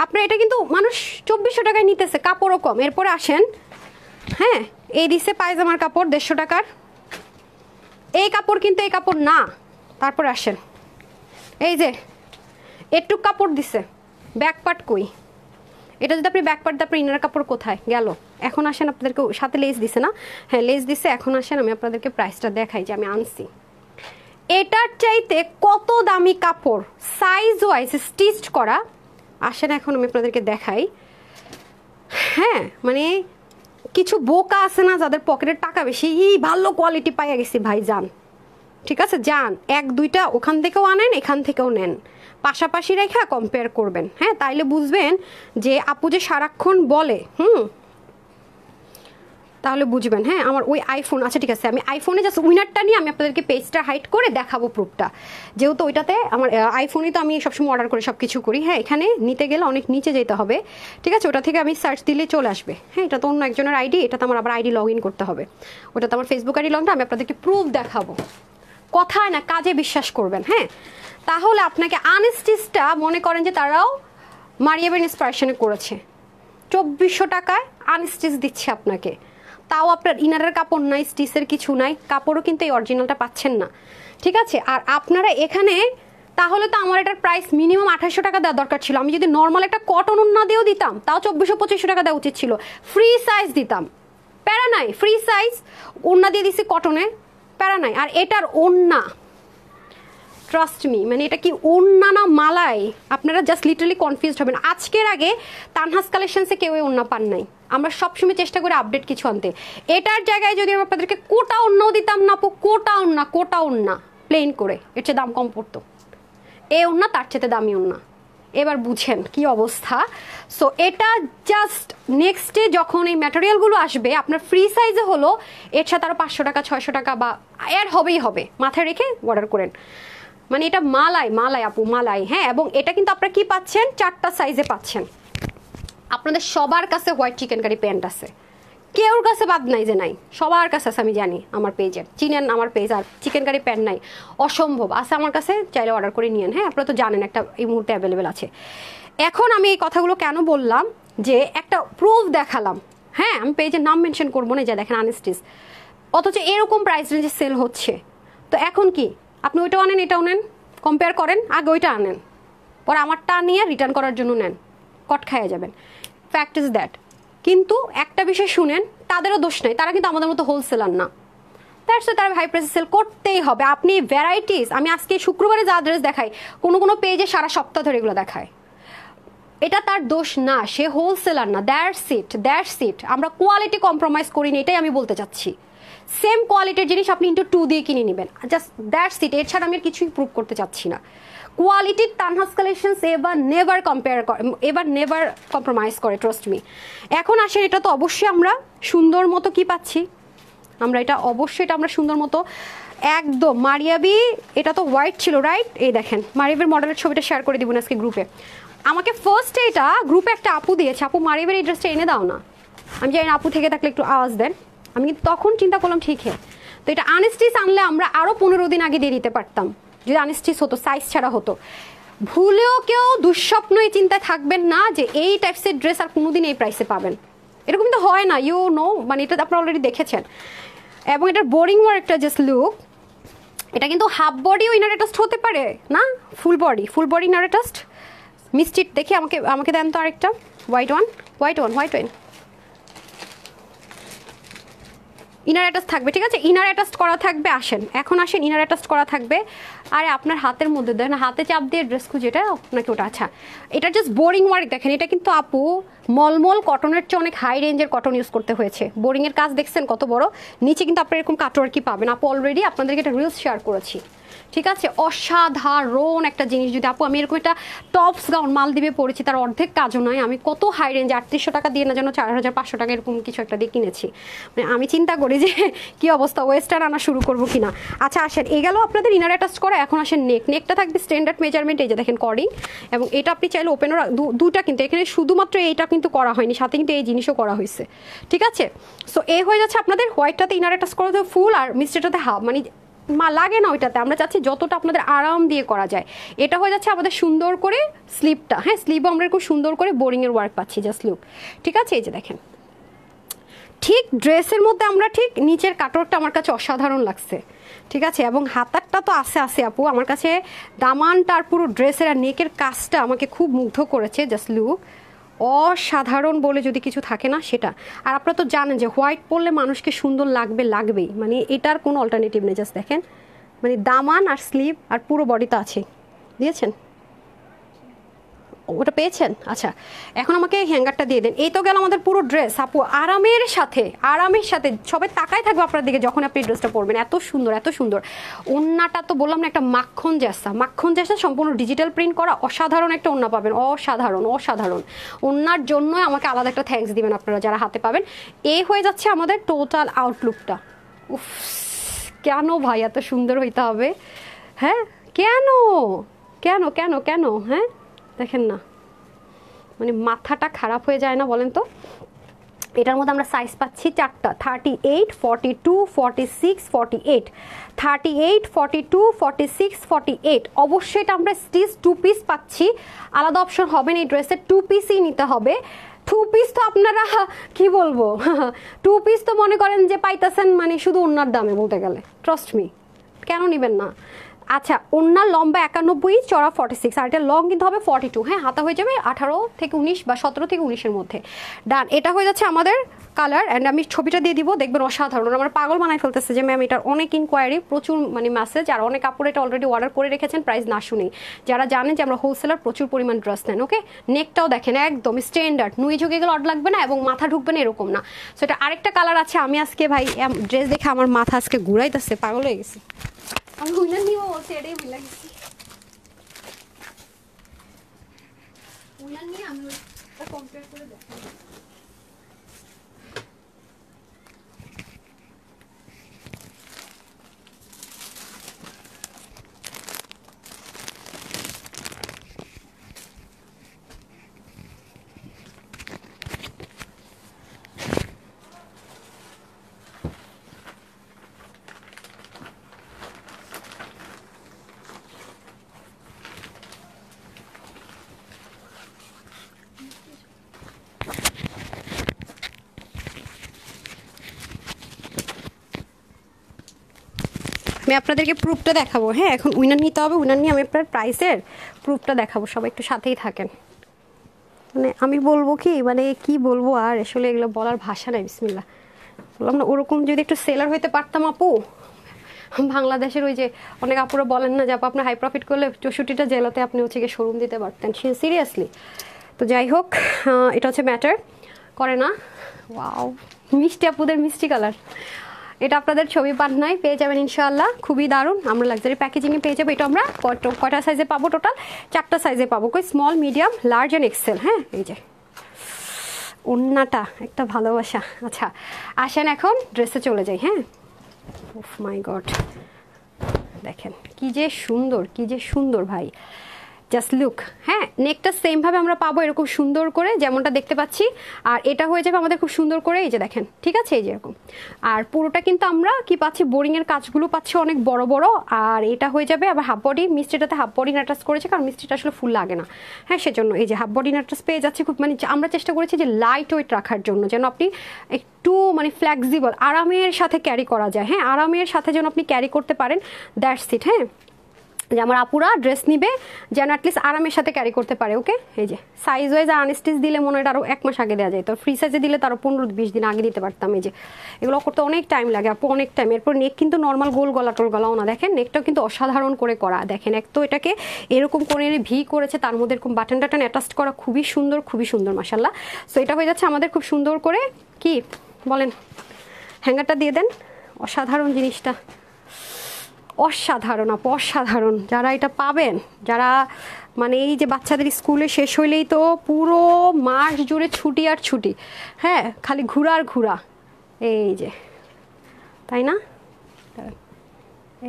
আপনার এটা কিন্তু মানুষ চব্বিশশো টাকায় নিতেছে কাপড়ও কম এরপরে আসেন হ্যাঁ এই দিছে পায়জামার কাপড় দেড়শো টাকার এই কাপড় কিন্তু এই কাপড় না তারপর আসেন এই যে এটুক কাপড় দিছে ব্যাকপাট কই এটা যদি আপনি ব্যাক পার্ট আপনার ইনার কাপড় কোথায় গেল এখন আসেন আপনাদেরকে সাথে লেস দিছে না হ্যাঁ লেস দিছে এখন আসেন আমি আপনাদেরকে প্রাইসটা দেখাই যে আমি আনছি এটার চাইতে কত দামি কাপড় সাইজ ওয়াইজ স্টিচ করা আসেন এখন আমি আপনাদেরকে দেখাই হ্যাঁ মানে কিছু বোকা আছে না যাদের পকেটে টাকা বেশি ই ভালো কোয়ালিটি পাইয়া গেছি ভাই যান ঠিক আছে যান এক দুইটা ওখান থেকেও আনেন এখান থেকেও নেন পাশাপাশি রেখা কম্পেয়ার করবেন হ্যাঁ তাইলে বুঝবেন যে আপু যে সারাক্ষণ বলে হুম তাহলে বুঝবেন হ্যাঁ আমার ওই আইফোন আচ্ছা ঠিক আছে আমি আইফোনে জাস্ট উইনারটা নিয়ে আমি আপনাদেরকে পেজটা হাইট করে দেখাবো প্রুফটা যেহেতু ওইটাতে আমার আইফোনই তো আমি সবসময় অর্ডার করে সব কিছু করি হ্যাঁ এখানে নিতে গেলে অনেক নিচে যেতে হবে ঠিক আছে ওটা থেকে আমি সার্চ দিলে চলে আসবে হ্যাঁ এটা তো অন্য একজনের আইডি এটা তো আমার আবার আইডি লগ ইন করতে হবে ওটা তো আমার ফেসবুক আইডি লগটা আমি আপনাদেরকে প্রুফ দেখাবো কথা না কাজে বিশ্বাস করবেন হ্যাঁ তাহলে আপনাকে আনস্টিচটা মনে করেন যে তারাও মারিয়াবেন স্পার্শনে করেছে চব্বিশশো টাকায় আনস্টিচ দিচ্ছে আপনাকে তাও আপনার ইনারের কাপড় নাই স্টিচের কিছু নাই কাপড়ও কিন্তু এই অরিজিনালটা পাচ্ছেন না ঠিক আছে আর আপনারা এখানে তাহলে তো আমার এটার প্রাইস মিনিমাম আঠাশশো টাকা দেওয়া দরকার ছিল আমি যদি নর্মাল একটা কটন না দিয়েও দিতাম তাও চব্বিশশো পঁচিশশো টাকা দেওয়া উচিত ছিল ফ্রি সাইজ দিতাম প্যারা নাই ফ্রি সাইজ উন্না দিয়ে দিছি কটনে প্যারা নাই আর এটার ওন্না ট্রাস্ট মি মানে এটা কি অন্যান্য মালায় মালাই আপনারা জাস্ট লিটারলি কনফিউজড হবেন আজকের আগে তানহাস কালেকশনসে কেউ অন্য পান নাই আমরা সবসময় চেষ্টা করি আপডেট কিছু আনতে এটার জায়গায় যদি আমি আপনাদেরকে কোটা অন্য দিতাম না আপু কোটা অন্যা কোটা অন্যা প্লেন করে এর চেয়ে দাম কম পড়তো এ ওন্না তার চেয়ে দামি ওন্না এবার বুঝেন কি অবস্থা সো এটা জাস্ট নেক্সটে যখন এই ম্যাটেরিয়ালগুলো আসবে আপনার ফ্রি সাইজে হলো এর সাথে আরও পাঁচশো টাকা ছয়শো টাকা বা এর হবেই হবে মাথায় রেখে অর্ডার করেন মানে এটা মালাই মালাই আপু মালাই হ্যাঁ এবং এটা কিন্তু আপনারা কি পাচ্ছেন চারটা সাইজে পাচ্ছেন আপনাদের সবার কাছে হোয়াইট চিকেন কারি প্যান্ট আছে কেউর কাছে বাদ নাই যে নাই সবার কাছে আছে আমি জানি আমার পেজের চিনেন আমার পেজ আর চিকেন কারি প্যান্ট নাই অসম্ভব আছে আমার কাছে চাইলে অর্ডার করে নিয়েন হ্যাঁ আপনারা তো জানেন একটা এই মুহূর্তে অ্যাভেলেবেল আছে এখন আমি এই কথাগুলো কেন বললাম যে একটা প্রুফ দেখালাম হ্যাঁ আমি পেজের নাম মেনশন করবো না যা দেখেন আনস্টিস অথচ এরকম প্রাইস রেঞ্জে সেল হচ্ছে তো এখন কি আপনি ওইটাও আনেন এটাও নেন কম্পেয়ার করেন আগে ওইটা আনেন পরে আমারটা নিয়ে রিটার্ন করার জন্য নেন কট খাইয়ে যাবেন ফ্যাক্ট ইজ দ্যাট কিন্তু একটা বিষয় শুনেন তাদেরও দোষ নাই তারা কিন্তু আমাদের মতো হোলসেলার না তার সাথে তারা হাই প্রাইসে সেল করতেই হবে আপনি ভ্যারাইটিস আমি আজকে শুক্রবারে যা ড্রেস দেখাই কোনো কোনো পেজে সারা সপ্তাহ ধরে এগুলো দেখায় এটা তার দোষ না সে হোলসেলার না দ্যার সিট দ্যার সিট আমরা কোয়ালিটি কম্প্রোমাইজ করি এটাই আমি বলতে চাচ্ছি সেম কোয়ালিটির জিনিস আপনি ইন্টু টু দিয়ে কিনে নেবেন জাস্ট দ্যাটস ইট এছাড়া আমি আর কিছুই প্রুভ করতে চাচ্ছি না কোয়ালিটির তানহাস কালেকশন এবার নেভার কম্পেয়ার এবার নেভার কম্প্রোমাইজ করে ট্রাস্ট মি এখন আসে এটা তো অবশ্যই আমরা সুন্দর মতো কি পাচ্ছি আমরা এটা অবশ্যই এটা আমরা সুন্দর মতো একদম মারিয়াবি এটা তো হোয়াইট ছিল রাইট এই দেখেন মারিয়াবির মডেলের ছবিটা শেয়ার করে দিব আজকে গ্রুপে আমাকে ফার্স্টে এটা গ্রুপে একটা আপু দিয়েছে আপু মারিয়াবির এই ড্রেসটা এনে দাও না আমি জানি আপু থেকে থাকলে একটু আওয়াজ দেন আমি কিন্তু তখন চিন্তা করলাম ঠিক হ্যাঁ তো এটা আনস্টিস আনলে আমরা আরও পনেরো দিন আগে দিয়ে দিতে পারতাম যদি আনস্টিস হতো সাইজ ছাড়া হতো ভুলেও কেউ দুঃস্বপ্নই চিন্তা থাকবেন না যে এই টাইপসের ড্রেস আর কোনোদিন এই প্রাইসে পাবেন এরকম তো হয় না ইউ নো মানে এটা আপনারা অলরেডি দেখেছেন এবং এটার বোরিং ওয়ার একটা জাস্ট লুক এটা কিন্তু হাফ বডিও ইনার অ্যাটাস্ট হতে পারে না full body full body inner attached মিষ্টির দেখে আমাকে আমাকে দেন তো আরেকটা white one white one white one inner attach থাকবে ঠিক আছে ইনার অ্যাটাস করা থাকবে আসেন এখন আসেন ইনার অ্যাটাস করা থাকবে আর আপনার হাতের মধ্যে দেন হাতে চাপ দিয়ে ড্রেস খুঁজে এটা আপনাকে ওটা আচ্ছা এটা জাস্ট বোরিং ওয়ার্ক দেখেন এটা কিন্তু আপু মলমল কটনের চেয়ে অনেক হাই রেঞ্জের কটন ইউজ করতে হয়েছে বোরিংয়ের কাজ দেখছেন কত বড় নিচে কিন্তু আপনার এরকম কাটওয়ার্কই পাবেন আপু অলরেডি আপনাদেরকে এটা রিলস শেয়ার করেছি ঠিক আছে অসাধারণ একটা জিনিস যদি আপু আমি এরকম একটা টপস গাউন মালদ্বীপে পড়েছি তার অর্ধেক কাজও নয় আমি কত হাই রেঞ্জ আটত্রিশশো টাকা দিয়ে না যেন চার হাজার পাঁচশো টাকা এরকম কিছু একটা দিয়ে কিনেছি মানে আমি চিন্তা করি যে কি অবস্থা ওয়েস্টার্ন আনা শুরু করব কিনা আচ্ছা আসেন এ গেল আপনাদের ইনার অ্যাটাচ করা এখন আসেন নেক নেকটা থাকবে স্ট্যান্ডার্ড মেজারমেন্ট এই যে দেখেন করিং এবং এটা আপনি চাইলে ওপেনও দুটা কিন্তু এখানে শুধুমাত্র এইটা কিন্তু করা হয়নি সাথে কিন্তু এই জিনিসও করা হয়েছে ঠিক আছে সো এ হয়ে যাচ্ছে আপনাদের হোয়াইটটাতে ইনার অ্যাটাচ করা ফুল আর মিস্ট্রিটাতে হাফ মানে মা লাগে না ওইটাতে আমরা চাচ্ছি যতটা আপনাদের আরাম দিয়ে করা যায় এটা হয়ে যাচ্ছে আমাদের সুন্দর করে স্লিপটা হ্যাঁ স্লিপও আমরা খুব সুন্দর করে বোরিংয়ের ওয়ার্ক পাচ্ছি জাস্ট লুক ঠিক আছে এই যে দেখেন ঠিক ড্রেসের মধ্যে আমরা ঠিক নিচের কাটরটা আমার কাছে অসাধারণ লাগছে ঠিক আছে এবং হাতারটা তো আসে আসে আপু আমার কাছে দামানটা আর পুরো ড্রেসের আর নেকের কাজটা আমাকে খুব মুগ্ধ করেছে জাস্ট লুক অসাধারণ বলে যদি কিছু থাকে না সেটা আর আপনারা তো জানেন যে হোয়াইট পরলে মানুষকে সুন্দর লাগবে লাগবেই মানে এটার কোনো অল্টারনেটিভ নেই জাস্ট দেখেন মানে দামান আর স্লিভ আর পুরো বডিটা আছে দিয়েছেন ওটা পেয়েছেন আচ্ছা এখন আমাকে হ্যাঙ্গারটা দিয়ে দেন এই তো গেল আমাদের পুরো ড্রেস আপু আরামের সাথে আরামের সাথে সবাই তাকায় থাকবে আপনার দিকে যখন আপনি ড্রেসটা পরবেন এত সুন্দর এত সুন্দর ওন্নাটা তো বললাম না একটা মাখন জ্যাসা মাখন জ্যাসা সম্পূর্ণ ডিজিটাল প্রিন্ট করা অসাধারণ একটা ওন্না পাবেন অসাধারণ অসাধারণ ওন্নার জন্য আমাকে আলাদা একটা থ্যাঙ্কস দিবেন আপনারা যারা হাতে পাবেন এ হয়ে যাচ্ছে আমাদের টোটাল আউটলুকটা উফ কেন ভাই এত সুন্দর হইতে হবে হ্যাঁ কেন কেন কেন কেন হ্যাঁ দেখেন না মানে মাথাটা খারাপ হয়ে যায় না বলেন তো এটার মধ্যে আমরা সাইজ পাচ্ছি চারটা thirty eight forty two forty six forty eight thirty eight forty two forty six forty eight অবশ্যই এটা আমরা স্টিচ টু পিস পাচ্ছি আলাদা অপশন হবে না এই ড্রেসের টু পিসই নিতে হবে টু পিস তো আপনারা কি বলবো টু পিস তো মনে করেন যে পাইতেছেন মানে শুধু অন্যার দামে বলতে গেলে ট্রাস্ট মি কেন নেবেন না আচ্ছা ওনার লম্বা একানব্বই চড়া ফর্টি সিক্স আর এটা লং কিন্তু হবে ফর্টি টু হ্যাঁ হাতা হয়ে যাবে আঠারো থেকে উনিশ বা সতেরো থেকে উনিশের মধ্যে ডান এটা হয়ে যাচ্ছে আমাদের কালার অ্যান্ড আমি ছবিটা দিয়ে দিব দেখবেন অসাধারণ আমার পাগল বানায় ফেলতেছে যে ম্যাম এটার অনেক ইনকোয়ারি প্রচুর মানে মেসেজ আর অনেক কাপড় এটা অলরেডি অর্ডার করে রেখেছেন প্রাইস না শুনেই যারা জানেন যে আমরা হোলসেলার প্রচুর পরিমাণ ড্রেস নেন ওকে নেকটাও দেখেন একদম স্ট্যান্ডার্ড নুই ঝুঁকে গেলে অড লাগবে না এবং মাথা ঢুকবে না এরকম না সো এটা আরেকটা কালার আছে আমি আজকে ভাই ড্রেস দেখে আমার মাথা আজকে ঘুরাইতেছে পাগল হয়ে গেছে അങ്ങനെ നീ ഓട്ടയുടെ വിളക്കി উনার নিয়ে আমি কম্পিউটার আমি আপনাদেরকে প্রুফটা দেখাবো হ্যাঁ এখন উইনার নিতে হবে উইনার নিয়ে আমি আপনার প্রাইসের প্রুফটা দেখাবো সবাই একটু সাথেই থাকেন মানে আমি বলবো কি মানে কি বলবো আর আসলে এগুলো বলার ভাষা নাই বিসমিল্লা বললাম না ওরকম যদি একটু সেলার হইতে পারতাম আপু বাংলাদেশের ওই যে অনেক আপুরা বলেন না যে আপু আপনি হাই প্রফিট করলে চৌষট্টিটা জেলাতে আপনি হচ্ছে গিয়ে শোরুম দিতে পারতেন সে সিরিয়াসলি তো যাই হোক এটা হচ্ছে ম্যাটার করে না ওয়াও মিষ্টি আপুদের মিষ্টি কালার এটা আপনাদের ছবি পান পেয়ে যাবেন ইনশাআল্লাহ খুবই দারুণ আমরা লাক্সারি প্যাকেজিংয়ে পেয়ে যাবো এটা আমরা কয়টা সাইজে পাবো টোটাল চারটা সাইজে পাবো কই small medium large and XL হ্যাঁ এই যে ওন্নাটা একটা ভালোবাসা আচ্ছা আসেন এখন ড্রেসে চলে যাই হ্যাঁ উফ মাই গড দেখেন কি যে সুন্দর কি যে সুন্দর ভাই জাস্ট লুক হ্যাঁ নেকটা সেমভাবে আমরা পাবো এরকম সুন্দর করে যেমনটা দেখতে পাচ্ছি আর এটা হয়ে যাবে আমাদের খুব সুন্দর করে এই যে দেখেন ঠিক আছে এই যে এরকম আর পুরোটা কিন্তু আমরা কি পাচ্ছি বোরিংয়ের কাজগুলো পাচ্ছি অনেক বড় বড় আর এটা হয়ে যাবে আবার হাফ বডি মিষ্টিটাতে হাফ বডি নাটাস করেছে কারণ মিষ্টিটা আসলে ফুল লাগে না হ্যাঁ সেজন্য এই যে হাফ বডি নাটাস পেয়ে যাচ্ছে খুব মানে আমরা চেষ্টা করেছি যে লাইট ওয়েট রাখার জন্য যেন আপনি একটু মানে ফ্ল্যাক্সিবল আরামের সাথে ক্যারি করা যায় হ্যাঁ আরামের সাথে যেন আপনি ক্যারি করতে পারেন দ্যাটস ইট হ্যাঁ যে আমার আপুরা ড্রেস নিবে যেন অ্যাটলিস্ট আরামের সাথে ক্যারি করতে পারে ওকে এই যে সাইজ ওয়াইজ আর আনস্টিচ দিলে মনে হয় আরও এক মাস আগে দেওয়া যায় তো ফ্রি সাইজে দিলে তারও পনেরো বিশ দিন আগে দিতে পারতাম এই যে এগুলো করতে অনেক টাইম লাগে আপু অনেক টাইম এরপর নেক কিন্তু নর্মাল গোল গলা টোল গলাও না দেখেন নেকটাও কিন্তু অসাধারণ করে করা দেখেন এক তো এটাকে এরকম করে এনে ভি করেছে তার মধ্যে এরকম বাটন টাটন অ্যাটাচ করা খুবই সুন্দর খুবই সুন্দর মাসাল্লাহ সো এটা হয়ে যাচ্ছে আমাদের খুব সুন্দর করে কি বলেন হ্যাঙ্গারটা দিয়ে দেন অসাধারণ জিনিসটা অসাধারণ আপু অসাধারণ যারা এটা পাবেন যারা মানে এই যে বাচ্চাদের স্কুলে শেষ হইলেই তো পুরো মাস জুড়ে ছুটি আর ছুটি হ্যাঁ খালি ঘুরার ঘুরা এই যে তাই না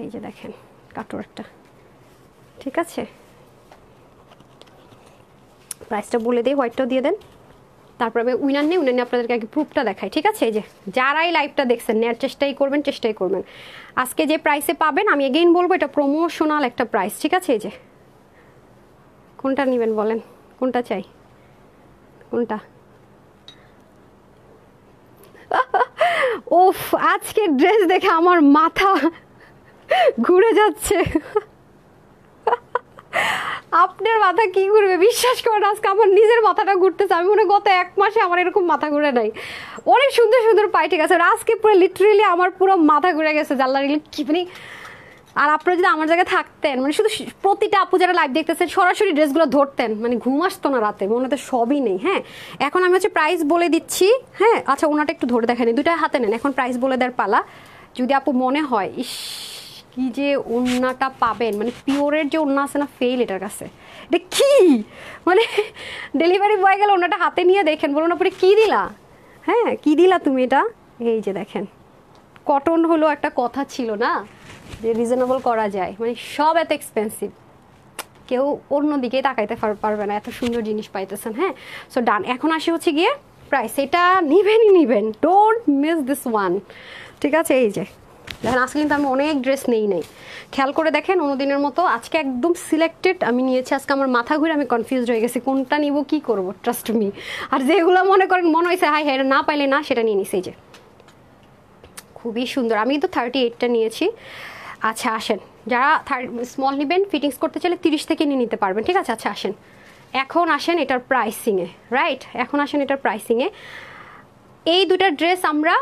এই যে দেখেন কাটোর একটা ঠিক আছে প্রাইসটা বলে দিই হোয়াইটটাও দিয়ে দেন তারপরে উইনার নেই উইনার নিয়ে আপনাদেরকে আগে প্রুফটা দেখাই ঠিক আছে এই যে যারাই লাইভটা দেখছেন নেওয়ার চেষ্টাই করবেন চেষ্টাই করবেন আজকে যে প্রাইসে পাবেন আমি এগেইন বলবো এটা প্রমোশনাল একটা প্রাইস ঠিক আছে এই যে কোনটা নেবেন বলেন কোনটা চাই কোনটা ওফ আজকের ড্রেস দেখে আমার মাথা ঘুরে যাচ্ছে আপনার মাথা কি ঘুরবে বিশ্বাস করেন আজকে আমার নিজের মাথাটা ঘুরতেছে আমি মনে গত এক মাসে আমার এরকম মাথা ঘুরে নাই অনেক সুন্দর সুন্দর পাই ঠিক আছে আজকে পুরো লিটারেলি আমার পুরো মাথা ঘুরে গেছে জানলা কি মানে আর আপনারা যদি আমার জায়গায় থাকতেন মানে শুধু প্রতিটা আপু যারা লাইভ দেখতেছেন সরাসরি ড্রেসগুলো ধরতেন মানে ঘুম আসতো না রাতে মনে তো সবই নেই হ্যাঁ এখন আমি হচ্ছে প্রাইস বলে দিচ্ছি হ্যাঁ আচ্ছা ওনাটা একটু ধরে দেখেন দুইটা হাতে নেন এখন প্রাইস বলে দেওয়ার পালা যদি আপু মনে হয় ইস কি যে ওন্নাটা পাবেন মানে পিওরের যে ওন্না আছে না ফেল এটার কাছে এটা কি মানে ডেলিভারি বয় গেলে ওন্নাটা হাতে নিয়ে দেখেন বলুন আপনি কি দিলা হ্যাঁ কি দিলা তুমি এটা এই যে দেখেন কটন হলো একটা কথা ছিল না যে রিজনেবল করা যায় মানে সব এত এক্সপেন্সিভ কেউ অন্য দিকে তাকাইতে পারবে না এত সুন্দর জিনিস পাইতেছেন হ্যাঁ সো ডান এখন আসে হচ্ছে গিয়ে প্রাইস এটা নিবেনই নিবেন ডোন্ট মিস দিস ওয়ান ঠিক আছে এই যে দেখেন আজকে কিন্তু আমি অনেক ড্রেস নেই নাই খেয়াল করে দেখেন অনুদিনের মতো আজকে একদম সিলেক্টেড আমি নিয়েছি আজকে আমার মাথা ঘুরে আমি কনফিউজড হয়ে গেছি কোনটা নিব কি করব ট্রাস্ট মি আর যেগুলো মনে করেন মনে হয়েছে হাই হ্যাঁ না পাইলে না সেটা নিয়ে নিছে যে খুবই সুন্দর আমি তো থার্টি এইটটা নিয়েছি আচ্ছা আসেন যারা থার্ড স্মল নেবেন ফিটিংস করতে চাইলে তিরিশ থেকে নিয়ে নিতে পারবেন ঠিক আছে আচ্ছা আসেন এখন আসেন এটার প্রাইসিংয়ে রাইট এখন আসেন এটার প্রাইসিংয়ে এই দুটা ড্রেস আমরা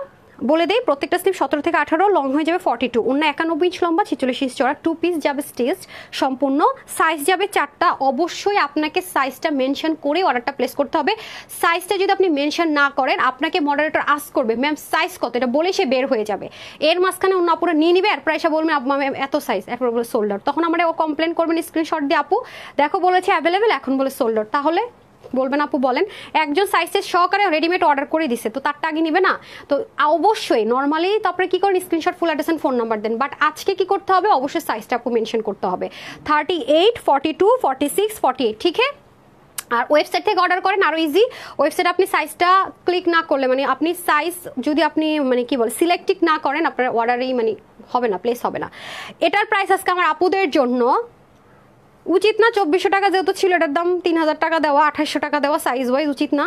বলে দেই প্রত্যেকটা স্লিপ সতেরো থেকে আঠারো লং হয়ে যাবে ফর্টি টু অন্য একানব্বই ইঞ্চ লম্বা ছেচল্লিশ ইঞ্চ চড়া টু পিস যাবে স্টেজ সম্পূর্ণ সাইজ যাবে চারটা অবশ্যই আপনাকে সাইজটা মেনশন করে অর্ডারটা প্লেস করতে হবে সাইজটা যদি আপনি মেনশন না করেন আপনাকে মডারেটর আস করবে ম্যাম সাইজ কত এটা বলে সে বের হয়ে যাবে এর মাঝখানে অন্য আপুরা নিয়ে নিবে আর প্রায় সে বলবেন ম্যাম এত সাইজ এরপর বলে সোল্ডার তখন আমরা ও কমপ্লেন করবেন স্ক্রিনশট দিয়ে আপু দেখো বলেছে অ্যাভেলেবেল এখন বলে সোল্ডার তাহলে বলবেন আপু বলেন একজন সাইজের সহকারে রেডিমেড অর্ডার করে দিছে তো তারটা আগে নিবে না তো অবশ্যই নর্মালি তারপরে কী করেন screenshot full address phone number দেন বাট আজকে কি করতে হবে অবশ্যই সাইজটা আপু মেনশন করতে হবে thirty eight forty two forty six forty eight ঠিক আর ওয়েবসাইট থেকে অর্ডার করেন আরও ইজি ওয়েবসাইট আপনি সাইজটা ক্লিক না করলে মানে আপনি সাইজ যদি আপনি মানে কি বলে সিলেক্টিক না করেন আপনার অর্ডারেই মানে হবে না প্লেস হবে না এটার প্রাইস আজকে আমার আপুদের জন্য উচিত না চব্বিশশো টাকা যেহেতু ছিল এটার দাম তিন হাজার টাকা দেওয়া আঠাশশো টাকা দেওয়া সাইজ ওয়াইজ উচিত না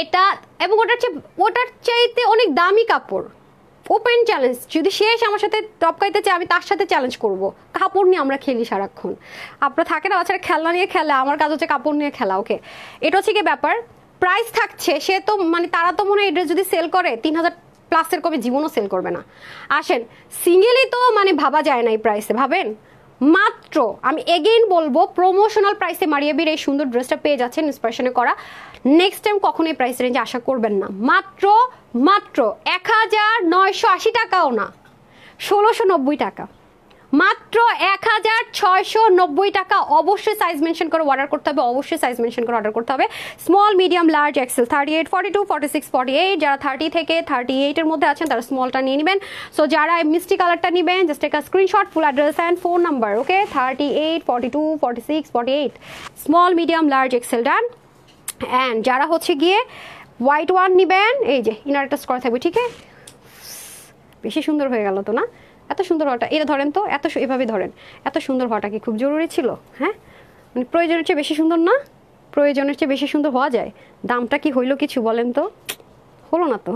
এটা এবং ওটার চেয়ে ওটার চাইতে অনেক দামি কাপড় ওপেন চ্যালেঞ্জ যদি শেষ আমার সাথে টপকাইতে চায় আমি তার সাথে চ্যালেঞ্জ করব কাপড় নিয়ে আমরা খেলি সারাক্ষণ আপনারা থাকে না বাচ্চারা খেলনা নিয়ে খেলা আমার কাজ হচ্ছে কাপড় নিয়ে খেলা ওকে এটা হচ্ছে কি ব্যাপার প্রাইস থাকছে সে তো মানে তারা তো মনে হয় ড্রেস যদি সেল করে তিন হাজার প্লাসের কবে জীবনও সেল করবে না আসেন সিঙ্গেলই তো মানে ভাবা যায় না এই প্রাইসে ভাবেন মাত্র আমি এগেইন বলবো প্রমোশনাল প্রাইসে মারিয়াবির এই সুন্দর ড্রেসটা পেয়ে যাচ্ছেন ইন্সপিরেশনে করা নেক্সট টাইম কখনো এই প্রাইস রেঞ্জে আশা করবেন না মাত্র মাত্র এক হাজার নয়শো আশি টাকাও না ষোলোশো নব্বই টাকা মাত্র এক হাজার ছয়শো নব্বই টাকা অবশ্যই সাইজ মেনশন করে অর্ডার করতে হবে অবশ্যই সাইজ মেনশন করে অর্ডার করতে হবে small medium large XL thirty eight forty two forty six forty eight যারা থার্টি থেকে থার্টি এইটের মধ্যে আছেন তারা স্মলটা নিয়ে নেবেন সো যারা মিষ্টি কালারটা নেবেন জাস্ট একটা screenshot full address and phone number okay thirty eight forty two forty six forty eight small medium large XL done and যারা হচ্ছে গিয়ে হোয়াইট ওয়ান নেবেন এই যে ইনারটা স্কোয়ার থাকবে ঠিক আছে বেশি সুন্দর হয়ে গেল তো না এত সুন্দর হওয়াটা এটা ধরেন তো এত এভাবে ধরেন এত সুন্দর হওয়াটা কি খুব জরুরি ছিল হ্যাঁ মানে প্রয়োজনের চেয়ে বেশি সুন্দর না প্রয়োজনের চেয়ে বেশি সুন্দর হওয়া যায় দামটা কি হইলো কিছু বলেন তো হলো না তো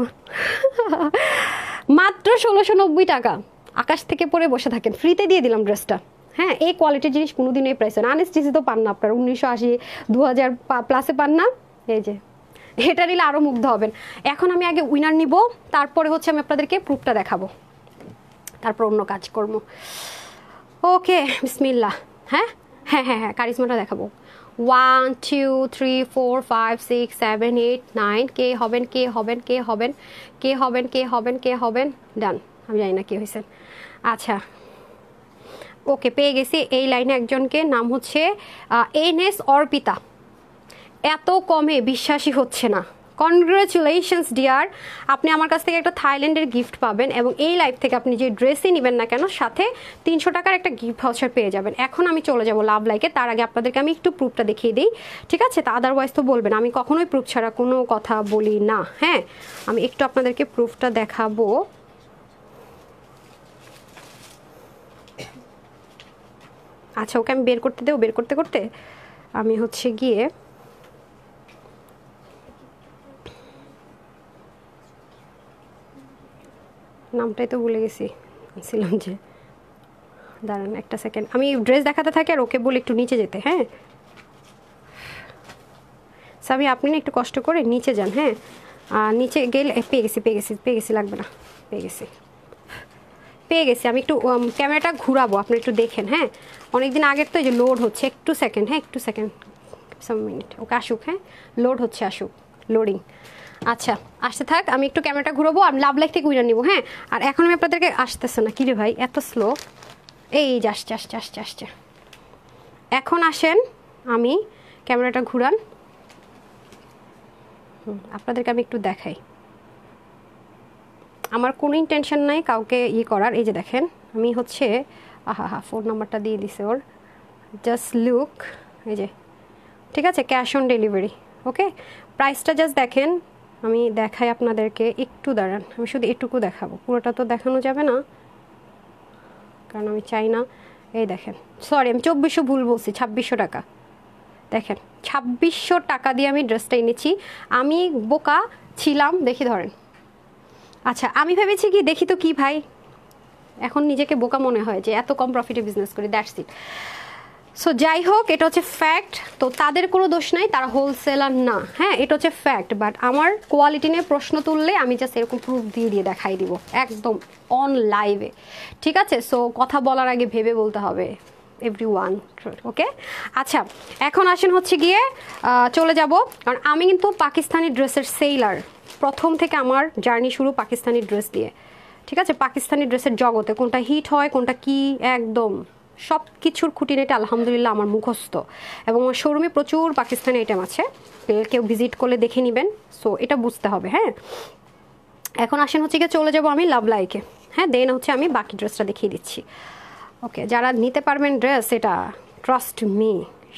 মাত্র ষোলোশো নব্বই টাকা আকাশ থেকে পরে বসে থাকেন ফ্রিতে দিয়ে দিলাম ড্রেসটা হ্যাঁ এই কোয়ালিটির জিনিস কোনোদিন এই প্রাইসে না আনএসটিসি তো পান না আপনার উনিশশো আশি দু হাজার প্লাসে পান না এই যে এটা নিলে আরও মুগ্ধ হবেন এখন আমি আগে উইনার নিব তারপরে হচ্ছে আমি আপনাদেরকে প্রুফটা দেখাবো তারপর অন্য কাজকর্ম ওকে বিসমিল্লা হ্যাঁ হ্যাঁ হ্যাঁ হ্যাঁ কারিজমাটা দেখাবো one two three four five six seven eight nine কে হবেন কে হবেন কে হবেন কে হবেন কে হবেন কে হবেন ডান আমি জানি না কে হয়েছেন আচ্ছা ওকে পেয়ে গেছি এই লাইনে একজনকে নাম হচ্ছে এন এস অর্পিতা এত কমে বিশ্বাসী হচ্ছে না কনগ্রাচুলেশনস ডিয়ার আপনি আমার কাছ থেকে একটা থাইল্যান্ডের গিফট পাবেন এবং এই লাইফ থেকে আপনি যে ড্রেসই নেবেন না কেন সাথে তিনশো টাকার একটা গিফট ভাউচার পেয়ে যাবেন এখন আমি চলে যাব লাভ লাইকে তার আগে আপনাদেরকে আমি একটু প্রুফটা দেখিয়ে দিই ঠিক আছে তা আদারওয়াইজ তো বলবেন আমি কখনোই প্রুফ ছাড়া কোনো কথা বলি না হ্যাঁ আমি একটু আপনাদেরকে প্রুফটা দেখাবো আচ্ছা ওকে আমি বের করতে দেবো বের করতে করতে আমি হচ্ছে গিয়ে নামটাই তো ভুলে গেছি ছিলাম যে দাঁড়ান একটা সেকেন্ড আমি ড্রেস দেখাতে থাকি আর ওকে বলে একটু নিচে যেতে হ্যাঁ সাবি আপনি না একটু কষ্ট করে নিচে যান হ্যাঁ আর নিচে গেলে পেয়ে গেছি পেয়ে গেছি পেয়ে গেছি লাগবে না পেয়ে গেছি পেয়ে গেছি আমি একটু ক্যামেরাটা ঘুরাবো আপনি একটু দেখেন হ্যাঁ অনেক দিন আগের তো এই যে লোড হচ্ছে একটু সেকেন্ড হ্যাঁ একটু সেকেন্ড সাম মিনিট ওকে আসুক হ্যাঁ লোড হচ্ছে আসুক লোডিং আচ্ছা আসতে থাক আমি একটু ক্যামেরাটা ঘুরবো আমি লাভ লাইফ থেকে উইনার নিবো হ্যাঁ আর এখন আমি আপনাদেরকে আসতেছে না কিরে ভাই এত স্লো এই যে আসছে আসছে আসছে আসছে এখন আসেন আমি ক্যামেরাটা ঘুরান আপনাদেরকে আমি একটু দেখাই আমার কোনো ইন্টেনশন নাই কাউকে ই করার এই যে দেখেন আমি হচ্ছে আহা হা ফোন নাম্বারটা দিয়ে দিছে ওর জাস্ট লুক এই যে ঠিক আছে ক্যাশ অন ডেলিভারি ওকে প্রাইসটা জাস্ট দেখেন আমি দেখাই আপনাদেরকে একটু দাঁড়ান আমি শুধু এটুকু দেখাবো পুরোটা তো দেখানো যাবে না কারণ আমি চাই না এই দেখেন সরি আমি চব্বিশশো ভুল বলছি ছাব্বিশশো টাকা দেখেন ছাব্বিশশো টাকা দিয়ে আমি ড্রেসটা এনেছি আমি বোকা ছিলাম দেখি ধরেন আচ্ছা আমি ভেবেছি কি দেখি তো কি ভাই এখন নিজেকে বোকা মনে হয় যে এত কম প্রফিটে বিজনেস করি দ্যাটস ইট সো যাই হোক এটা হচ্ছে ফ্যাক্ট তো তাদের কোনো দোষ নাই তারা হোলসেলার না হ্যাঁ এটা হচ্ছে ফ্যাক্ট বাট আমার কোয়ালিটি নিয়ে প্রশ্ন তুললে আমি জাস্ট এরকম প্রুফ দিয়ে দিয়ে দেখাই দিব একদম অন লাইভে ঠিক আছে সো কথা বলার আগে ভেবে বলতে হবে এভরি ওয়ান ওকে আচ্ছা এখন আসেন হচ্ছে গিয়ে চলে যাব কারণ আমি কিন্তু পাকিস্তানি ড্রেসের সেইলার প্রথম থেকে আমার জার্নি শুরু পাকিস্তানি ড্রেস দিয়ে ঠিক আছে পাকিস্তানি ড্রেসের জগতে কোনটা হিট হয় কোনটা কি একদম সব কিছুর খুঁটিনাটি আলহামদুলিল্লাহ আমার মুখস্থ এবং আমার শোরুমে প্রচুর পাকিস্তানি আইটেম আছে কেউ ভিজিট করলে দেখে নেবেন সো এটা বুঝতে হবে হ্যাঁ এখন আসেন হচ্ছে গিয়ে চলে যাব আমি লাভ লাইকে হ্যাঁ দেন হচ্ছে আমি বাকি ড্রেসটা দেখিয়ে দিচ্ছি ওকে যারা নিতে পারবেন ড্রেস এটা ট্রাস্ট মি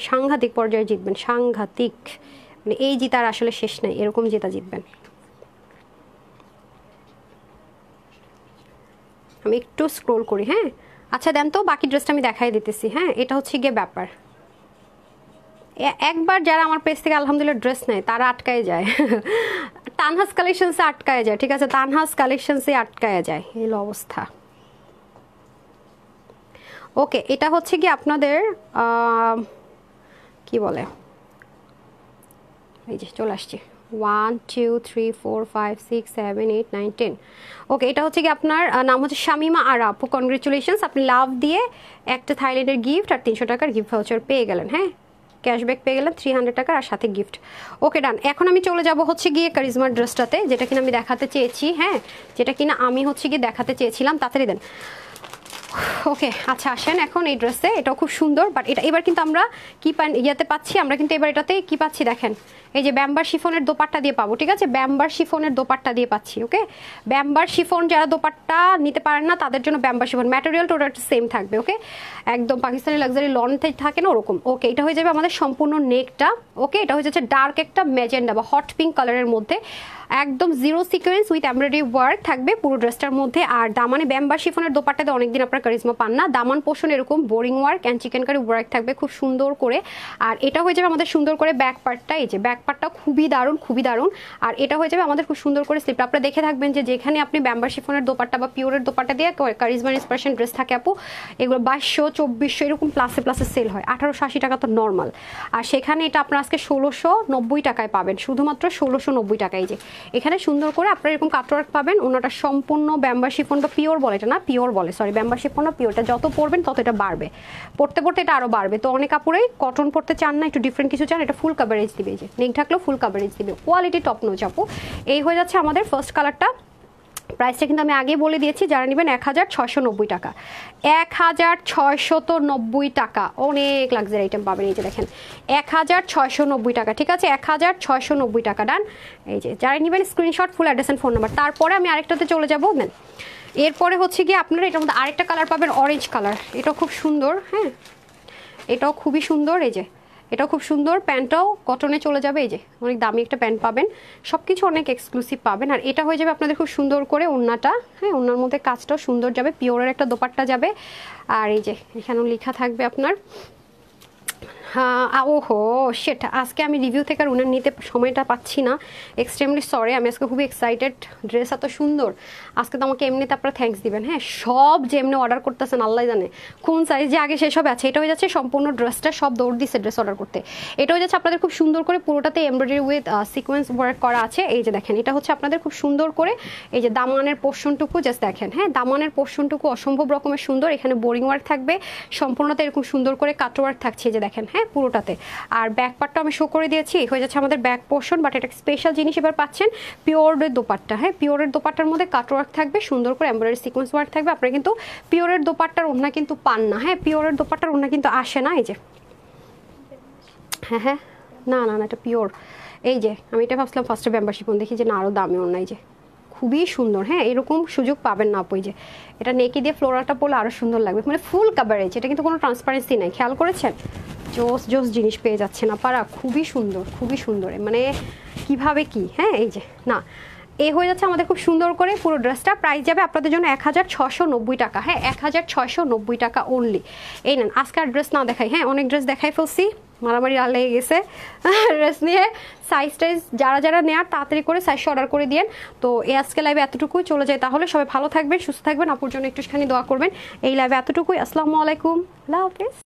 সাংঘাতিক পর্যায়ে জিতবেন সাংঘাতিক মানে এই জিতার আসলে শেষ নাই এরকম জেতা জিতবেন আমি একটু স্ক্রোল করি হ্যাঁ আচ্ছা দেন তো বাকি ড্রেসটা আমি দেখাই দিতেছি হ্যাঁ এটা হচ্ছে গিয়ে ব্যাপার একবার যারা আমার পেজ থেকে আলহামদুলিল্লাহ ড্রেস নেয় তারা আটকায় যায় তানহাস কালেকশনসে আটকায় যায় ঠিক আছে তানহাস কালেকশনসে আটকায় যায় এই অবস্থা ওকে এটা হচ্ছে কি আপনাদের কি বলে এই যে চলে আসছি one two three four five six seven eight nine ten okay এটা হচ্ছে কি আপনার নাম হচ্ছে শামিমা আরা আপু কনগ্রেচুলেশনস আপনি লাভ দিয়ে একটা থাইল্যান্ডের গিফট আর তিনশো টাকার গিফট ভাউচার পেয়ে গেলেন হ্যাঁ ক্যাশব্যাক পেয়ে গেলেন থ্রি হান্ড্রেড টাকার আর সাথে গিফট ওকে ডান এখন আমি চলে যাব হচ্ছে গিয়ে কারিজমার ড্রেসটাতে যেটা কিনা আমি দেখাতে চেয়েছি হ্যাঁ যেটা কিনা আমি হচ্ছে গিয়ে দেখাতে চেয়েছিলাম তাড়াতাড়ি দেন ওকে আচ্ছা আসেন এখন এই ড্রেসে এটাও খুব সুন্দর বাট এটা এবার কিন্তু আমরা কি ইয়াতে পাচ্ছি আমরা কিন্তু এবার এটাতে কি পাচ্ছি দেখেন এই যে ব্যাম্বার শিফনের দোপাট্টা দিয়ে পাবো ঠিক আছে ব্যাম্বার শিফনের দোপাট্টা দিয়ে পাচ্ছি ওকে ব্যাম্বার শিফন যারা দোপাট্টা নিতে পারেন না তাদের জন্য ব্যাম্বার শিফন ম্যাটেরিয়াল টোটাল সেম থাকবে ওকে একদম পাকিস্তানি লাক্সারি লন থাকে না ওরকম ওকে এটা হয়ে যাবে আমাদের সম্পূর্ণ নেকটা ওকে এটা হয়ে যাচ্ছে ডার্ক একটা ম্যাজেন্ডা বা হট পিঙ্ক কালারের মধ্যে একদম zero sequence with embroidery work থাকবে পুরো ড্রেসটার মধ্যে আর দামানে ব্যাম্বা শিফনের দোপারটাতে অনেকদিন আপনার কারিজমা পান না দামান পোষণ এরকম boring work and chikankari work থাকবে খুব সুন্দর করে আর এটা হয়ে যাবে আমাদের সুন্দর করে ব্যাক পার্টটা এই যে ব্যাক পার্টটা খুবই দারুণ খুবই দারুণ আর এটা হয়ে যাবে আমাদের খুব সুন্দর করে স্লিপটা আপনারা দেখে থাকবেন যে যেখানে আপনি ব্যাম্বার শিফনের দোপারটা বা পিওরের দোপারটা দিয়ে কারিজমা ইন্সপারেশন ড্রেস থাকে আপু এগুলো বাইশশো চব্বিশশো এরকম প্লাসে প্লাসে সেল হয় আঠারোশো আশি টাকা তো নর্মাল আর সেখানে এটা আপনার আজকে ষোলোশো নব্বই টাকায় পাবেন শুধুমাত্র ষোলোশো নব্বই টাকায় যে এখানে সুন্দর করে আপনারা এরকম কাটওয়ার্ক পাবেন ওনাটা সম্পূর্ণ ব্যাম্বার শিফন বা পিওর বলে এটা না পিওর বলে সরি ব্যাম্বার শিফন না পিওরটা যত পরবেন তত এটা বাড়বে পড়তে পড়তে এটা আরও বাড়বে তো অনেক কাপড়েই কটন পড়তে চান না একটু ডিফারেন্ট কিছু চান এটা ফুল কাভারেজ দিবে যে নেক থাকলেও ফুল কাভারেজ দিবে কোয়ালিটি টপ নো চাপো এই হয়ে যাচ্ছে আমাদের ফার্স্ট কালারটা প্রাইসটা কিন্তু আমি আগে বলে দিয়েছি যারা নেবেন এক হাজার ছশো নব্বই টাকা এক হাজার ছয়শত নব্বই টাকা অনেক লাগজারি আইটেম পাবেন এই যে দেখেন এক হাজার ছশো নব্বই টাকা ঠিক আছে এক হাজার ছশো নব্বই টাকা ডান এই যে যারা নেবেন screenshot full address and phone number তারপরে আমি আরেকটাতে চলে যাবো দেন এরপরে হচ্ছে গিয়ে আপনারা এটার মধ্যে আরেকটা কালার পাবেন অরেঞ্জ কালার এটাও খুব সুন্দর হ্যাঁ এটাও খুবই সুন্দর এই যে এটাও খুব সুন্দর প্যান্টটাও কটনে চলে যাবে এই যে অনেক দামি একটা প্যান্ট পাবেন সব কিছু অনেক এক্সক্লুসিভ পাবেন আর এটা হয়ে যাবে আপনাদের খুব সুন্দর করে ওড়নাটা হ্যাঁ ওড়নার মধ্যে কাজটাও সুন্দর যাবে পিওরের একটা দোপাট্টা যাবে আর এই যে এখানেও লেখা থাকবে আপনার হ্যাঁ, ওহো সেটা আজকে আমি রিভিউ থেকে আর উনার নিতে সময়টা পাচ্ছি না এক্সট্রিমলি সরি আমি আজকে খুবই এক্সাইটেড ড্রেস এত সুন্দর আজকে তো আমাকে এমনিতে আপনারা থ্যাংকস দিবেন হ্যাঁ সব যে এমনি অর্ডার করতেছেন আল্লাহ জানে কোন সাইজ যে আগে সেসব আছে আচ্ছা, এটা হয়ে যাচ্ছে সম্পূর্ণ ড্রেসটা সব দৌড় দিচ্ছে ড্রেস অর্ডার করতে এটা হয়ে যাচ্ছে আপনাদের খুব সুন্দর করে পুরোটাতে এমব্রয়ডারি উইথ সিকোয়েন্স ওয়ার্ক করা আছে এই যে দেখেন এটা হচ্ছে আপনাদের খুব সুন্দর করে এই যে দামানের পোর্শনটুকু জাস্ট দেখেন হ্যাঁ দামানের পোর্শনটুকু অসম্ভব রকমের সুন্দর এখানে বোরিং ওয়ার্ক থাকবে সম্পূর্ণতে এরকম সুন্দর করে কাটওয়ার্ক থাকছে যে দেখেন হ্যাঁ হ্যাঁ পুরোটাতে আর ব্যাক পার্টটা আমি শো করে দিয়েছি হয়ে যাচ্ছে আমাদের ব্যাক পোর্শন বাট এটা স্পেশাল জিনিস এবার পাচ্ছেন পিওরের দোপাট্টা হ্যাঁ পিওরের দোপাট্টার মধ্যে কাটওয়ার্ক থাকবে সুন্দর করে এমব্রয়ডারি সিকোয়েন্স ওয়ার্ক থাকবে আপনারা কিন্তু পিওরের দোপাট্টার ওনা কিন্তু পান না হ্যাঁ পিওরের দোপাট্টার ওনা কিন্তু আসে না এই যে হ্যাঁ হ্যাঁ না না না এটা পিওর এই যে আমি এটা ভাবছিলাম ফার্স্টে মেম্বারশিপ দেখি যে না আরও দামি ওনা এই যে খুবই সুন্দর হ্যাঁ এরকম সুযোগ পাবেন না আপু যে এটা নেকি দিয়ে ফ্লোরাটা পরলে আরও সুন্দর লাগবে মানে ফুল কাভারেজ এটা কিন্তু কোনো ট্রান্সপারেন্সি নাই খেয়াল করেছেন জোস জোস জিনিস পেয়ে যাচ্ছে না পারা খুবই সুন্দর খুবই সুন্দর মানে কিভাবে কি হ্যাঁ এই যে না এ হয়ে যাচ্ছে আমাদের খুব সুন্দর করে পুরো ড্রেসটা প্রাইস যাবে আপনাদের জন্য এক হাজার ছশো নব্বই টাকা হ্যাঁ এক হাজার নব্বই টাকা অনলি এই নেন আজকে আর ড্রেস না দেখাই হ্যাঁ অনেক ড্রেস দেখাই ফেলছি মারামারি আর লেগে গেছে ড্রেস নিয়ে সাইজ টাইজ যারা যারা নেয়ার তাড়াতাড়ি করে সাইজটা অর্ডার করে দিয়েন তো এই আজকে লাইভে এতটুকুই চলে যায় তাহলে সবাই ভালো থাকবেন সুস্থ থাকবেন আপুর জন্য একটুখানি দোয়া করবেন এই লাইভে এতটুকুই আসসালামু আলাইকুম আল্লাহ হাফিজ